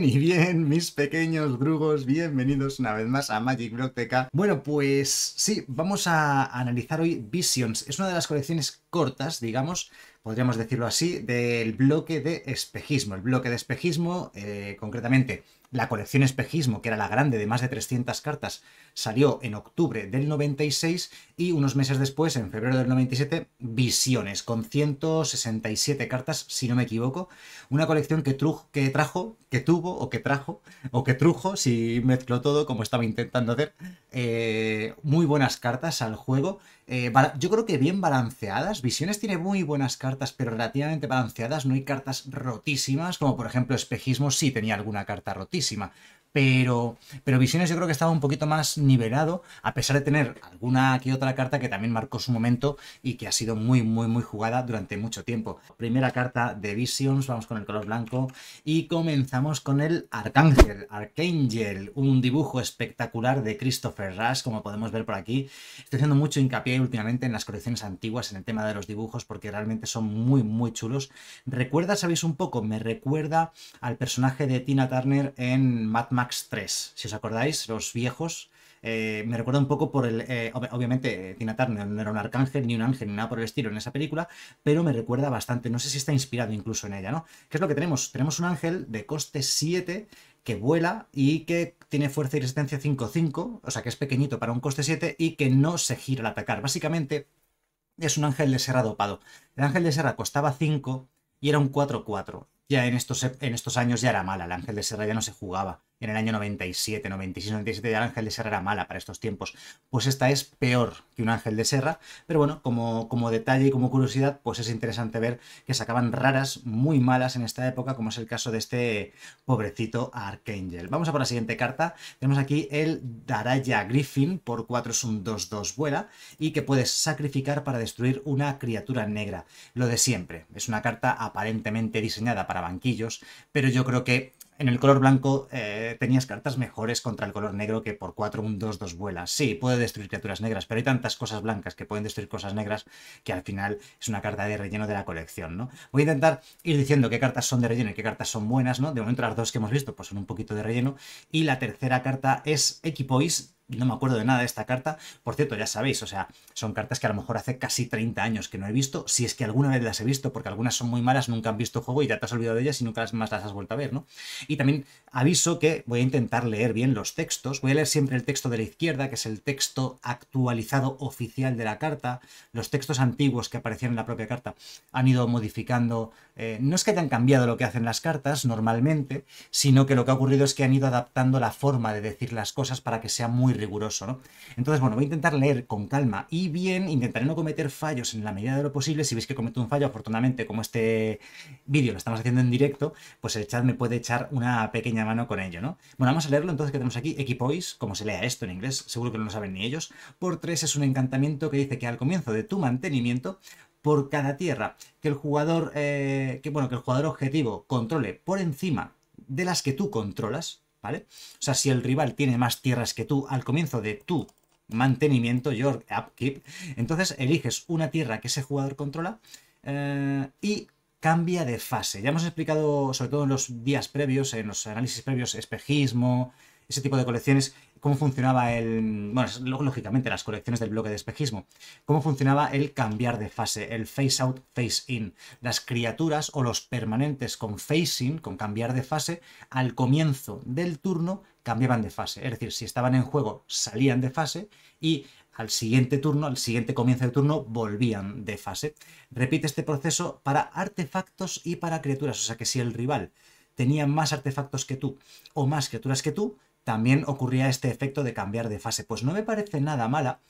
bien y bien, mis pequeños drugos, bienvenidos una vez más a Magic Block Bueno, pues sí, vamos a analizar hoy Visions. Es una de las colecciones cortas, digamos, podríamos decirlo así, del bloque de espejismo. El bloque de espejismo, eh, concretamente, la colección Espejismo, que era la grande de más de 300 cartas, salió en octubre del 96 y unos meses después, en febrero del 97, Visiones, con 167 cartas, si no me equivoco. Una colección que, que trajo, que tuvo, o que trajo, o que trujo, si mezclo todo como estaba intentando hacer, eh, muy buenas cartas al juego eh, yo creo que bien balanceadas. Visiones tiene muy buenas cartas, pero relativamente balanceadas. No hay cartas rotísimas, como por ejemplo Espejismo sí tenía alguna carta rotísima pero, pero Visiones yo creo que estaba un poquito más nivelado, a pesar de tener alguna aquí otra carta que también marcó su momento y que ha sido muy, muy, muy jugada durante mucho tiempo. Primera carta de Visions, vamos con el color blanco y comenzamos con el Arcángel, Archangel, un dibujo espectacular de Christopher Rush, como podemos ver por aquí. Estoy haciendo mucho hincapié últimamente en las colecciones antiguas, en el tema de los dibujos, porque realmente son muy, muy chulos. Recuerda, sabéis un poco, me recuerda al personaje de Tina Turner en Mad Max 3. Si os acordáis, los viejos, eh, me recuerda un poco por el. Eh, obviamente, eh, Tina no era un arcángel, ni un ángel, ni nada por el estilo en esa película, pero me recuerda bastante. No sé si está inspirado incluso en ella, ¿no? ¿Qué es lo que tenemos? Tenemos un ángel de coste 7 que vuela y que tiene fuerza y resistencia 5-5, o sea que es pequeñito para un coste 7 y que no se gira al atacar. Básicamente, es un ángel de serra dopado. El ángel de serra costaba 5 y era un 4-4. Ya en estos, en estos años ya era mala, el ángel de serra ya no se jugaba en el año 97, 96, 97 el Ángel de Serra era mala para estos tiempos. Pues esta es peor que un Ángel de Serra, pero bueno, como, como detalle y como curiosidad, pues es interesante ver que sacaban raras muy malas en esta época, como es el caso de este pobrecito Archangel. Vamos a por la siguiente carta. Tenemos aquí el Daraya Griffin, por 4 es un 2-2 vuela, y que puedes sacrificar para destruir una criatura negra. Lo de siempre. Es una carta aparentemente diseñada para banquillos, pero yo creo que en el color blanco eh, tenías cartas mejores contra el color negro que por 4 1, 2-2 vuelas. Sí, puede destruir criaturas negras, pero hay tantas cosas blancas que pueden destruir cosas negras que al final es una carta de relleno de la colección, ¿no? Voy a intentar ir diciendo qué cartas son de relleno y qué cartas son buenas, ¿no? De momento las dos que hemos visto pues son un poquito de relleno. Y la tercera carta es Equipoise, no me acuerdo de nada de esta carta. Por cierto, ya sabéis, o sea, son cartas que a lo mejor hace casi 30 años que no he visto, si es que alguna vez las he visto, porque algunas son muy malas, nunca han visto juego y ya te has olvidado de ellas y nunca más las has vuelto a ver, ¿no? Y también aviso que voy a intentar leer bien los textos. Voy a leer siempre el texto de la izquierda, que es el texto actualizado oficial de la carta. Los textos antiguos que aparecían en la propia carta han ido modificando. Eh, no es que hayan cambiado lo que hacen las cartas normalmente, sino que lo que ha ocurrido es que han ido adaptando la forma de decir las cosas para que sea muy riguroso, ¿no? Entonces, bueno, voy a intentar leer con calma y bien, intentaré no cometer fallos en la medida de lo posible. Si veis que cometo un fallo, afortunadamente, como este vídeo lo estamos haciendo en directo, pues el chat me puede echar una pequeña mano con ello, ¿no? Bueno, vamos a leerlo entonces que tenemos aquí, Equipoise, como se lea esto en inglés, seguro que no lo saben ni ellos. Por tres es un encantamiento que dice que al comienzo de tu mantenimiento por cada tierra que el jugador eh, que bueno que el jugador objetivo controle por encima de las que tú controlas ¿vale? O sea, si el rival tiene más tierras que tú al comienzo de tu mantenimiento, your upkeep, entonces eliges una tierra que ese jugador controla eh, y cambia de fase. Ya hemos explicado, sobre todo en los días previos, en los análisis previos, espejismo, ese tipo de colecciones, cómo funcionaba el. Bueno, lógicamente las colecciones del bloque de espejismo. Cómo funcionaba el cambiar de fase, el face out, face in. Las criaturas o los permanentes con face in, con cambiar de fase, al comienzo del turno cambiaban de fase. Es decir, si estaban en juego, salían de fase y al siguiente turno, al siguiente comienzo de turno, volvían de fase. Repite este proceso para artefactos y para criaturas. O sea que si el rival tenía más artefactos que tú o más criaturas que tú, también ocurría este efecto de cambiar de fase. Pues no me parece nada mala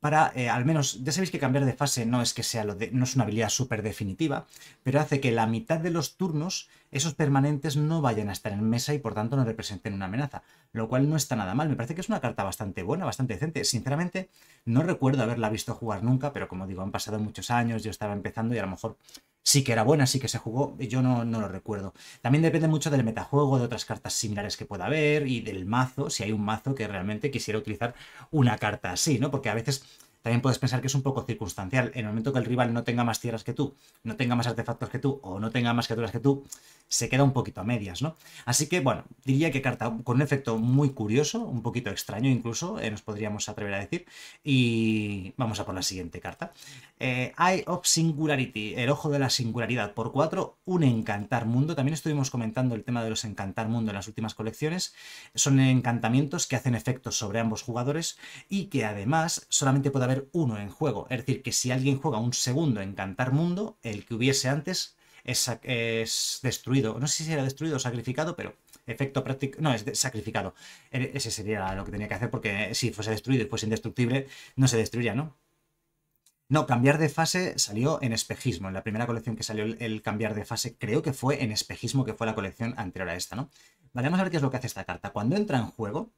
para, eh, al menos, ya sabéis que cambiar de fase no es que sea lo de, no es una habilidad súper definitiva, pero hace que la mitad de los turnos, esos permanentes no vayan a estar en mesa y por tanto no representen una amenaza, lo cual no está nada mal. Me parece que es una carta bastante buena, bastante decente. Sinceramente, no recuerdo haberla visto jugar nunca, pero como digo, han pasado muchos años, yo estaba empezando y a lo mejor sí que era buena, sí que se jugó, yo no, lo recuerdo. También depende mucho del metajuego, de otras cartas similares que pueda haber y del mazo, si hay un mazo que realmente quisiera utilizar una carta así, ¿no? Porque a veces también puedes pensar que es un poco circunstancial. En el momento que el rival no tenga más tierras que tú, no tenga más artefactos que tú o no tenga más criaturas que tú, se queda un poquito a medias, ¿no? Así que, bueno, diría que carta con un efecto muy curioso, un poquito extraño incluso, eh, nos podríamos atrever a decir. Y vamos a por la siguiente carta. Eh, Eye of Singularity, el ojo de la singularidad, por 4, un encantar mundo. También estuvimos comentando el tema de los encantar mundo en las últimas colecciones. Son encantamientos que hacen efectos sobre ambos jugadores y que además solamente puede haber uno en juego. Es decir, que si alguien juega un segundo encantar mundo, el que hubiese antes es, destruido. No sé si era destruido o sacrificado, pero efecto práctico. No, es sacrificado. E-, ese sería lo que tenía que hacer porque si fuese destruido y fuese indestructible, no se destruiría, ¿no? No, cambiar de fase salió en espejismo. En la primera colección que salió el cambiar de fase, creo que fue en espejismo, que fue la colección anterior a esta, ¿no? Vale, vamos a ver qué es lo que hace esta carta. Cuando entra en juego,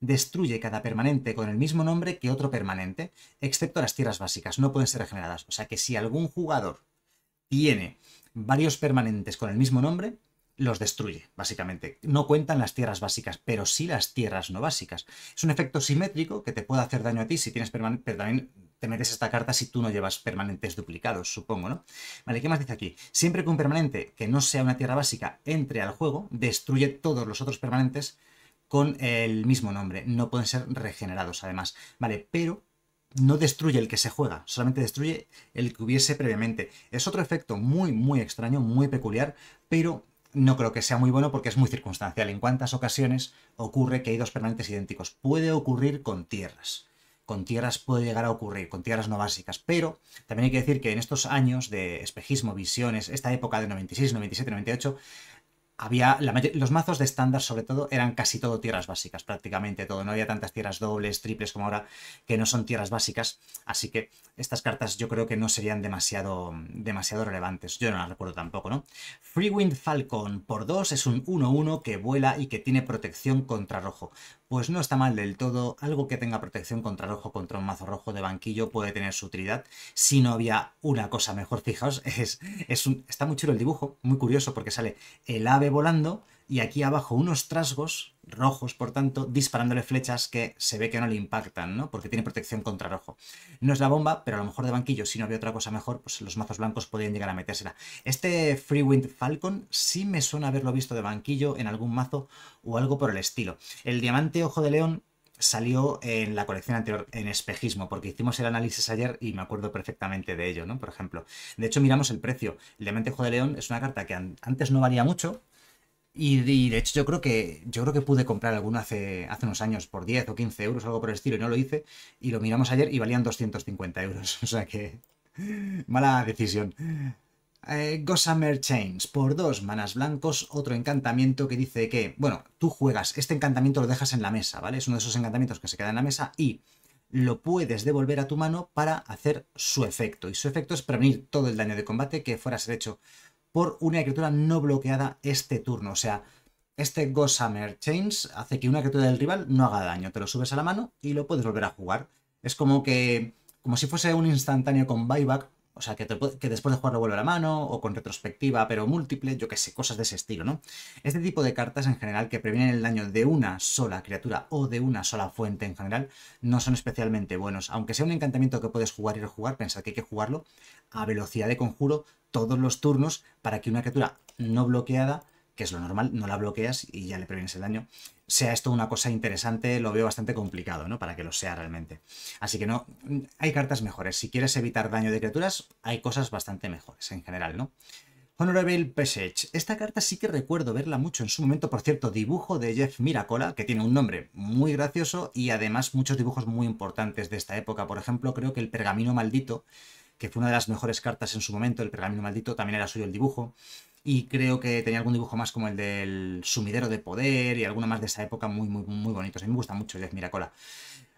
destruye cada permanente con el mismo nombre que otro permanente, excepto las tierras básicas, no pueden ser regeneradas. O sea que si algún jugador tiene varios permanentes con el mismo nombre, los destruye, básicamente. No cuentan las tierras básicas, pero sí las tierras no básicas. Es un efecto simétrico que te puede hacer daño a ti si tienes permanente. Pero también te metes esta carta si tú no llevas permanentes duplicados, supongo, ¿no? Vale, ¿qué más dice aquí? Siempre que un permanente que no sea una tierra básica entre al juego, destruye todos los otros permanentes con el mismo nombre. No pueden ser regenerados, además. Vale, pero no destruye el que se juega, solamente destruye el que hubiese previamente. Es otro efecto muy, muy extraño, muy peculiar, pero no creo que sea muy bueno porque es muy circunstancial. En cuántas ocasiones ocurre que hay dos permanentes idénticos. Puede ocurrir con tierras. Con tierras puede llegar a ocurrir, con tierras no básicas. Pero también hay que decir que en estos años de espejismo, visiones, esta época de 96, 97, 98, había los mazos de estándar sobre todo eran casi todo tierras básicas prácticamente todo no había tantas tierras dobles triples como ahora que no son tierras básicas así que estas cartas yo creo que no serían demasiado demasiado relevantes yo no las recuerdo tampoco no Free Wind Falcon por 2 es un 1-1 que vuela y que tiene protección contra rojo pues no está mal del todo. Algo que tenga protección contra rojo contra un mazo rojo de banquillo puede tener su utilidad. Si no había una cosa mejor, fijaos, es, es está muy chulo el dibujo, muy curioso porque sale el ave volando y aquí abajo unos trasgos rojos, por tanto, disparándole flechas que se ve que no le impactan, ¿no? Porque tiene protección contra rojo. No es la bomba, pero a lo mejor de banquillo, si no había otra cosa mejor, pues los mazos blancos podían llegar a metérsela. Este Free Wind Falcon sí me suena haberlo visto de banquillo en algún mazo o algo por el estilo. El diamante ojo de león salió en la colección anterior en espejismo, porque hicimos el análisis ayer y me acuerdo perfectamente de ello, ¿no? Por ejemplo. De hecho, miramos el precio. El diamante ojo de león es una carta que antes no varía mucho, y, de hecho yo creo que yo creo que pude comprar alguno hace, hace unos años por 10 o 15 euros, algo por el estilo, y no lo hice. Y lo miramos ayer y valían 250 euros. O sea que... Mala decisión. Eh, Gossamer Chains, por dos manas blancos, otro encantamiento que dice que, bueno, tú juegas, este encantamiento lo dejas en la mesa, ¿vale? Es uno de esos encantamientos que se queda en la mesa y lo puedes devolver a tu mano para hacer su efecto. Y su efecto es prevenir todo el daño de combate que fuera a ser hecho por una criatura no bloqueada este turno. O sea, este Ghost Summer Chains hace que una criatura del rival no haga daño. Te lo subes a la mano y lo puedes volver a jugar. Es como que, como si fuese un instantáneo con buyback, o sea, que, después de jugarlo vuelve a la mano, o con retrospectiva, pero múltiple, yo qué sé, cosas de ese estilo, ¿no? Este tipo de cartas en general que previenen el daño de una sola criatura o de una sola fuente en general, no son especialmente buenos. Aunque sea un encantamiento que puedes jugar y rejugar, pensad que hay que jugarlo a velocidad de conjuro todos los turnos para que una criatura no bloqueada, que es lo normal, no la bloqueas y ya le previenes el daño, sea esto una cosa interesante, lo veo bastante complicado, ¿no? Para que lo sea realmente. Así que no, mm, hay cartas mejores. Si quieres evitar daño de criaturas, hay cosas bastante mejores en general, ¿no? Honorable Passage. Esta carta sí que recuerdo verla mucho en su momento, por cierto, dibujo de Jeff Miracola, que tiene un nombre muy gracioso y además muchos dibujos muy importantes de esta época. Por ejemplo, creo que el Pergamino Maldito, que fue una de las mejores cartas en su momento, el Pergamino Maldito, también era suyo el dibujo y creo que tenía algún dibujo más como el del sumidero de poder y alguno más de esa época muy, muy, muy bonitos. A mí me gusta mucho Jeff Miracola.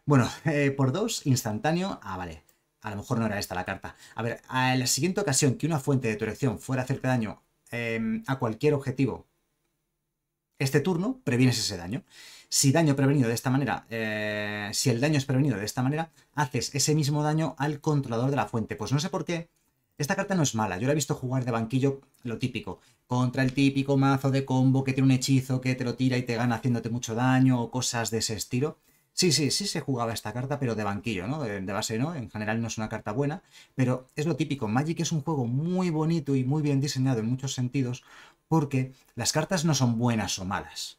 Bueno, eh, por dos, instantáneo. Ah, vale. A lo mejor no era esta la carta. A ver, a la siguiente ocasión que una fuente de tu elección fuera a hacerte daño em, a cualquier objetivo este turno, previenes ese daño. Si daño prevenido de esta manera, eh, si el daño es prevenido de esta manera, haces ese mismo daño al controlador de la fuente. Pues no sé por qué, esta carta no es mala, yo la he visto jugar de banquillo lo típico, contra el típico mazo de combo que tiene un hechizo que te lo tira y te gana haciéndote mucho daño o cosas de ese estilo. Sí, sí, sí se jugaba esta carta, pero de banquillo, ¿no? De, de, base no, en general no es una carta buena, pero es lo típico. Magic es un juego muy bonito y muy bien diseñado en muchos sentidos porque las cartas no son buenas o malas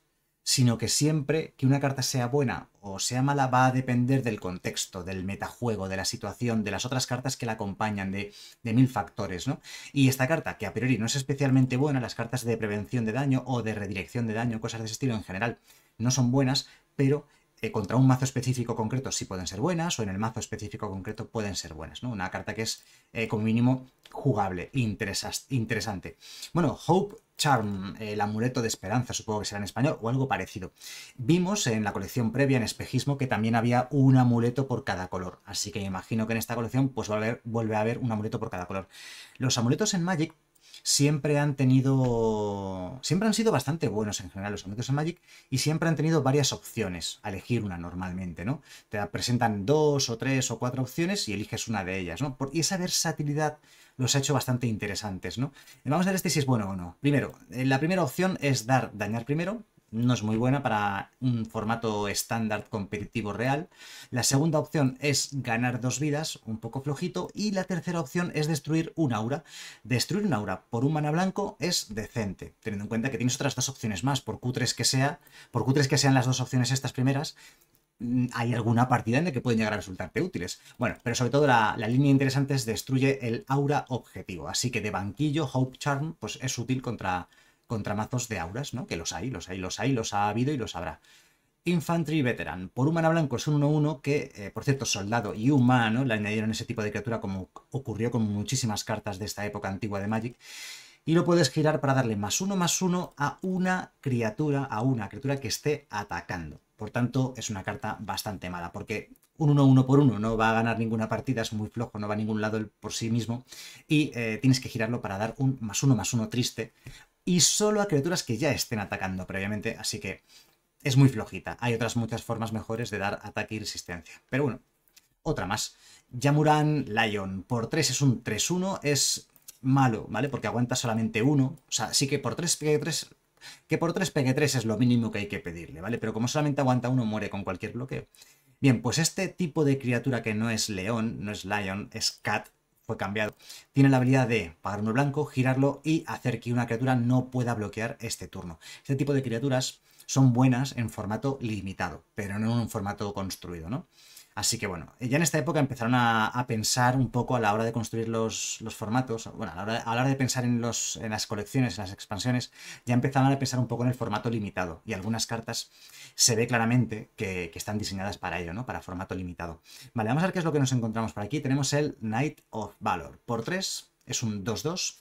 sino que siempre que una carta sea buena o sea mala va a depender del contexto, del metajuego, de la situación, de las otras cartas que la acompañan, de, mil factores, ¿no? Y esta carta, que a priori no es especialmente buena, las cartas de prevención de daño o de redirección de daño, cosas de ese estilo en general, no son buenas, pero eh, contra un mazo específico concreto sí pueden ser buenas, o en el mazo específico concreto pueden ser buenas, ¿no? Una carta que es, eh, como mínimo, jugable, interesante. Bueno, Hope Charm, el amuleto de esperanza, supongo que será en español, o algo parecido. Vimos en la colección previa, en espejismo, que también había un amuleto por cada color, así que me imagino que en esta colección pues, vuelve a haber un amuleto por cada color. Los amuletos en Magic siempre han tenido. Siempre han sido bastante buenos en general los amigos en Magic y siempre han tenido varias opciones elegir una normalmente, ¿no? Te presentan dos o tres o cuatro opciones y eliges una de ellas, ¿no? Y esa versatilidad los ha hecho bastante interesantes, ¿no? Vamos a ver este si es bueno o no. Primero, eh, la primera opción es dar dañar primero, no es muy buena para un formato estándar competitivo real. La segunda opción es ganar dos vidas, un poco flojito. Y la tercera opción es destruir un aura. Destruir un aura por un mana blanco es decente, teniendo en cuenta que tienes otras dos opciones más, por cutres que sea, por cutres que sean las dos opciones estas primeras. Mm, hay alguna partida en la que pueden llegar a resultarte útiles. Bueno, pero sobre todo la, la línea interesante es destruye el aura objetivo. Así que de banquillo, Hope Charm, pues es útil contra, contramazos de auras, ¿no? Que los hay, los hay, los hay, los ha habido y los habrá. Infantry Veteran. Por humana blanco es un 1-1 que, eh, por cierto, soldado y humano le añadieron ese tipo de criatura como ocurrió con muchísimas cartas de esta época antigua de Magic. Y lo puedes girar para darle más uno más uno a una criatura, a una criatura que esté atacando. Por tanto, es una carta bastante mala, porque un 1-1 por uno no va a ganar ninguna partida, es muy flojo, no va a ningún lado por sí mismo. Y eh, tienes que girarlo para dar un más uno más uno triste y solo a criaturas que ya estén atacando previamente, así que es muy flojita. Hay otras muchas formas mejores de dar ataque y resistencia. Pero bueno, otra más. Yamuran Lion, por 3 es un 3-1, es malo, ¿vale? Porque aguanta solamente 1. O sea, sí que por 3 pegue 3... Que por 3 pegue 3 es lo mínimo que hay que pedirle, ¿vale? Pero como solamente aguanta 1, muere con cualquier bloqueo. Bien, pues este tipo de criatura que no es león, no es lion, es cat, fue cambiado. Tiene la habilidad de pagar uno blanco, girarlo y hacer que una criatura no pueda bloquear este turno. Este tipo de criaturas son buenas en formato limitado, pero no en un formato construido, ¿no? Así que bueno, ya en esta época empezaron a, pensar un poco a la hora de construir los, formatos, bueno, a la, hora, de pensar en, las colecciones, en las expansiones, ya empezaban a pensar un poco en el formato limitado. Y algunas cartas se ve claramente que, que, están diseñadas para ello, ¿no? Para formato limitado. Vale, vamos a ver qué es lo que nos encontramos por aquí. Tenemos el Knight of Valor. Por 3 es un 2-2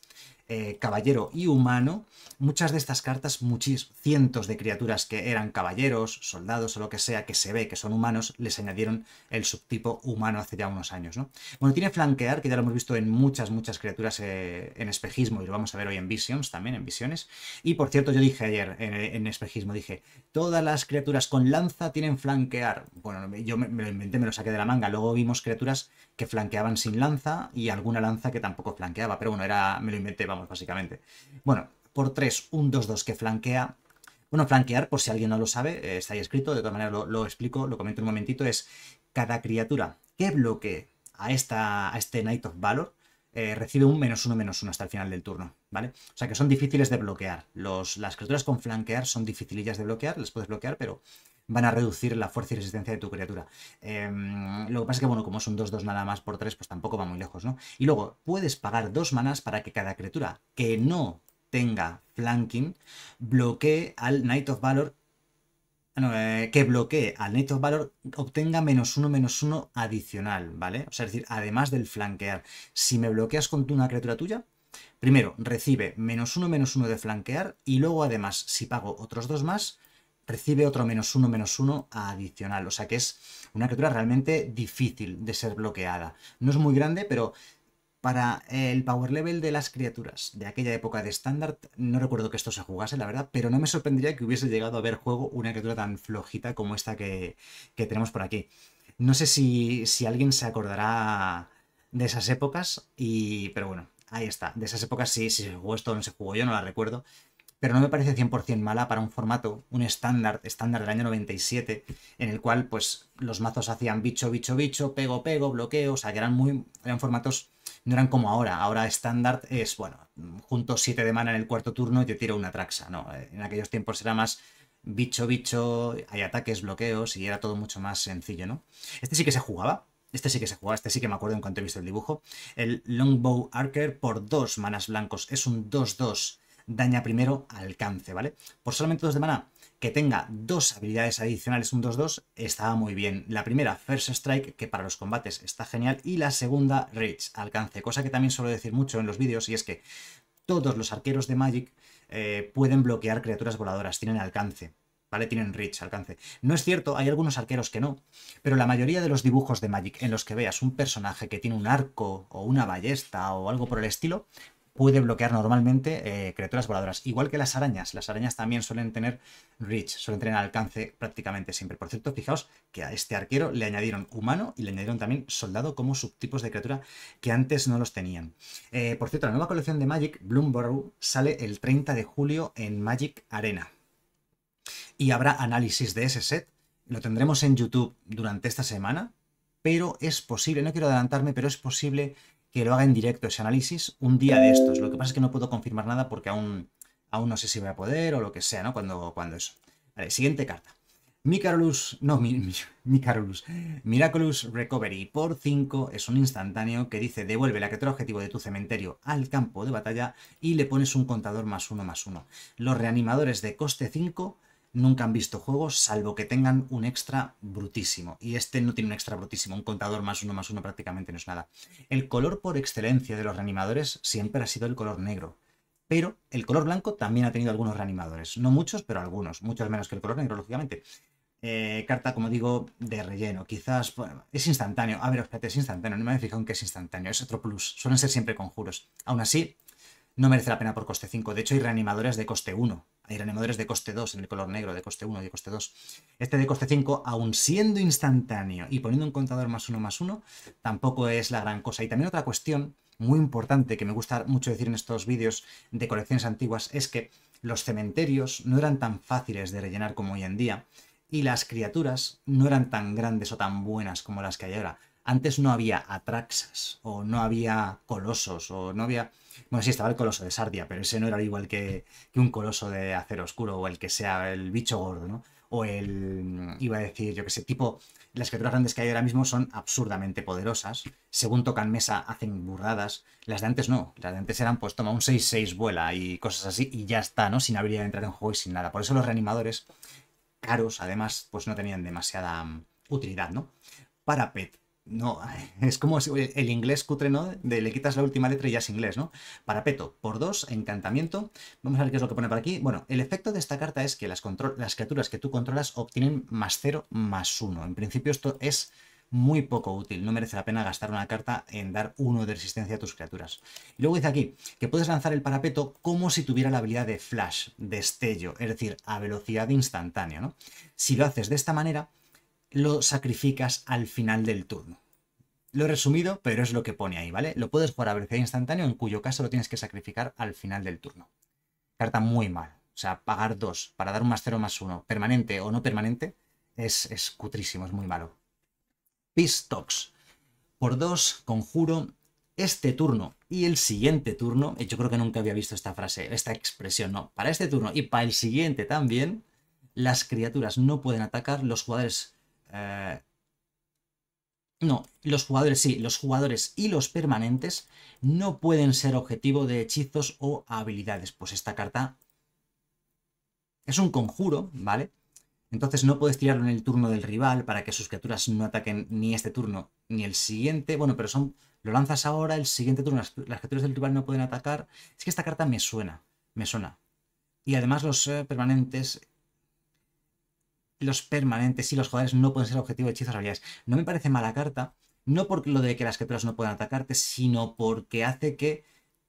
eh, caballero y humano, muchas de estas cartas, muchos cientos de criaturas que eran caballeros, soldados o lo que sea, que se ve que son humanos, les añadieron el subtipo humano hace ya unos años. ¿no? Bueno, tiene flanquear, que ya lo hemos visto en muchas, muchas criaturas eh, en espejismo y lo vamos a ver hoy en Visions también, en Visiones. Y por cierto, yo dije ayer en, espejismo, dije, todas las criaturas con lanza tienen flanquear. Bueno, yo me, me lo inventé, me lo saqué de la manga. Luego vimos criaturas que flanqueaban sin lanza y alguna lanza que tampoco flanqueaba, pero bueno, era me lo inventé, vamos, básicamente. Bueno, por 3, un 2-2 que flanquea. Bueno, flanquear, por si alguien no lo sabe, eh, está ahí escrito, de todas maneras lo, explico, lo comento un momentito, es cada criatura que bloquee a, esta, a este Knight of Valor eh, recibe un menos uno menos uno hasta el final del turno, ¿vale? O sea que son difíciles de bloquear. Los, las criaturas con flanquear son dificilillas de bloquear, las puedes bloquear, pero van a reducir la fuerza y resistencia de tu criatura. Em, lo que pasa es que, bueno, como son dos 2-2 nada más por 3, pues tampoco va muy lejos, ¿no? Y luego, puedes pagar dos manas para que cada criatura que no tenga flanking bloquee al Knight of Valor ah, eh, que bloquee al Knight of Valor obtenga menos uno, menos uno adicional, ¿vale? O sea, es decir, además del flanquear, si me bloqueas con una criatura tuya, primero recibe menos uno, menos uno de flanquear y luego además, si pago otros dos más, recibe otro menos uno menos uno adicional. O sea que es una criatura realmente difícil de ser bloqueada. No es muy grande, pero para el power level de las criaturas de aquella época de estándar, no recuerdo que esto se jugase, la verdad, pero no me sorprendería que hubiese llegado a ver juego una criatura tan flojita como esta que, que tenemos por aquí. No sé si, si, alguien se acordará de esas épocas, y, pero bueno, ahí está. De esas épocas sí, si se jugó esto o no se jugó, yo no la recuerdo, pero no me parece 100% mala para un formato, un estándar, estándar del año 97, en el cual pues los mazos hacían bicho, bicho, bicho, pego, pego, bloqueo, o sea, eran muy, eran formatos, no eran como ahora, ahora estándar es, bueno, junto 7 de mana en el cuarto turno y te tiro una traxa, ¿no? En aquellos tiempos era más bicho, bicho, hay ataques, bloqueos y era todo mucho más sencillo, ¿no? Este sí que se jugaba, este sí que se jugaba, este sí que me acuerdo en cuanto he visto el dibujo. El Longbow Archer por dos manas blancos. Es un 2-2 daña primero alcance, ¿vale? Por solamente dos de mana que tenga dos habilidades adicionales, un 2-2, estaba muy bien. La primera, First Strike, que para los combates está genial, y la segunda, Reach, alcance, cosa que también suelo decir mucho en los vídeos, y es que todos los arqueros de Magic eh, pueden bloquear criaturas voladoras, tienen alcance. ¿vale? Tienen reach, alcance. No es cierto, hay algunos arqueros que no, pero la mayoría de los dibujos de Magic en los que veas un personaje que tiene un arco o una ballesta o algo por el estilo, puede bloquear normalmente eh, criaturas voladoras, igual que las arañas. Las arañas también suelen tener reach, suelen tener alcance prácticamente siempre. Por cierto, fijaos que a este arquero le añadieron humano y le añadieron también soldado como subtipos de criatura que antes no los tenían. Eh, por cierto, la nueva colección de Magic, Bloomborough, sale el 30 de julio en Magic Arena. Y habrá análisis de ese set. Lo tendremos en YouTube durante esta semana, pero es posible, no quiero adelantarme, pero es posible que lo haga en directo ese análisis un día de estos. Lo que pasa es que no puedo confirmar nada porque aún, aún no sé si voy a poder o lo que sea, ¿no? Cuando, cuando eso. Vale, siguiente carta. Micarolus, no, mi, Miraculous Recovery por 5 es un instantáneo que dice devuelve la otro objetivo de tu cementerio al campo de batalla y le pones un contador más uno más uno. Los reanimadores de coste 5 nunca han visto juegos, salvo que tengan un extra brutísimo. Y este no tiene un extra brutísimo, un contador más uno más uno prácticamente no es nada. El color por excelencia de los reanimadores siempre ha sido el color negro. Pero el color blanco también ha tenido algunos reanimadores. No muchos, pero algunos. Muchos menos que el color negro, lógicamente. Eh, carta, como digo, de relleno. Quizás es instantáneo. A ver, espérate, es instantáneo. No me he fijado en que es instantáneo. Es otro plus. Suelen ser siempre conjuros. Aún así, no merece la pena por coste 5. De hecho, hay reanimadores de coste 1. Hay reanimadores de coste 2 en el color negro, de coste 1 y de coste 2. Este de coste 5, aún siendo instantáneo y poniendo un contador más uno más uno, tampoco es la gran cosa. Y también otra cuestión muy importante que me gusta mucho decir en estos vídeos de colecciones antiguas es que los cementerios no eran tan fáciles de rellenar como hoy en día y las criaturas no eran tan grandes o tan buenas como las que hay ahora. Antes no había atraxas o no había colosos o no había bueno, sí, estaba el coloso de Sardia, pero ese no era igual que, un coloso de acero oscuro o el que sea el bicho gordo, ¿no? O el, iba a decir, yo que sé, tipo, las criaturas grandes que hay ahora mismo son absurdamente poderosas. Según tocan mesa, hacen burradas. Las de antes no. Las de antes eran, pues, toma un 6-6 vuela y cosas así y ya está, ¿no? Sin habría de entrar en juego y sin nada. Por eso los reanimadores caros, además, pues no tenían demasiada mm, utilidad, ¿no? Para Pet, no, es como eh, el inglés cutre, ¿no? De, le quitas la última letra y ya es inglés, ¿no? Parapeto por dos, encantamiento. Vamos a ver qué es lo que pone por aquí. Bueno, el efecto de esta carta es que las, criaturas que tú controlas obtienen más cero, más uno En principio esto es muy poco útil. No merece la pena gastar una carta en dar uno de resistencia a tus criaturas. Y luego dice aquí que puedes lanzar el parapeto como si tuviera la habilidad de flash, destello, es decir, a velocidad instantánea. ¿no? Si lo haces de esta manera, lo sacrificas al final del turno. Lo he resumido, pero es lo que pone ahí, ¿vale? Lo puedes jugar a velocidad instantánea, en cuyo caso lo tienes que sacrificar al final del turno. Carta muy mal. O sea, pagar 2 para dar un más 0 más 1, permanente o no permanente, es, es cutrísimo, es muy malo. Pistox. Por dos conjuro este turno y el siguiente turno, eh, yo creo que nunca había visto esta frase, esta expresión, no, para este turno y para el siguiente también, las criaturas no pueden atacar, los jugadores eh, no, los jugadores sí, los jugadores y los permanentes no pueden ser objetivo de hechizos o habilidades, pues esta carta es un conjuro, ¿vale? Entonces no puedes tirarlo en el turno del rival para que sus criaturas no ataquen ni este turno ni el siguiente. Bueno, pero son lo lanzas ahora, el siguiente turno las, criaturas del rival no pueden atacar. Es que esta carta me suena, me suena. Y además los eh, permanentes los permanentes y los jugadores no pueden ser objetivo de hechizos o habilidades. No me parece mala carta, no porque lo de que las criaturas no puedan atacarte, sino porque hace que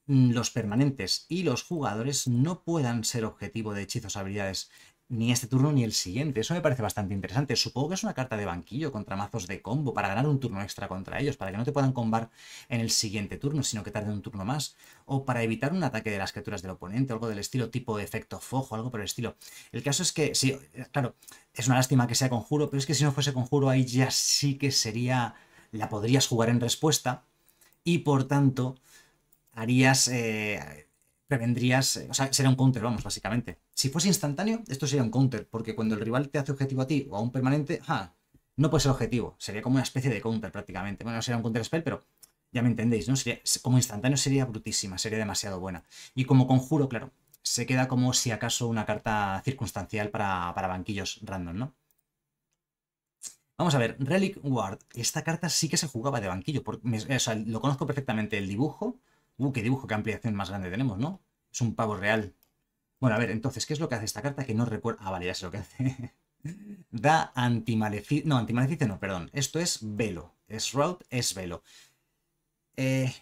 mm, los permanentes y los jugadores no puedan ser objetivo de hechizos o habilidades ni este turno ni el siguiente. Eso me parece bastante interesante. Supongo que es una carta de banquillo contra mazos de combo para ganar un turno extra contra ellos, para que no te puedan combar en el siguiente turno, sino que tarde un turno más, o para evitar un ataque de las criaturas del oponente, algo del estilo tipo efecto fojo, algo por el estilo. El caso es que, sí, eh, claro, es una lástima que sea conjuro, pero es que si no fuese conjuro ahí ya sí que sería, la podrías jugar en respuesta y por tanto harías... Eh, prevendrías, eh, o sea, sería un counter, vamos, básicamente. Si fuese instantáneo, esto sería un counter, porque cuando el rival te hace objetivo a ti o a un permanente, ah, no puede ser objetivo, sería como una especie de counter prácticamente. Bueno, no sería un counter spell, pero ya me entendéis, ¿no? Sería, como instantáneo sería brutísima, sería demasiado buena. Y como conjuro, claro, se queda como si acaso una carta circunstancial para, banquillos random, ¿no? Vamos a ver, Relic Ward, esta carta sí que se jugaba de banquillo, o sea, lo conozco perfectamente el dibujo, Uh, qué dibujo, qué ampliación más grande tenemos, ¿no? Es un pavo real. Bueno, a ver, entonces, ¿qué es lo que hace esta carta que no recuerdo? Ah, vale, ya sé lo que hace. da antimaleficio, no, antimaleficio no, perdón. Esto es velo. Es route, es velo. Eh,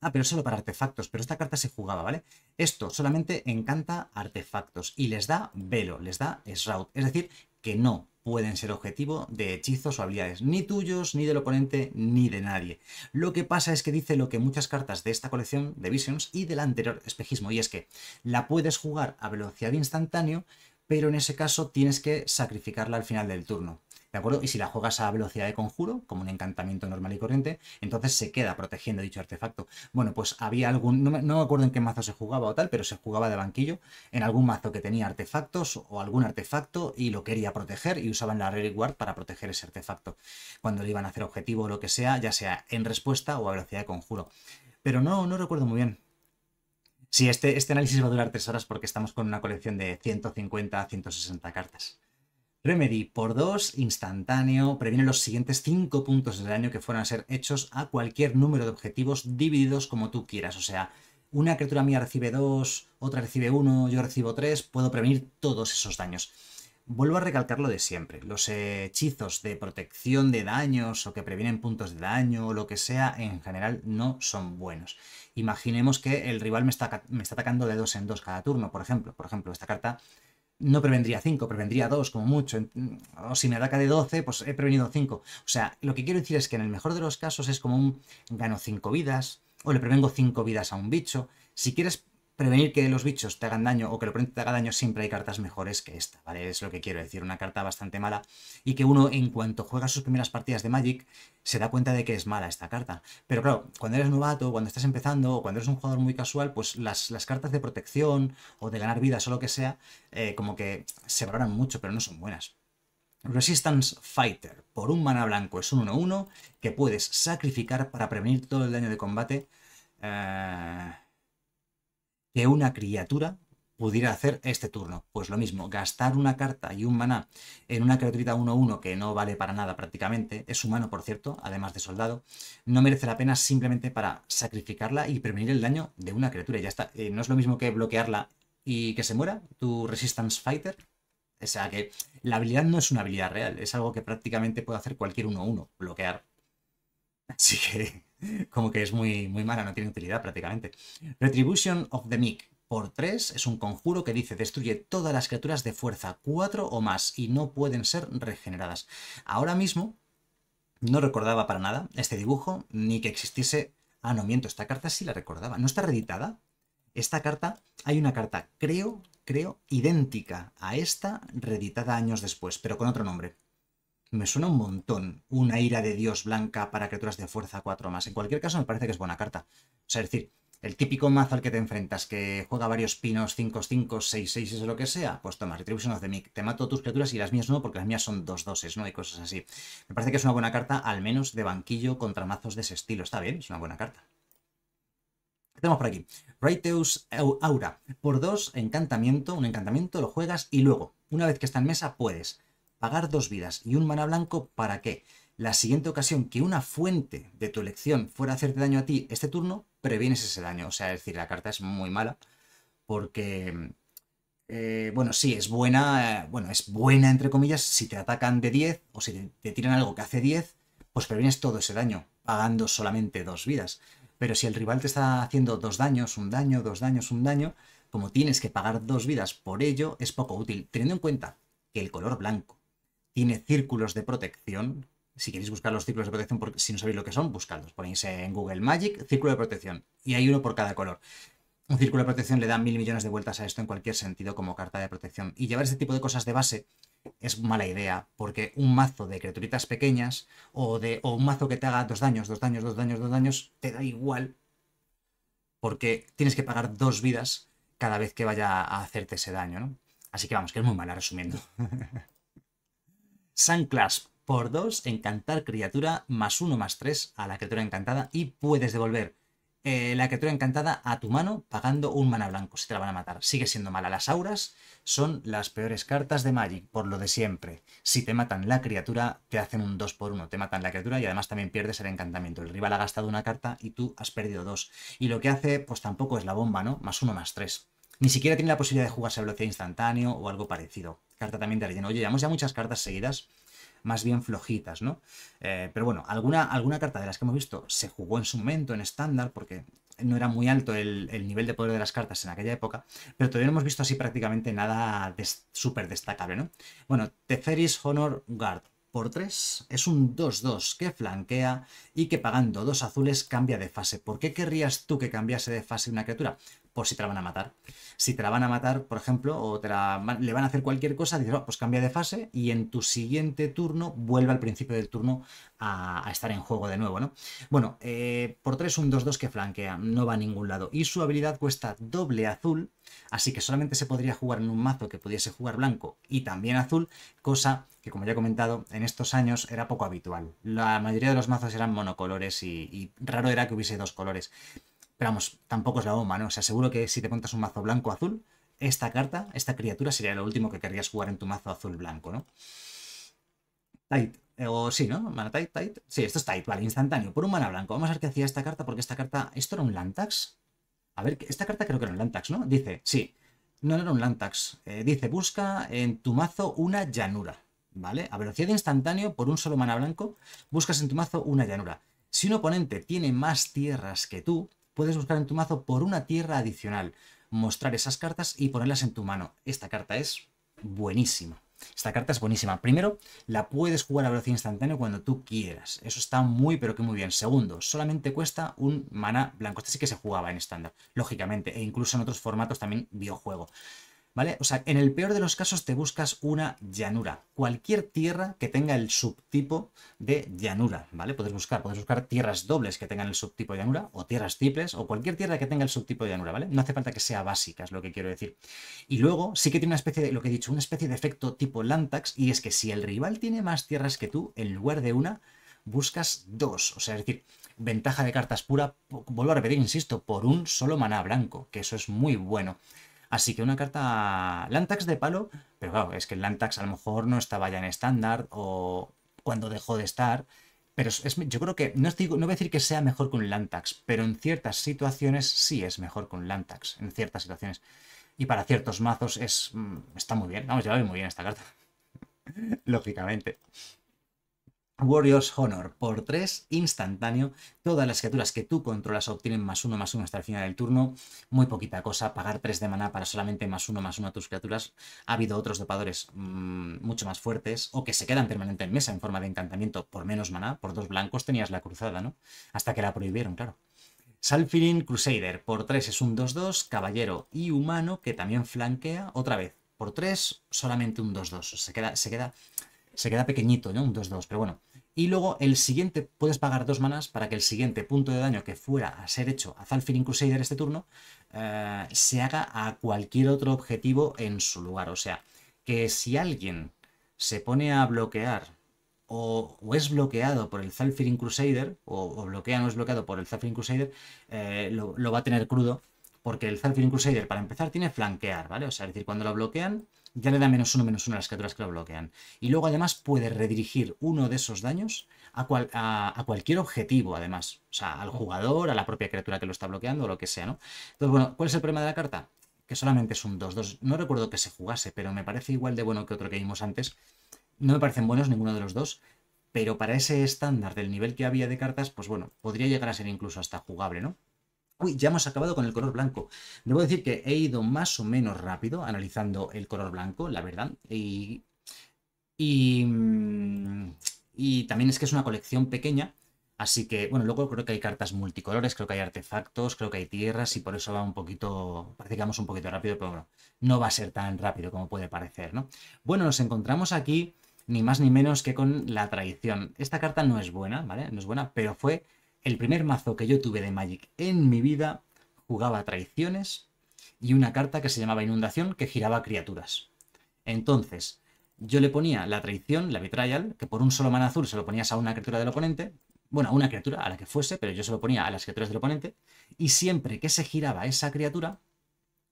ah, pero solo para artefactos, pero esta carta se jugaba, ¿vale? Esto solamente encanta artefactos y les da velo, les da shroud, es decir, que no pueden ser objetivo de hechizos o habilidades, ni tuyos, ni del oponente, ni de nadie. Lo que pasa es que dice lo que muchas cartas de esta colección de Visions y del anterior espejismo, y es que la puedes jugar a velocidad instantáneo, pero en ese caso tienes que sacrificarla al final del turno. ¿De acuerdo? Y si la juegas a velocidad de conjuro, como un encantamiento normal y corriente, entonces se queda protegiendo dicho artefacto. Bueno, pues había algún. No me, acuerdo en qué mazo se jugaba o tal, pero se jugaba de banquillo en algún mazo que tenía artefactos o algún artefacto y lo quería proteger y usaban la Relic Guard para proteger ese artefacto. Cuando le iban a hacer objetivo o lo que sea, ya sea en respuesta o a velocidad de conjuro. Pero no, no recuerdo muy bien. Sí, este, este análisis va a durar tres horas porque estamos con una colección de 150 a 160 cartas. Remedy por 2, instantáneo, previene los siguientes 5 puntos de daño que fueran a ser hechos a cualquier número de objetivos divididos como tú quieras. O sea, una criatura mía recibe 2, otra recibe 1, yo recibo 3, puedo prevenir todos esos daños. Vuelvo a recalcar lo de siempre, los hechizos de protección de daños o que previenen puntos de daño o lo que sea, en general no son buenos. Imaginemos que el rival me está, me está atacando de 2 en 2 cada turno, por ejemplo. Por ejemplo, esta carta no prevendría 5, prevendría 2 como mucho. Mm, o si me ataca de 12, pues he prevenido 5. O sea, lo que quiero decir es que en el mejor de los casos es como un gano 5 vidas, o le prevengo 5 vidas a un bicho. Si quieres prevenir que los bichos te hagan daño o que el oponente te haga daño, siempre hay cartas mejores que esta, ¿vale? Es lo que quiero decir, una carta bastante mala y que uno en cuanto juega sus primeras partidas de Magic se da cuenta de que es mala esta carta. Pero claro, cuando eres novato, cuando estás empezando o cuando eres un jugador muy casual, pues las, las cartas de protección o de ganar vidas o lo que sea, eh, como que se valoran mucho, pero no son buenas. Resistance Fighter, por un mana blanco, es un 1-1 que puedes sacrificar para prevenir todo el daño de combate. Eh que una criatura pudiera hacer este turno. Pues lo mismo, gastar una carta y un maná en una criaturita 1-1 que no vale para nada prácticamente, es humano por cierto, además de soldado, no merece la pena simplemente para sacrificarla y prevenir el daño de una criatura. Ya está, eh, no es lo mismo que bloquearla y que se muera tu Resistance Fighter. O sea que la habilidad no es una habilidad real, es algo que prácticamente puede hacer cualquier 1-1, bloquear. Así que como que es muy, muy mala, no tiene utilidad prácticamente. Retribution of the Meek. Por 3 es un conjuro que dice destruye todas las criaturas de fuerza 4 o más y no pueden ser regeneradas. Ahora mismo no recordaba para nada este dibujo ni que existiese... Ah, no, miento, esta carta sí la recordaba. ¿No está reeditada? Esta carta, hay una carta, creo, creo, idéntica a esta reeditada años después, pero con otro nombre me suena un montón una ira de Dios blanca para criaturas de fuerza 4 más. En cualquier caso, me parece que es buena carta. O sea, es decir, el típico mazo al que te enfrentas, que juega varios pinos, 5, 5, 6, 6, es lo que sea, pues toma, Retribution of the Mic. Te mato tus criaturas y las mías no, porque las mías son 2 doses, ¿no? Y cosas así. Me parece que es una buena carta, al menos de banquillo contra mazos de ese estilo. Está bien, es una buena carta. ¿Qué tenemos por aquí? Raiteus Aura. Por 2, encantamiento. Un encantamiento, lo juegas y luego, una vez que está en mesa, puedes pagar dos vidas y un mana blanco para que la siguiente ocasión que una fuente de tu elección fuera a hacerte daño a ti este turno, previenes ese daño. O sea, decir, la carta es muy mala porque, eh, bueno, sí, es buena, eh, bueno, es buena entre comillas si te atacan de 10 o si te, te tiran algo que hace 10, pues previenes todo ese daño, pagando solamente dos vidas. Pero si el rival te está haciendo dos daños, un daño, dos daños, un daño, como tienes que pagar dos vidas por ello, es poco útil, teniendo en cuenta que el color blanco tiene círculos de protección. Si queréis buscar los círculos de protección, porque si no sabéis lo que son, buscadlos. Ponéis en Google Magic, círculo de protección. Y hay uno por cada color. Un círculo de protección le da mil millones de vueltas a esto en cualquier sentido como carta de protección. Y llevar ese tipo de cosas de base es mala idea, porque un mazo de criaturitas pequeñas o, de, o un mazo que te haga dos daños, dos daños, dos daños, dos daños, te da igual, porque tienes que pagar dos vidas cada vez que vaya a hacerte ese daño, ¿no? Así que vamos, que es muy mala resumiendo. Sunclasp por 2, encantar criatura, más 1 más 3 a la criatura encantada y puedes devolver eh, la criatura encantada a tu mano pagando un mana blanco, si te la van a matar. Sigue siendo mala. Las auras son las peores cartas de Magic, por lo de siempre. Si te matan la criatura, te hacen un 2 por 1 te matan la criatura y además también pierdes el encantamiento. El rival ha gastado una carta y tú has perdido dos. Y lo que hace, pues tampoco es la bomba, ¿no? Más 1 más 3. Ni siquiera tiene la posibilidad de jugarse a velocidad instantáneo o algo parecido. Carta también de relleno. Oye, llevamos ya muchas cartas seguidas, más bien flojitas, ¿no? Eh, pero bueno, alguna, alguna carta de las que hemos visto se jugó en su momento en estándar, porque no era muy alto el, nivel de poder de las cartas en aquella época, pero todavía no hemos visto así prácticamente nada súper destacable, ¿no? Bueno, Teferis Honor Guard por 3 es un 2-2 que flanquea y que pagando dos azules cambia de fase. ¿Por qué querrías tú que cambiase de fase una criatura? por si te la van a matar. Si te la van a matar, por ejemplo, o le van a hacer cualquier cosa, dices, oh, pues cambia de fase y en tu siguiente turno vuelve al principio del turno a, estar en juego de nuevo, ¿no? Bueno, eh, por 3 un 2-2 que flanquea, no va a ningún lado. Y su habilidad cuesta doble azul, así que solamente se podría jugar en un mazo que pudiese jugar blanco y también azul, cosa que como ya he comentado, en estos años era poco habitual. La mayoría de los mazos eran monocolores y, y raro era que hubiese dos colores. Pero vamos, tampoco es la bomba, ¿no? O sea, seguro que si te montas un mazo blanco azul, esta carta, esta criatura sería lo último que querrías jugar en tu mazo azul blanco, ¿no? Tight. Eh, o sí, ¿no? Mana tight, tight. Sí, esto es tight, vale, instantáneo. Por un mana blanco. Vamos a ver qué hacía esta carta, porque esta carta. ¿Esto era un Lantax? A ver, esta carta creo que era un Lantax, ¿no? Dice, sí. No, no era un Lantax. Eh, dice, busca en tu mazo una llanura. ¿Vale? A velocidad instantáneo, por un solo mana blanco, buscas en tu mazo una llanura. Si un oponente tiene más tierras que tú, puedes buscar en tu mazo por una tierra adicional, mostrar esas cartas y ponerlas en tu mano. Esta carta es buenísima. Esta carta es buenísima. Primero, la puedes jugar a velocidad instantánea cuando tú quieras. Eso está muy, pero que muy bien. Segundo, solamente cuesta un mana blanco. Este sí que se jugaba en estándar, lógicamente, e incluso en otros formatos también videojuego. ¿vale? O sea, en el peor de los casos te buscas una llanura, cualquier tierra que tenga el subtipo de llanura, ¿vale? Puedes buscar, puedes buscar tierras dobles que tengan el subtipo de llanura o tierras triples o cualquier tierra que tenga el subtipo de llanura, ¿vale? No hace falta que sea básica, es lo que quiero decir. Y luego sí que tiene una especie de, lo que he dicho, una especie de efecto tipo Lantax y es que si el rival tiene más tierras que tú, en lugar de una, buscas dos, o sea, es decir, ventaja de cartas pura, vuelvo a repetir, insisto, por un solo maná blanco, que eso es muy bueno. Así que una carta Lantax de palo, pero claro, es que el Lantax a lo mejor no estaba ya en estándar o cuando dejó de estar. Pero es, yo creo que, no, estoy, no voy a decir que sea mejor que un Lantax, pero en ciertas situaciones sí es mejor con Lantax, en ciertas situaciones. Y para ciertos mazos es, mm, está muy bien, vamos, ya muy bien esta carta, lógicamente. Warriors Honor por 3, instantáneo. Todas las criaturas que tú controlas obtienen más 1, más 1 hasta el final del turno. Muy poquita cosa, pagar 3 de maná para solamente más 1, más 1 a tus criaturas. Ha habido otros dopadores mm, mucho más fuertes o que se quedan permanente en mesa en forma de encantamiento por menos maná. Por dos blancos tenías la cruzada, ¿no? Hasta que la prohibieron, claro. Salfirin Crusader por 3 es un 2-2, caballero y humano que también flanquea otra vez. Por 3, solamente un 2-2. Se queda, se queda se queda pequeñito, ¿no? Un 2-2, pero bueno. Y luego el siguiente, puedes pagar dos manas para que el siguiente punto de daño que fuera a ser hecho a Zalfirin Crusader este turno eh, se haga a cualquier otro objetivo en su lugar. O sea, que si alguien se pone a bloquear o, es bloqueado por el Zalfirin Crusader, o, o, bloquea no es bloqueado por el Zalfirin Crusader, eh, lo, va a tener crudo, porque el Zalfirin Crusader, para empezar, tiene flanquear, ¿vale? O sea, es decir, cuando lo bloquean, ya le da menos uno, menos uno a las criaturas que lo bloquean. Y luego además puede redirigir uno de esos daños a, a, cualquier objetivo, además. O sea, al jugador, a la propia criatura que lo está bloqueando o lo que sea, ¿no? Entonces, bueno, ¿cuál es el problema de la carta? Que solamente es un 2-2. No recuerdo que se jugase, pero me parece igual de bueno que otro que vimos antes. No me parecen buenos ninguno de los dos, pero para ese estándar del nivel que había de cartas, pues bueno, podría llegar a ser incluso hasta jugable, ¿no? Uy, ya hemos acabado con el color blanco. Debo decir que he ido más o menos rápido analizando el color blanco, la verdad. Mm, y, también es que es una colección pequeña. Así que, bueno, luego creo que hay cartas multicolores, creo que hay artefactos, creo que hay tierras y por eso va un poquito, parece que vamos un poquito rápido, pero bueno, no va a ser tan rápido como puede parecer, ¿no? Bueno, nos encontramos aquí ni más ni menos que con la traición. Esta carta no es buena, ¿vale? No es buena, pero fue el primer mazo que yo tuve de Magic en mi vida jugaba traiciones y una carta que se llamaba Inundación que giraba criaturas. Entonces, yo le ponía la traición, la Betrayal, que por un solo mana azul se lo ponías a una criatura del oponente, bueno, a una criatura, a la que fuese, pero yo se lo ponía a las criaturas del oponente, y siempre que se giraba esa criatura,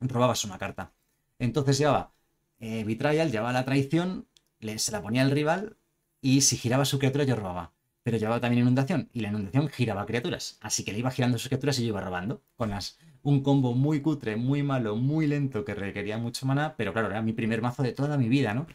robabas una carta. Entonces llevaba eh, llevaba la traición, le, se la ponía al rival, y si giraba su criatura yo robaba pero llevaba también inundación y la inundación giraba criaturas. Así que le iba girando sus criaturas y yo iba robando con las un combo muy cutre, muy malo, muy lento que requería mucho maná, pero claro, era mi primer mazo de toda mi vida, ¿no?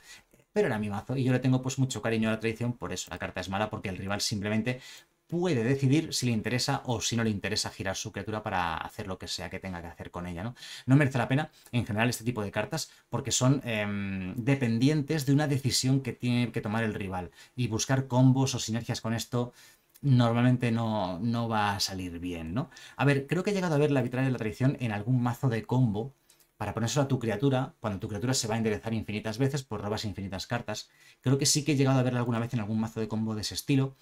Pero era mi mazo y yo le tengo pues mucho cariño a la tradición por eso. La carta es mala porque el rival simplemente puede decidir si le interesa o si no le interesa girar su criatura para hacer lo que sea que tenga que hacer con ella. No, no merece la pena en general este tipo de cartas porque son em, dependientes de una decisión que tiene que tomar el rival y buscar combos o sinergias con esto normalmente no, no va a salir bien. ¿no? A ver, creo que he llegado a ver la vitrina de la tradición en algún mazo de combo para ponérselo a tu criatura, cuando tu criatura se va a enderezar infinitas veces, pues robas infinitas cartas. Creo que sí que he llegado a verla alguna vez en algún mazo de combo de ese estilo,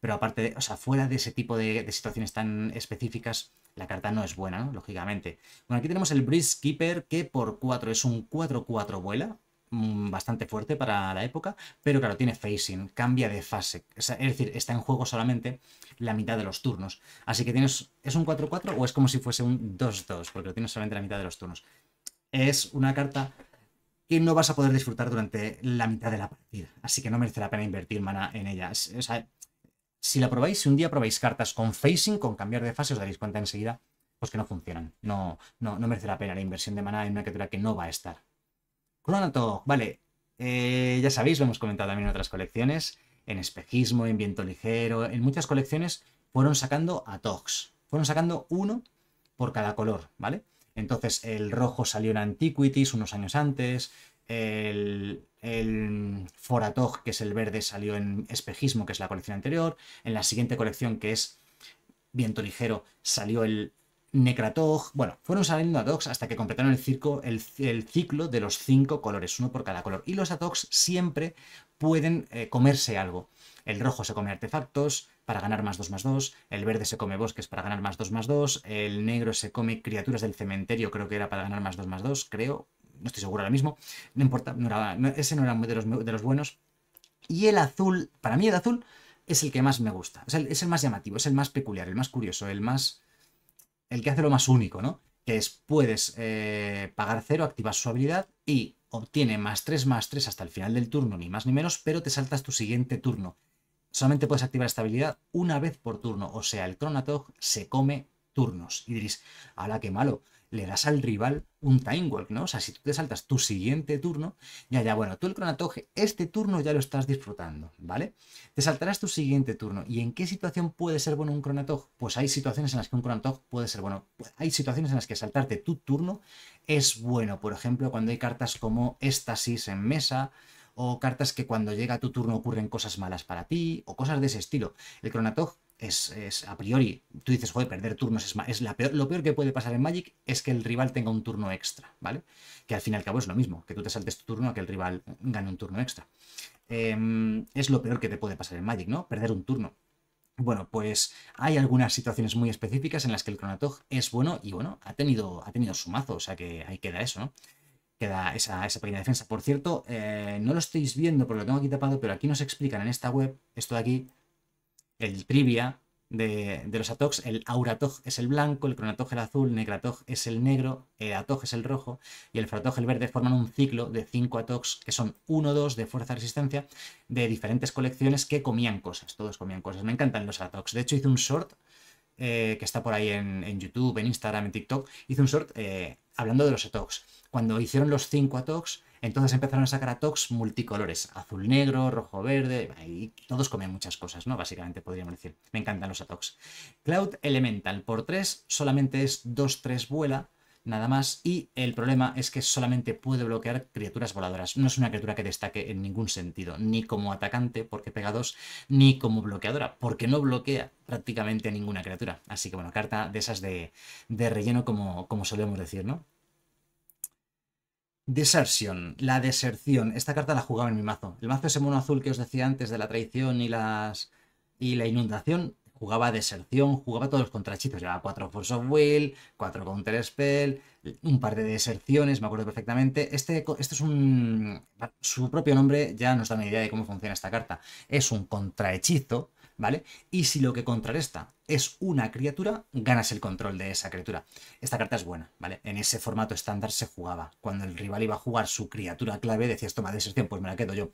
pero aparte, de, o sea, fuera de ese tipo de, situaciones tan específicas, la carta no es buena, ¿no? lógicamente. Bueno, aquí tenemos el Breeze Keeper, que por 4 es un 4-4 vuela, mm, bastante fuerte para la época, pero claro, tiene facing, cambia de fase, es decir, está en juego solamente la mitad de los turnos. Así que tienes, ¿es un 4-4 o es como si fuese un 2-2? Porque lo tienes solamente la mitad de los turnos. Es una carta que no vas a poder disfrutar durante la mitad de la partida, así que no merece la pena invertir mana en ella. O sea, si la probáis, si un día probáis cartas con facing, con cambiar de fase, os daréis cuenta enseguida pues que no funcionan. No, no, no merece la pena la inversión de maná en una criatura que no va a estar. Clonato, vale. Eh, ya sabéis, lo hemos comentado también en otras colecciones, en espejismo, en viento ligero, en muchas colecciones fueron sacando a Togs. Fueron sacando uno por cada color, ¿vale? Entonces el rojo salió en Antiquities unos años antes, el, el Foratog, que es el verde, salió en Espejismo, que es la colección anterior. En la siguiente colección, que es Viento Ligero, salió el Necratog. Bueno, fueron saliendo adogs hasta que completaron el, circo, el, ciclo de los cinco colores, uno por cada color. Y los hoc siempre pueden eh, comerse algo. El rojo se come artefactos para ganar más 2 más 2, el verde se come bosques para ganar más 2 más 2, el negro se come criaturas del cementerio, creo que era para ganar más 2 más 2, creo, no estoy seguro ahora mismo, no importa, ese no era de los, de los buenos. Y el azul, para mí el azul es el que más me gusta, es el, más llamativo, es el más peculiar, el más curioso, el más... el que hace lo más único, ¿no? Que es, puedes eh, pagar cero, activar su habilidad y obtiene más 3, más 3 hasta el final del turno, ni más ni menos, pero te saltas tu siguiente turno. Solamente puedes activar esta habilidad una vez por turno, o sea, el Cronatog se come turnos. Y diréis, la qué malo le das al rival un time walk, ¿no? O sea, si tú te saltas tu siguiente turno, ya, ya, bueno, tú el cronatoge, este turno ya lo estás disfrutando, ¿vale? Te saltarás tu siguiente turno. ¿Y en qué situación puede ser bueno un cronatog? Pues hay situaciones en las que un cronatog puede ser bueno. Pues hay situaciones en las que saltarte tu turno es bueno. Por ejemplo, cuando hay cartas como Éstasis en mesa, o cartas que cuando llega tu turno ocurren cosas malas para ti, o cosas de ese estilo. El cronatog es, a priori, tú dices, joder, perder turnos es, es la lo peor que puede pasar en Magic es que el rival tenga un turno extra, ¿vale? Que al fin y al cabo es lo mismo, que tú te saltes tu turno a que el rival gane un turno extra. Em, es lo peor que te puede pasar en Magic, ¿no? Perder un turno. Bueno, pues hay algunas situaciones muy específicas en las que el Chronotog es bueno y bueno, ha tenido, ha tenido su mazo, o sea que ahí queda eso, ¿no? Queda esa, pequeña defensa. Por cierto, eh, no lo estáis viendo porque lo tengo aquí tapado, pero aquí nos explican en esta web, esto de aquí, el trivia de, los atox, el auratog es el blanco, el cronatoj el azul, el es el negro, el es el rojo y el fratog el verde forman un ciclo de cinco atox que son 1 dos de fuerza resistencia de diferentes colecciones que comían cosas, todos comían cosas. Me encantan los atox. De hecho hice un short eh, que está por ahí en, YouTube, en Instagram, en TikTok, hice un short eh, hablando de los atox. Cuando hicieron los cinco atox... Entonces empezaron a sacar atox multicolores, azul negro, rojo verde, y todos comen muchas cosas, ¿no? Básicamente podríamos decir, me encantan los atox. Cloud Elemental por 3 solamente es 2-3 vuela, nada más, y el problema es que solamente puede bloquear criaturas voladoras. No es una criatura que destaque en ningún sentido, ni como atacante, porque pega 2, ni como bloqueadora, porque no bloquea prácticamente ninguna criatura. Así que bueno, carta de esas de, de relleno como, como solemos decir, ¿no? Deserción, la deserción. Esta carta la jugaba en mi mazo. El mazo ese mono azul que os decía antes de la traición y las y la inundación, jugaba deserción, jugaba todos los contrachitos. Llevaba 4 Force of Will, 4 Counter Spell, un par de deserciones, me acuerdo perfectamente. Este, este es un. Su propio nombre ya nos da una idea de cómo funciona esta carta. Es un contrahechizo ¿vale? Y si lo que contrarresta es una criatura, ganas el control de esa criatura. Esta carta es buena, ¿vale? En ese formato estándar se jugaba. Cuando el rival iba a jugar su criatura clave, decías, toma deserción, pues me la quedo yo.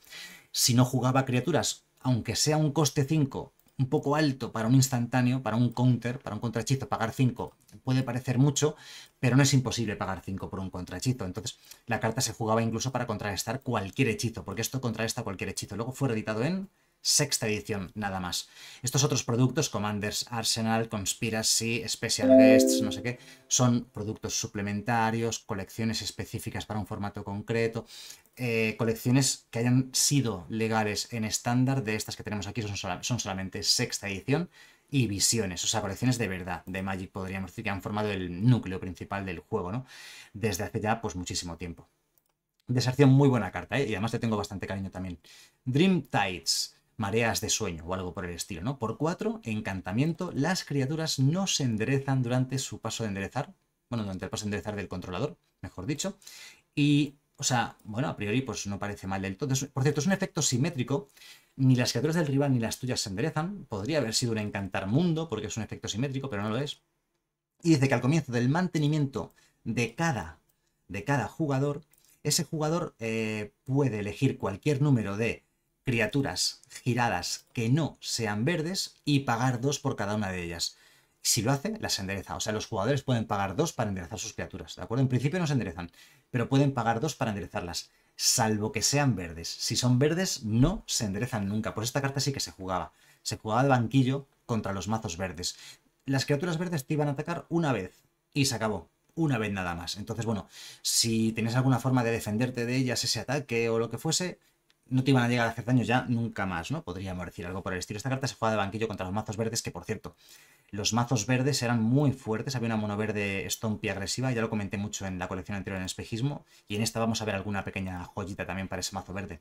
Si no jugaba criaturas, aunque sea un coste 5, un poco alto para un instantáneo, para un counter, para un contrahechizo, pagar 5 puede parecer mucho, pero no es imposible pagar 5 por un contrahechizo. Entonces, la carta se jugaba incluso para contrarrestar cualquier hechizo, porque esto contrarresta cualquier hechizo. Luego fue editado en sexta edición nada más. Estos otros productos, Commanders Arsenal, Conspiracy, Special Guests, no sé qué, son productos suplementarios, colecciones específicas para un formato concreto, eh, colecciones que hayan sido legales en estándar de estas que tenemos aquí, son, solamente sexta edición, y visiones, o sea, colecciones de verdad de Magic, podríamos decir, que han formado el núcleo principal del juego, ¿no? Desde hace ya, pues, muchísimo tiempo. Deserción, muy buena carta, ¿eh? Y además te tengo bastante cariño también. Dream Tides mareas de sueño o algo por el estilo, ¿no? Por cuatro, encantamiento, las criaturas no se enderezan durante su paso de enderezar, bueno, durante el paso de enderezar del controlador, mejor dicho, y, o sea, bueno, a priori pues no parece mal del todo. Por cierto, es un efecto simétrico, ni las criaturas del rival ni las tuyas se enderezan, podría haber sido un encantar mundo porque es un efecto simétrico, pero no lo es. Y dice que al comienzo del mantenimiento de cada, de cada jugador, ese jugador eh, puede elegir cualquier número de criaturas giradas que no sean verdes y pagar dos por cada una de ellas. Si lo hace, las endereza. O sea, los jugadores pueden pagar dos para enderezar sus criaturas, ¿de acuerdo? En principio no se enderezan, pero pueden pagar dos para enderezarlas, salvo que sean verdes. Si son verdes, no se enderezan nunca. Pues esta carta sí que se jugaba. Se jugaba de banquillo contra los mazos verdes. Las criaturas verdes te iban a atacar una vez y se acabó una vez nada más. Entonces, bueno, si tenías alguna forma de defenderte de ellas, ese ataque o lo que fuese, no te iban a llegar a hacer daño ya nunca más, ¿no? Podríamos decir algo por el estilo. Esta carta se juega de banquillo contra los mazos verdes, que por cierto, los mazos verdes eran muy fuertes. Había una mono verde stompy agresiva, ya lo comenté mucho en la colección anterior en Espejismo, y en esta vamos a ver alguna pequeña joyita también para ese mazo verde.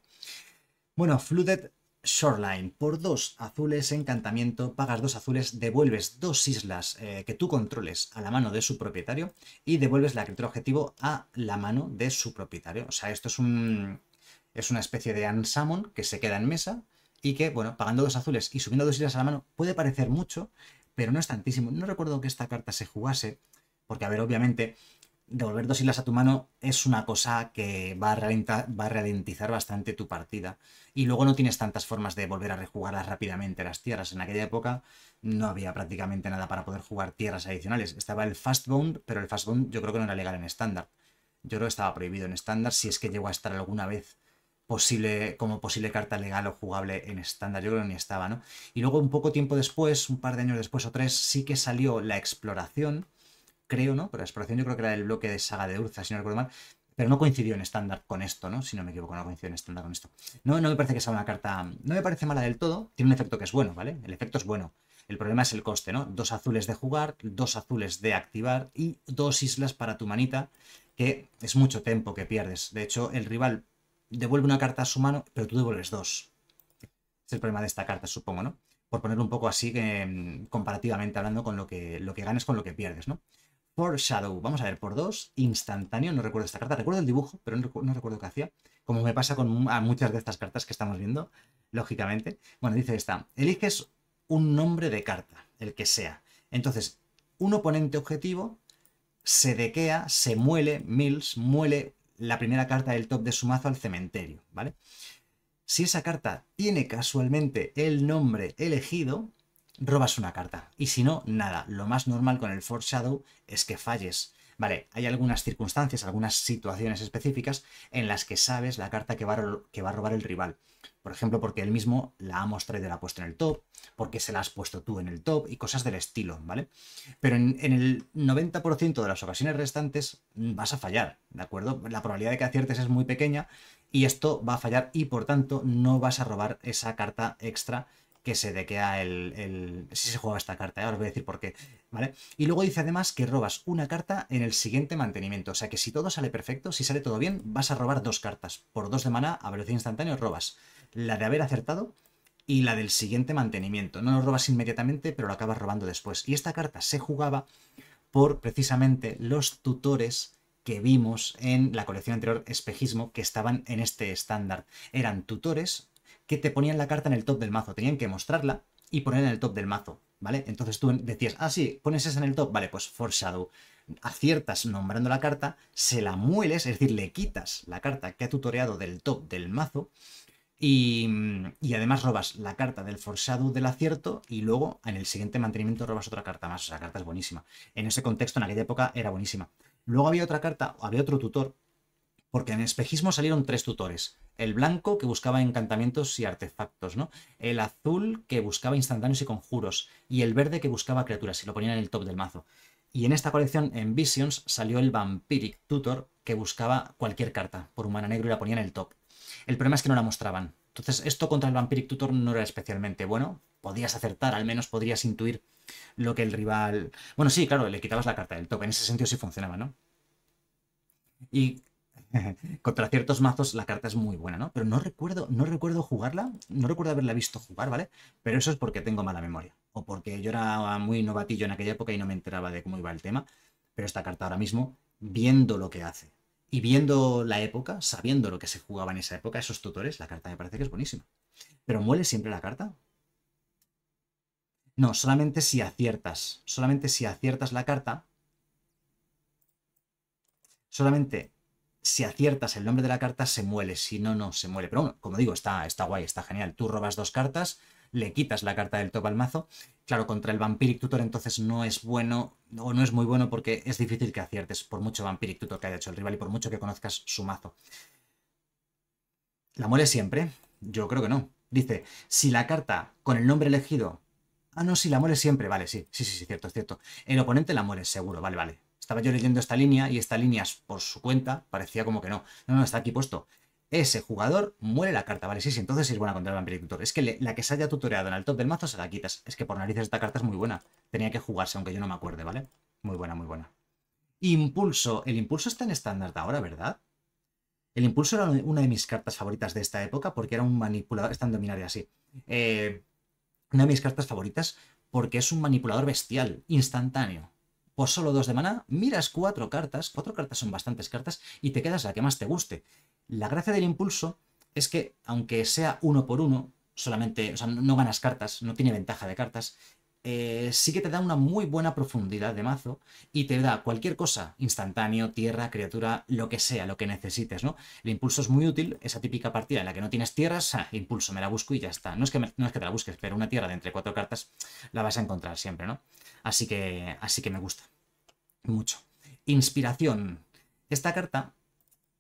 Bueno, Flooded Shoreline. Por dos azules, encantamiento, pagas dos azules, devuelves dos islas eh, que tú controles a la mano de su propietario y devuelves la criatura objetivo a la mano de su propietario. O sea, esto es un es una especie de ansamon que se queda en mesa y que, bueno, pagando dos azules y subiendo dos islas a la mano puede parecer mucho, pero no es tantísimo. No recuerdo que esta carta se jugase, porque, a ver, obviamente, devolver dos islas a tu mano es una cosa que va a, va a, ralentizar bastante tu partida. Y luego no tienes tantas formas de volver a rejugarlas rápidamente las tierras. En aquella época no había prácticamente nada para poder jugar tierras adicionales. Estaba el Fastbound, pero el bound yo creo que no era legal en estándar. Yo creo que estaba prohibido en estándar, si es que llegó a estar alguna vez posible, como posible carta legal o jugable en estándar. Yo creo que ni estaba, ¿no? Y luego un poco tiempo después, un par de años después o tres, sí que salió la exploración, creo, ¿no? Pero la exploración yo creo que era el bloque de saga de Urza, si no recuerdo mal. Pero no coincidió en estándar con esto, ¿no? Si no me equivoco, no coincidió en estándar con esto. No, no me parece que sea una carta. No me parece mala del todo. Tiene un efecto que es bueno, ¿vale? El efecto es bueno. El problema es el coste, ¿no? Dos azules de jugar, dos azules de activar y dos islas para tu manita, que es mucho tiempo que pierdes. De hecho, el rival devuelve una carta a su mano, pero tú devuelves dos. Es el problema de esta carta, supongo, ¿no? Por ponerlo un poco así, mm, comparativamente hablando con lo que, lo que ganes con lo que pierdes, ¿no? Por Shadow, vamos a ver, por dos, instantáneo, no recuerdo esta carta, recuerdo el dibujo, pero no, recuerdo qué hacía, como me pasa con muchas de estas cartas que estamos viendo, lógicamente. Bueno, dice esta, eliges un nombre de carta, el que sea. Entonces, un oponente objetivo se dequea, se muele, Mills, muele la primera carta del top de su mazo al cementerio, ¿vale? Si esa carta tiene casualmente el nombre elegido, robas una carta. Y si no, nada. Lo más normal con el Foreshadow es que falles. Vale, hay algunas circunstancias, algunas situaciones específicas en las que sabes la carta que va, que va a robar el rival. Por ejemplo, porque él mismo la ha mostrado y la ha puesto en el top, porque se la has puesto tú en el top y cosas del estilo, ¿vale? Pero en, el 90% de las ocasiones restantes vas a fallar, ¿de acuerdo? La probabilidad de que aciertes es muy pequeña y esto va a fallar y por tanto no vas a robar esa carta extra que se dequea el, el... si se juega esta carta, ya ¿eh? ahora os voy a decir por qué, ¿vale? Y luego dice además que robas una carta en el siguiente mantenimiento, o sea que si todo sale perfecto, si sale todo bien, vas a robar dos cartas, por dos de mana a velocidad instantánea robas la de haber acertado y la del siguiente mantenimiento. No lo robas inmediatamente, pero lo acabas robando después. Y esta carta se jugaba por precisamente los tutores que vimos en la colección anterior Espejismo que estaban en este estándar. Eran tutores que te ponían la carta en el top del mazo. Tenían que mostrarla y ponerla en el top del mazo, ¿vale? Entonces tú decías, ah, sí, pones esa en el top. Vale, pues Foreshadow. Aciertas nombrando la carta, se la mueles, es decir, le quitas la carta que ha tutoreado del top del mazo Mm, y, además robas la carta del forzado del acierto y luego en el siguiente mantenimiento robas otra carta más. O sea, la carta es buenísima. En ese contexto, en aquella época, era buenísima. Luego había otra carta, había otro tutor, porque en espejismo salieron tres tutores. El blanco, que buscaba encantamientos y artefactos, ¿no? El azul, que buscaba instantáneos y conjuros. Y el verde, que buscaba criaturas, y lo ponían en el top del mazo. Y en esta colección, en Visions, salió el Vampiric Tutor, que buscaba cualquier carta por humana negro y la ponía en el top. El problema es que no la mostraban. Entonces, esto contra el Vampiric Tutor no era especialmente bueno. Podías acertar, al menos podrías intuir lo que el rival. Bueno, sí, claro, le quitabas la carta del top En ese sentido sí funcionaba, ¿no? Y contra ciertos mazos la carta es muy buena, ¿no? Pero no recuerdo, no recuerdo jugarla, no recuerdo haberla visto jugar, ¿vale? Pero eso es porque tengo mala memoria. O porque yo era muy novatillo en aquella época y no me enteraba de cómo iba el tema. Pero esta carta ahora mismo, viendo lo que hace, y viendo la época, sabiendo lo que se jugaba en esa época, esos tutores, la carta me parece que es buenísima. ¿Pero muele siempre la carta? No, solamente si aciertas. Solamente si aciertas la carta. Solamente si aciertas el nombre de la carta se muele. Si no, no se muele. Pero bueno, como digo, está, está guay, está genial. Tú robas dos cartas, le quitas la carta del top al mazo. Claro, contra el Vampiric Tutor entonces no es bueno, o no es muy bueno porque es difícil que aciertes, por mucho Vampiric Tutor que haya hecho el rival y por mucho que conozcas su mazo. ¿La muere siempre? Yo creo que no. Dice, si la carta con el nombre elegido... Ah, no, si la muere siempre, vale, sí, sí, sí, sí, cierto, cierto. El oponente la muere, seguro, vale, vale. Estaba yo leyendo esta línea y esta línea por su cuenta parecía como que no. No, no, está aquí puesto ese jugador muere la carta, ¿vale? Sí, sí, entonces es buena contra el vampiro tutor. Es que la que se haya tutoreado en el top del mazo se la quitas. Es que por narices esta carta es muy buena. Tenía que jugarse, aunque yo no me acuerde, ¿vale? Muy buena, muy buena. Impulso. El impulso está en estándar ahora, ¿verdad? El impulso era una de mis cartas favoritas de esta época porque era un manipulador, es tan dominaria así. Eh, una de mis cartas favoritas porque es un manipulador bestial, instantáneo por solo dos de maná, miras cuatro cartas, cuatro cartas son bastantes cartas, y te quedas la que más te guste. La gracia del impulso es que, aunque sea uno por uno, solamente, o sea, no ganas cartas, no tiene ventaja de cartas, eh, sí que te da una muy buena profundidad de mazo y te da cualquier cosa, instantáneo, tierra, criatura, lo que sea, lo que necesites, ¿no? El impulso es muy útil, esa típica partida en la que no tienes tierras, impulso, me la busco y ya está. No es, que que te la busques, pero una tierra de entre cuatro cartas la vas a encontrar siempre, ¿no? Así que, así que me gusta mucho. Inspiración. Esta carta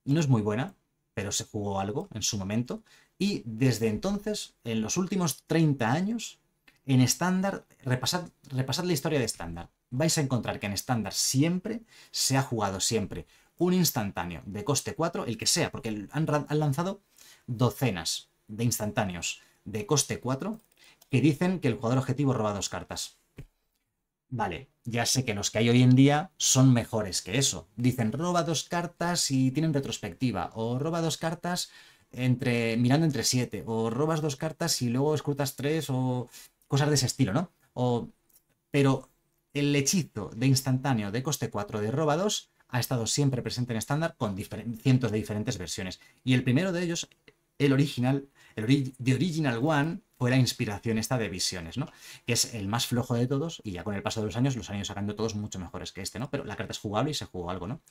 no es muy buena, pero se jugó algo en su momento. Y desde entonces, en los últimos 30 años, en estándar, repasad, la historia de estándar. Vais a encontrar que en estándar siempre se ha jugado siempre un instantáneo de coste 4, el que sea, porque han, lanzado docenas de instantáneos de coste 4 que dicen que el jugador objetivo roba dos cartas. Vale, ya sé que los que hay hoy en día son mejores que eso. Dicen roba dos cartas y tienen retrospectiva, o roba dos cartas entre mirando entre siete, o robas dos cartas y luego escrutas tres, o cosas de ese estilo, ¿no? O, pero el hechizo de instantáneo de coste 4 de roba 2 ha estado siempre presente en estándar con cientos de diferentes versiones. Y el primero de ellos, el original, el The Original One, fue la inspiración esta de Visiones, ¿no? Que es el más flojo de todos y ya con el paso de los años los han ido sacando todos mucho mejores que este, ¿no? Pero la carta es jugable y se jugó algo, ¿no?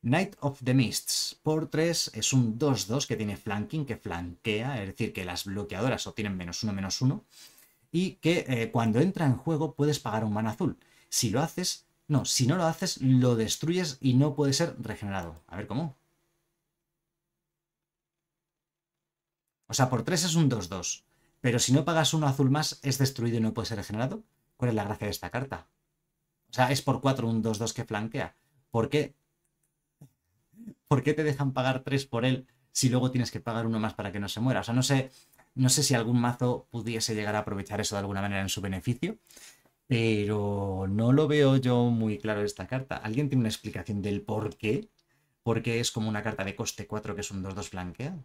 Night of the Mists por 3 es un 2-2 que tiene flanking, que flanquea, es decir, que las bloqueadoras obtienen menos 1, 1 y que eh, cuando entra en juego puedes pagar un man azul. Si lo haces, no, si no lo haces, lo destruyes y no puede ser regenerado. A ver cómo. O sea, por 3 es un 2-2. Pero si no pagas uno azul más, es destruido y no puede ser regenerado. ¿Cuál es la gracia de esta carta? O sea, es por 4 un 2-2 que flanquea. ¿Por qué? ¿Por qué te dejan pagar 3 por él si luego tienes que pagar uno más para que no se muera? O sea, no sé. No sé si algún mazo pudiese llegar a aprovechar eso de alguna manera en su beneficio, pero no lo veo yo muy claro esta carta. ¿Alguien tiene una explicación del por qué? ¿Por es como una carta de coste 4 que es un 2-2 blanquea?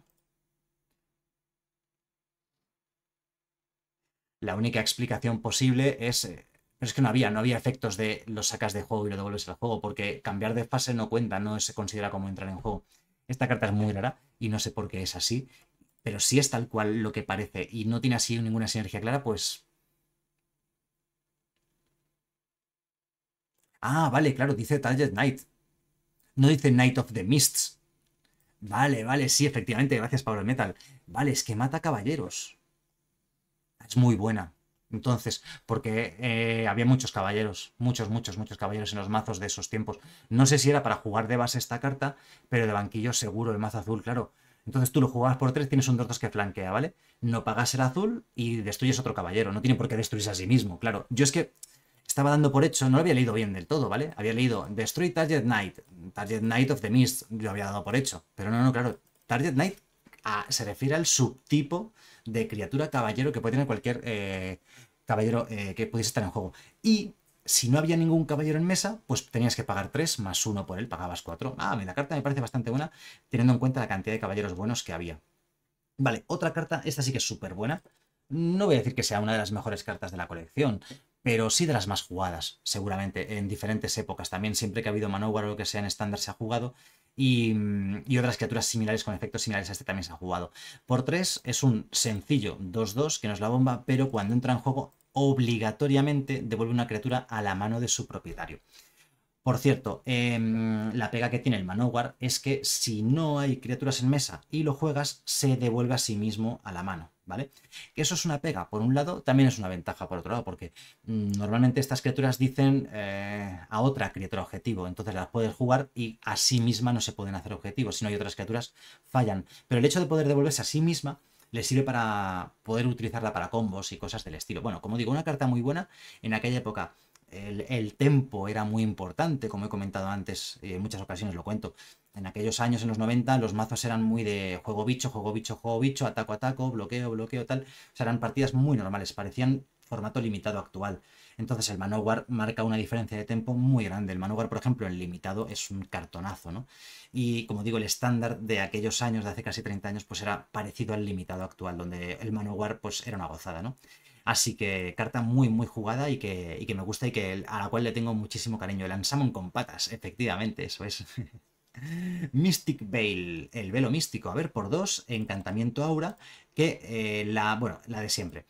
La única explicación posible es... Eh, pero es que no había, no había efectos de los sacas de juego y lo devuelves al juego, porque cambiar de fase no cuenta, no se considera como entrar en juego. Esta carta es muy rara y no sé por qué es así. Pero si es tal cual lo que parece y no tiene así ninguna sinergia clara, pues... Ah, vale, claro, dice Target Knight. No dice Knight of the Mists. Vale, vale, sí, efectivamente, gracias Pablo Metal. Vale, es que mata caballeros. Es muy buena. Entonces, porque eh, había muchos caballeros, muchos, muchos, muchos caballeros en los mazos de esos tiempos. No sé si era para jugar de base esta carta, pero de banquillo seguro el mazo azul, claro. Entonces tú lo jugabas por 3, tienes un 2-2 que flanquea, ¿vale? No pagas el azul y destruyes otro caballero. No tiene por qué destruirse a sí mismo, claro. Yo es que estaba dando por hecho, no lo había leído bien del todo, ¿vale? Había leído destruy Target Knight, Target Knight of the Mist, lo había dado por hecho. Pero no, no, claro, Target Knight se refiere al subtipo de criatura caballero que puede tener cualquier eh, caballero eh, que pudiese estar en juego. Y si no había ningún caballero en mesa, pues tenías que pagar 3 más 1 por él, pagabas 4. Ah, la carta me parece bastante buena, teniendo en cuenta la cantidad de caballeros buenos que había. Vale, otra carta, esta sí que es súper buena. No voy a decir que sea una de las mejores cartas de la colección, pero sí de las más jugadas, seguramente, en diferentes épocas. También siempre que ha habido Manowar o lo que sea en estándar se ha jugado. Y, y, otras criaturas similares con efectos similares a este también se ha jugado. Por 3 es un sencillo 2-2 que nos la bomba, pero cuando entra en juego obligatoriamente devuelve una criatura a la mano de su propietario. Por cierto, em, la pega que tiene el Manowar es que si no hay criaturas en mesa y lo juegas, se devuelve a sí mismo a la mano, ¿vale? Eso es una pega, por un lado, también es una ventaja, por otro lado, porque mm, normalmente estas criaturas dicen eh, a otra criatura objetivo, entonces las puedes jugar y a sí misma no se pueden hacer objetivos, si no hay otras criaturas, fallan. Pero el hecho de poder devolverse a sí misma le sirve para poder utilizarla para combos y cosas del estilo. Bueno, como digo, una carta muy buena en aquella época. El, tempo era muy importante, como he comentado antes, en muchas ocasiones lo cuento. En aquellos años, en los 90, los mazos eran muy de juego bicho, juego bicho, juego bicho, ataco, ataco, bloqueo, bloqueo, tal. O sea, eran partidas muy normales, parecían formato limitado actual. Entonces el Manowar marca una diferencia de tiempo muy grande. El Manowar, por ejemplo, el limitado es un cartonazo, ¿no? Y como digo, el estándar de aquellos años, de hace casi 30 años, pues era parecido al limitado actual, donde el Manowar pues era una gozada, ¿no? Así que carta muy, muy jugada y que, me gusta y que a la cual le tengo muchísimo cariño. El Ansamon con patas, efectivamente, eso es. Mystic Veil, el velo místico, a ver, por dos, encantamiento aura, que eh, la, bueno, la de siempre.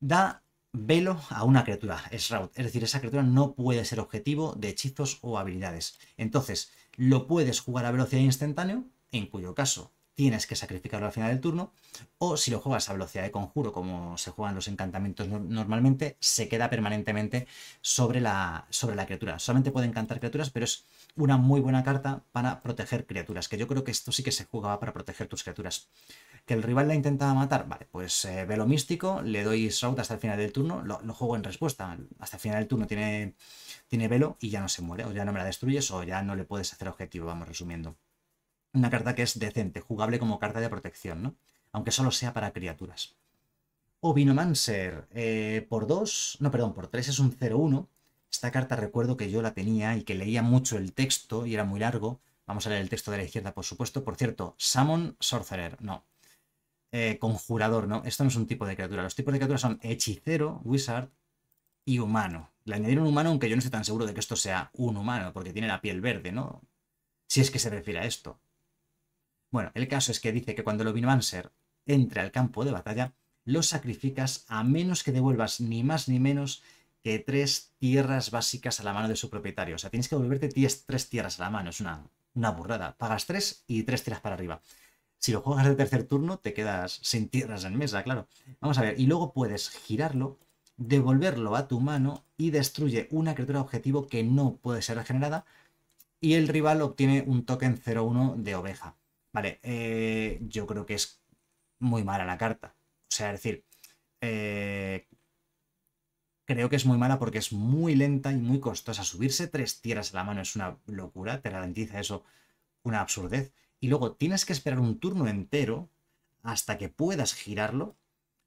Da velo a una criatura, es route. Es decir, esa criatura no puede ser objetivo de hechizos o habilidades. Entonces, lo puedes jugar a velocidad instantáneo en cuyo caso tienes que sacrificarlo al final del turno, o si lo juegas a velocidad de conjuro, como se juegan los encantamientos normalmente, se queda permanentemente sobre la, sobre la criatura. Solamente puede encantar criaturas, pero es una muy buena carta para proteger criaturas, que yo creo que esto sí que se jugaba para proteger tus criaturas. Que el rival la intentaba matar, vale, pues eh, velo místico, le doy Shroud hasta el final del turno, lo, juego en respuesta. Hasta el final del turno tiene, tiene velo y ya no se muere, o ya no me la destruyes, o ya no le puedes hacer objetivo, vamos resumiendo. Una carta que es decente, jugable como carta de protección, ¿no? Aunque solo sea para criaturas. O eh, por 2, no, perdón, por 3 es un 0-1. Esta carta recuerdo que yo la tenía y que leía mucho el texto y era muy largo. Vamos a leer el texto de la izquierda, por supuesto. Por cierto, Salmon Sorcerer. No, eh, conjurador, ¿no? Esto no es un tipo de criatura. Los tipos de criatura son hechicero, wizard y humano. Le añadieron humano, aunque yo no estoy tan seguro de que esto sea un humano, porque tiene la piel verde, ¿no? Si es que se refiere a esto. Bueno, el caso es que dice que cuando el ser entre al campo de batalla, lo sacrificas a menos que devuelvas ni más ni menos que tres tierras básicas a la mano de su propietario. O sea, tienes que devolverte tres tierras a la mano. Es una, una burrada. Pagas tres y tres tierras para arriba. Si lo juegas de tercer turno, te quedas sin tierras en mesa, claro. Vamos a ver, y luego puedes girarlo, devolverlo a tu mano y destruye una criatura objetivo que no puede ser regenerada y el rival obtiene un token 0-1 de oveja. Vale, eh, yo creo que es muy mala la carta. O sea, decir, eh, creo que es muy mala porque es muy lenta y muy costosa. Subirse tres tierras a la mano es una locura, te garantiza eso una absurdez y luego tienes que esperar un turno entero hasta que puedas girarlo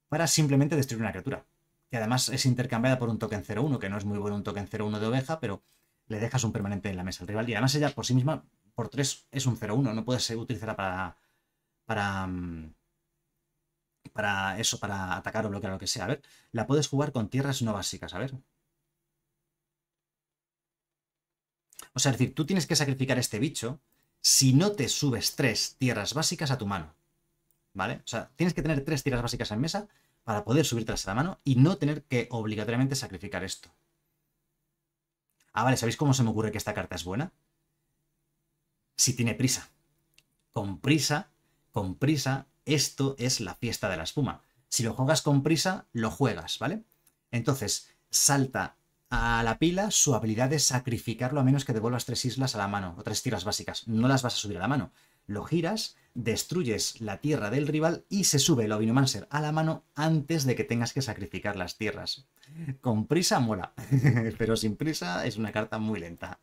para simplemente destruir una criatura. Que además es intercambiada por un token 0-1, que no es muy bueno un token 0-1 de oveja, pero le dejas un permanente en la mesa al rival. Y además ella por sí misma, por 3, es un 0-1, no puedes utilizarla para... para mm, para eso, para atacar o bloquear lo que sea. A ver, la puedes jugar con tierras no básicas, a ver. O sea, es decir, tú tienes que sacrificar este bicho si no te subes tres tierras básicas a tu mano. ¿Vale? O sea, tienes que tener tres tierras básicas en mesa para poder subírtelas a la mano y no tener que obligatoriamente sacrificar esto. Ah, vale, ¿sabéis cómo se me ocurre que esta carta es buena? Si tiene prisa. Con prisa, con prisa, esto es la fiesta de la espuma. Si lo juegas con prisa, lo juegas, ¿vale? Entonces, salta a la pila su habilidad es sacrificarlo a menos que devuelvas tres islas a la mano, o tres tierras básicas. No las vas a subir a la mano. Lo giras, destruyes la tierra del rival y se sube el Ovinomancer a la mano antes de que tengas que sacrificar las tierras. Con prisa mola, pero sin prisa es una carta muy lenta.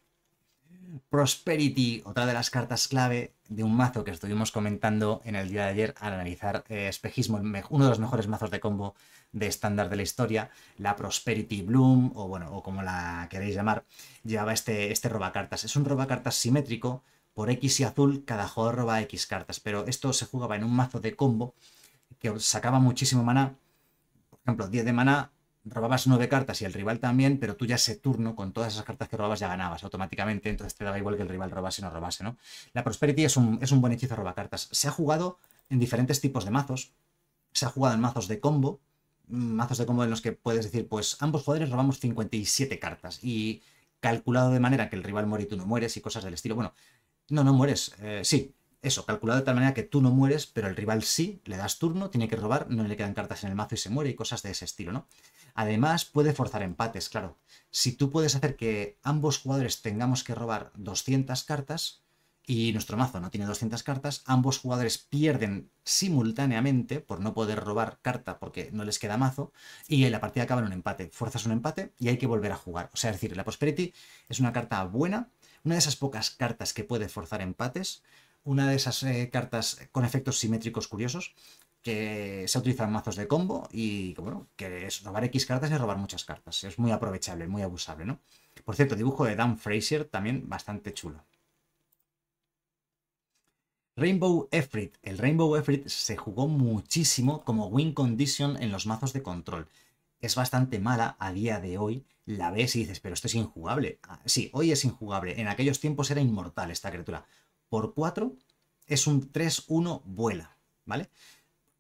Prosperity, otra de las cartas clave de un mazo que estuvimos comentando en el día de ayer al analizar eh, espejismo, uno de los mejores mazos de combo de estándar de la historia, la Prosperity Bloom, o bueno, o como la queréis llamar, llevaba este, este robacartas. Es un robacartas simétrico, por X y azul, cada jugador roba X cartas, pero esto se jugaba en un mazo de combo que sacaba muchísimo maná, por ejemplo, 10 de maná, robabas nueve cartas y el rival también, pero tú ya ese turno, con todas esas cartas que robabas, ya ganabas automáticamente, entonces te daba igual que el rival robase o no robase, ¿no? La Prosperity es un, buen hechizo roba cartas. Se ha jugado en diferentes tipos de mazos. Se ha jugado en mazos de combo, mm, mazos de combo en los que puedes decir, pues ambos jugadores robamos 57 cartas y calculado de manera que el rival muere y tú no mueres y cosas del estilo. Bueno, no, no mueres, eh, sí, eso, calculado de tal manera que tú no mueres, pero el rival sí, le das turno, tiene que robar, no le quedan cartas en el mazo y se muere y cosas de ese estilo, ¿no? Además, puede forzar empates, claro. Si tú puedes hacer que ambos jugadores tengamos que robar 200 cartas y nuestro mazo no tiene 200 cartas, ambos jugadores pierden simultáneamente por no poder robar carta porque no les queda mazo y la partida acaba en un empate. Fuerzas un empate y hay que volver a jugar. O sea, es decir, la Prosperity es una carta buena, una de esas pocas cartas que puede forzar empates, una de esas eh, cartas con efectos simétricos curiosos que se utilizan mazos de combo y bueno, que es robar X cartas y robar muchas cartas. Es muy aprovechable, muy abusable, ¿no? Por cierto, dibujo de Dan Fraser también bastante chulo. Rainbow Efrit. El Rainbow Efrit se jugó muchísimo como win condition en los mazos de control. Es bastante mala a día de hoy. La ves y dices, pero esto es injugable. Ah, sí, hoy es injugable. En aquellos tiempos era inmortal esta criatura. Por 4 es un 3-1 vuela, ¿vale?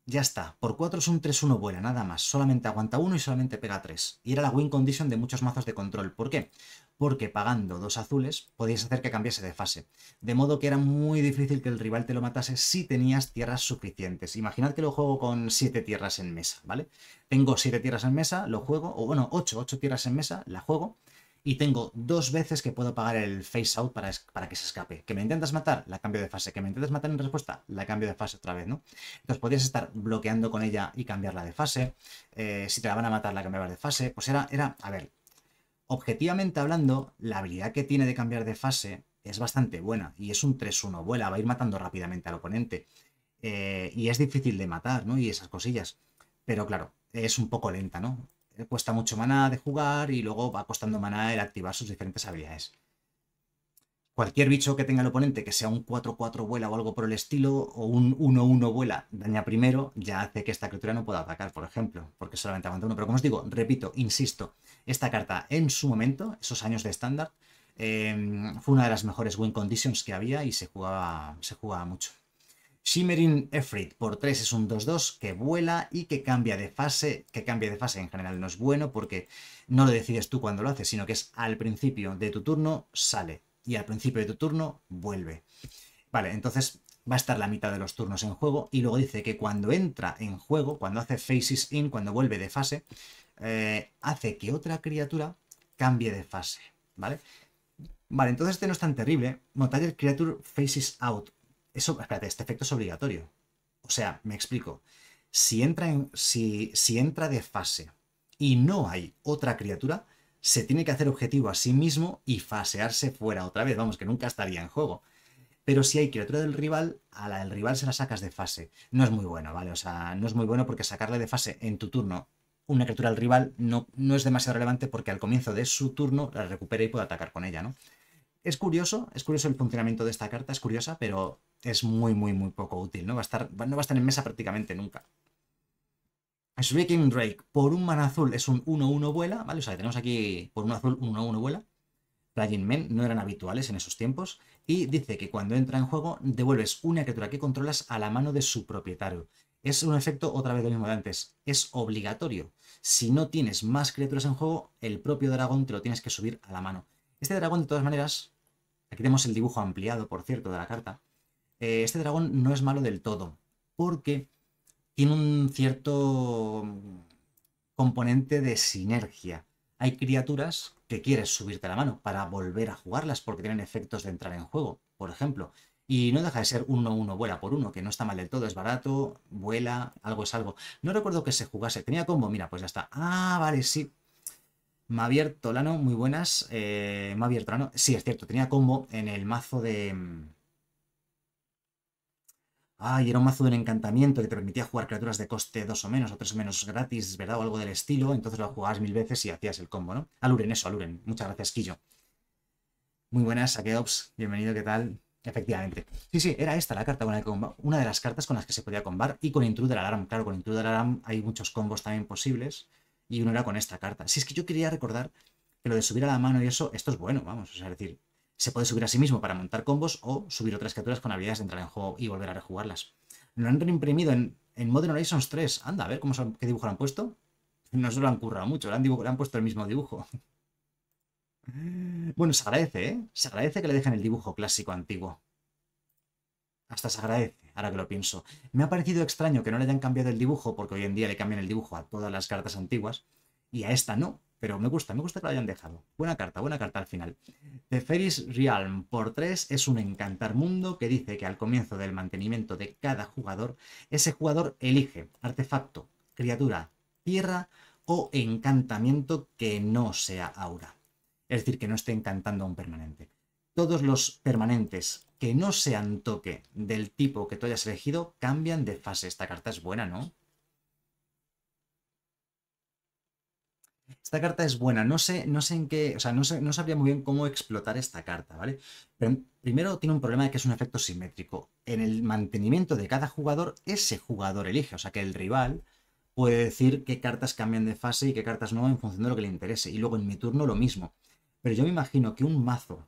Ya está, por 4 es un 3-1 vuela, nada más. Solamente aguanta 1 y solamente pega 3. Y era la win condition de muchos mazos de control. ¿Por qué? Porque pagando dos azules podías hacer que cambiase de fase. De modo que era muy difícil que el rival te lo matase si tenías tierras suficientes. Imaginad que lo juego con 7 tierras en mesa, ¿vale? Tengo 7 tierras en mesa, lo juego, o bueno, 8, 8 tierras en mesa, la juego y tengo dos veces que puedo pagar el face out para, para, que se escape. Que me intentas matar, la cambio de fase. Que me intentas matar en respuesta, la cambio de fase otra vez, ¿no? Entonces podrías estar bloqueando con ella y cambiarla de fase. Eh, si te la van a matar, la cambiabas de fase. Pues era, era, a ver, objetivamente hablando, la habilidad que tiene de cambiar de fase es bastante buena y es un 3-1 vuela, va a ir matando rápidamente al oponente. Eh, y es difícil de matar, ¿no? Y esas cosillas. Pero claro, es un poco lenta, ¿no? cuesta mucho maná de jugar y luego va costando maná el activar sus diferentes habilidades. Cualquier bicho que tenga el oponente, que sea un 4-4 vuela o algo por el estilo, o un 1-1 vuela, daña primero, ya hace que esta criatura no pueda atacar, por ejemplo, porque solamente aguanta uno. Pero como os digo, repito, insisto, esta carta en su momento, esos años de estándar, eh, fue una de las mejores win conditions que había y se jugaba, se jugaba mucho. Shimmering Efrit por 3 es un 2-2 que vuela y que cambia de fase, que cambia de fase en general no es bueno porque no lo decides tú cuando lo haces, sino que es al principio de tu turno sale y al principio de tu turno vuelve. Vale, entonces va a estar la mitad de los turnos en juego y luego dice que cuando entra en juego, cuando hace Faces In, cuando vuelve de fase, eh, hace que otra criatura cambie de fase, ¿vale? Vale, entonces este no es tan terrible. Montaller Creature Phases Out eso, espérate, este efecto es obligatorio. O sea, me explico. Si entra, en, si, si entra de fase y no hay otra criatura, se tiene que hacer objetivo a sí mismo y fasearse fuera otra vez. Vamos, que nunca estaría en juego. Pero si hay criatura del rival, a la del rival se la sacas de fase. No es muy bueno, ¿vale? O sea, no es muy bueno porque sacarle de fase en tu turno una criatura del rival no, no es demasiado relevante porque al comienzo de su turno la recupera y puede atacar con ella, ¿no? Es curioso, es curioso el funcionamiento de esta carta, es curiosa, pero es muy, muy, muy poco útil. No va a estar, no va a estar en mesa prácticamente nunca. Shrieking Drake, por un manazul azul es un 1-1 vuela, ¿vale? O sea, tenemos aquí por un azul 1-1 vuela. Flying Men no eran habituales en esos tiempos. Y dice que cuando entra en juego, devuelves una criatura que controlas a la mano de su propietario. Es un efecto otra vez lo mismo de antes. Es obligatorio. Si no tienes más criaturas en juego, el propio dragón te lo tienes que subir a la mano. Este dragón, de todas maneras, aquí tenemos el dibujo ampliado, por cierto, de la carta. Eh, este dragón no es malo del todo, porque tiene un cierto componente de sinergia. Hay criaturas que quieres subirte a la mano para volver a jugarlas porque tienen efectos de entrar en juego, por ejemplo. Y no deja de ser 1-1, vuela por uno, que no está mal del todo, es barato, vuela, algo es algo. No recuerdo que se jugase, tenía combo, mira, pues ya está. Ah, vale, sí. Me ha abierto Lano, muy buenas. Eh, me ha abierto Lano, sí, es cierto, tenía combo en el mazo de mm, Ah, y era un mazo de un encantamiento que te permitía jugar criaturas de coste dos o menos o 3 o menos gratis, ¿verdad? O algo del estilo. Entonces lo jugabas mil veces y hacías el combo, ¿no? Aluren, eso, Aluren. Muchas gracias, Quillo. Muy buenas, Saqueops. Bienvenido, ¿qué tal? Efectivamente. Sí, sí, era esta la carta con la que Una de las cartas con las que se podía combar y con Intruder Alarm. Claro, con Intruder Alarm hay muchos combos también posibles y uno era con esta carta. Si es que yo quería recordar que lo de subir a la mano y eso, esto es bueno, vamos. O sea, decir, se puede subir a sí mismo para montar combos o subir otras criaturas con habilidades de entrar en juego y volver a rejugarlas. Lo han reimprimido en, Modern Horizons 3. Anda, a ver cómo qué dibujo le han puesto. No se lo han currado mucho, le han puesto el mismo dibujo. Bueno, se agradece, ¿eh? Se agradece que le dejen el dibujo clásico antiguo. Hasta se agradece, ahora que lo pienso. Me ha parecido extraño que no le hayan cambiado el dibujo, porque hoy en día le cambian el dibujo a todas las cartas antiguas, y a esta no. Pero me gusta, me gusta que lo hayan dejado. Buena carta, buena carta al final. The Ferris Realm por 3 es un encantar mundo que dice que al comienzo del mantenimiento de cada jugador, ese jugador elige artefacto, criatura, tierra o encantamiento que no sea aura. Es decir, que no esté encantando a un permanente. Todos los permanentes que no sean toque del tipo que tú hayas elegido cambian de fase. Esta carta es buena, ¿no? Esta carta es buena, no sé, no sé en qué, o sea, no, sabría muy bien cómo explotar esta carta, ¿vale? Pero primero tiene un problema de que es un efecto simétrico. En el mantenimiento de cada jugador, ese jugador elige, o sea que el rival puede decir qué cartas cambian de fase y qué cartas no en función de lo que le interese. Y luego en mi turno lo mismo. Pero yo me imagino que un mazo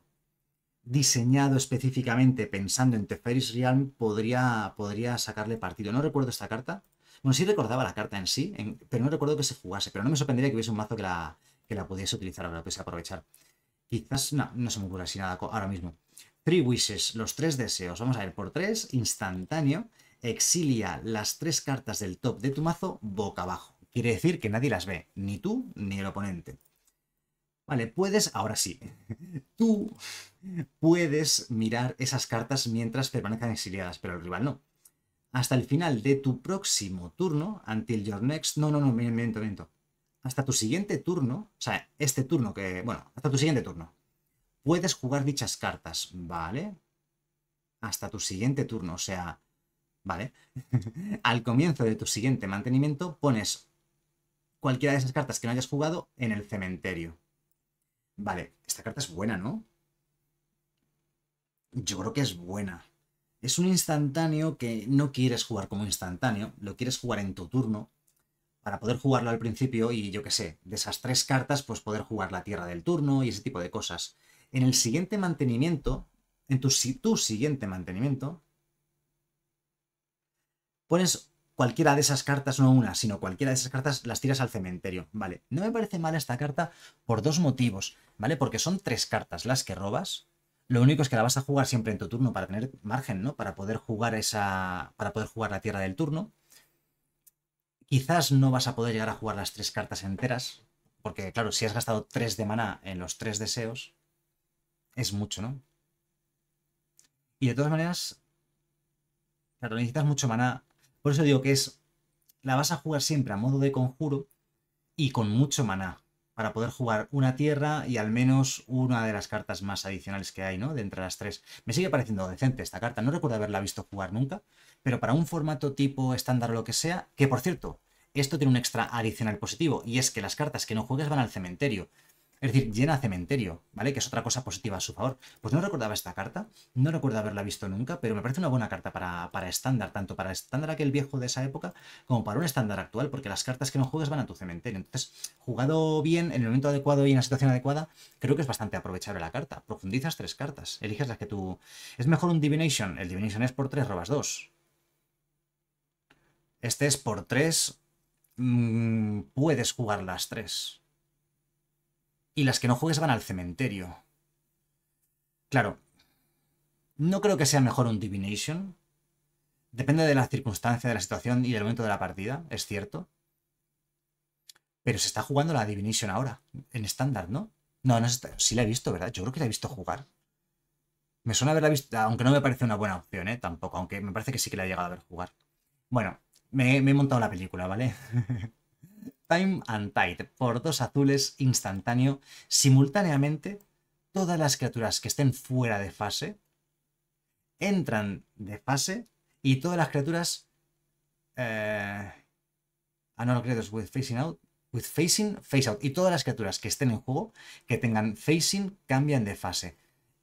diseñado específicamente pensando en Teferis Realm podría, podría sacarle partido. No recuerdo esta carta, bueno, sí recordaba la carta en sí, pero no recuerdo que se jugase. Pero no me sorprendería que hubiese un mazo que la, que la pudiese utilizar o la pudiese aprovechar. Quizás, no, no se me ocurre así nada ahora mismo. Three Wishes, los tres deseos. Vamos a ir por tres, instantáneo. Exilia las tres cartas del top de tu mazo boca abajo. Quiere decir que nadie las ve, ni tú ni el oponente. Vale, puedes, ahora sí, tú puedes mirar esas cartas mientras permanezcan exiliadas, pero el rival no hasta el final de tu próximo turno, until your next, no, no, no, miento, miento, hasta tu siguiente turno, o sea, este turno que, bueno, hasta tu siguiente turno, puedes jugar dichas cartas, ¿vale? Hasta tu siguiente turno, o sea, ¿vale? Al comienzo de tu siguiente mantenimiento pones cualquiera de esas cartas que no hayas jugado en el cementerio. Vale, esta carta es buena, ¿no? Yo creo que es buena es un instantáneo que no quieres jugar como instantáneo, lo quieres jugar en tu turno para poder jugarlo al principio y yo qué sé, de esas tres cartas pues poder jugar la tierra del turno y ese tipo de cosas. En el siguiente mantenimiento, en tu, siguiente mantenimiento, pones cualquiera de esas cartas, no una, sino cualquiera de esas cartas las tiras al cementerio, ¿vale? No me parece mal esta carta por dos motivos, ¿vale? Porque son tres cartas las que robas, lo único es que la vas a jugar siempre en tu turno para tener margen, ¿no? Para poder jugar esa. Para poder jugar la tierra del turno. Quizás no vas a poder llegar a jugar las tres cartas enteras. Porque, claro, si has gastado tres de maná en los tres deseos, es mucho, ¿no? Y de todas maneras, claro, necesitas mucho maná. Por eso digo que es. La vas a jugar siempre a modo de conjuro y con mucho maná para poder jugar una tierra y al menos una de las cartas más adicionales que hay, ¿no? De entre las tres. Me sigue pareciendo decente esta carta, no recuerdo haberla visto jugar nunca, pero para un formato tipo estándar o lo que sea, que por cierto, esto tiene un extra adicional positivo, y es que las cartas que no juegues van al cementerio. Es decir, llena cementerio, ¿vale? Que es otra cosa positiva a su favor. Pues no recordaba esta carta, no recuerdo haberla visto nunca, pero me parece una buena carta para, estándar, tanto para estándar aquel viejo de esa época como para un estándar actual, porque las cartas que no juegas van a tu cementerio. Entonces, jugado bien, en el momento adecuado y en la situación adecuada, creo que es bastante aprovechable la carta. Profundizas tres cartas, eliges las que tú... Es mejor un Divination, el Divination es por tres, robas dos Este es por tres mm, puedes jugar las tres y las que no juegues van al cementerio. Claro, no creo que sea mejor un Divination. Depende de la circunstancia, de la situación y del momento de la partida, es cierto. Pero se está jugando la Divination ahora, en estándar, ¿no? No, no está... sí la he visto, ¿verdad? Yo creo que la he visto jugar. Me suena haberla visto, aunque no me parece una buena opción, ¿eh? Tampoco, aunque me parece que sí que la he llegado a ver jugar. Bueno, me, me he montado la película, ¿vale? Time and Tide por dos azules instantáneo. Simultáneamente, todas las criaturas que estén fuera de fase entran de fase y todas las criaturas. Eh, ah, with facing out. With facing, face out. Y todas las criaturas que estén en juego, que tengan facing, cambian de fase.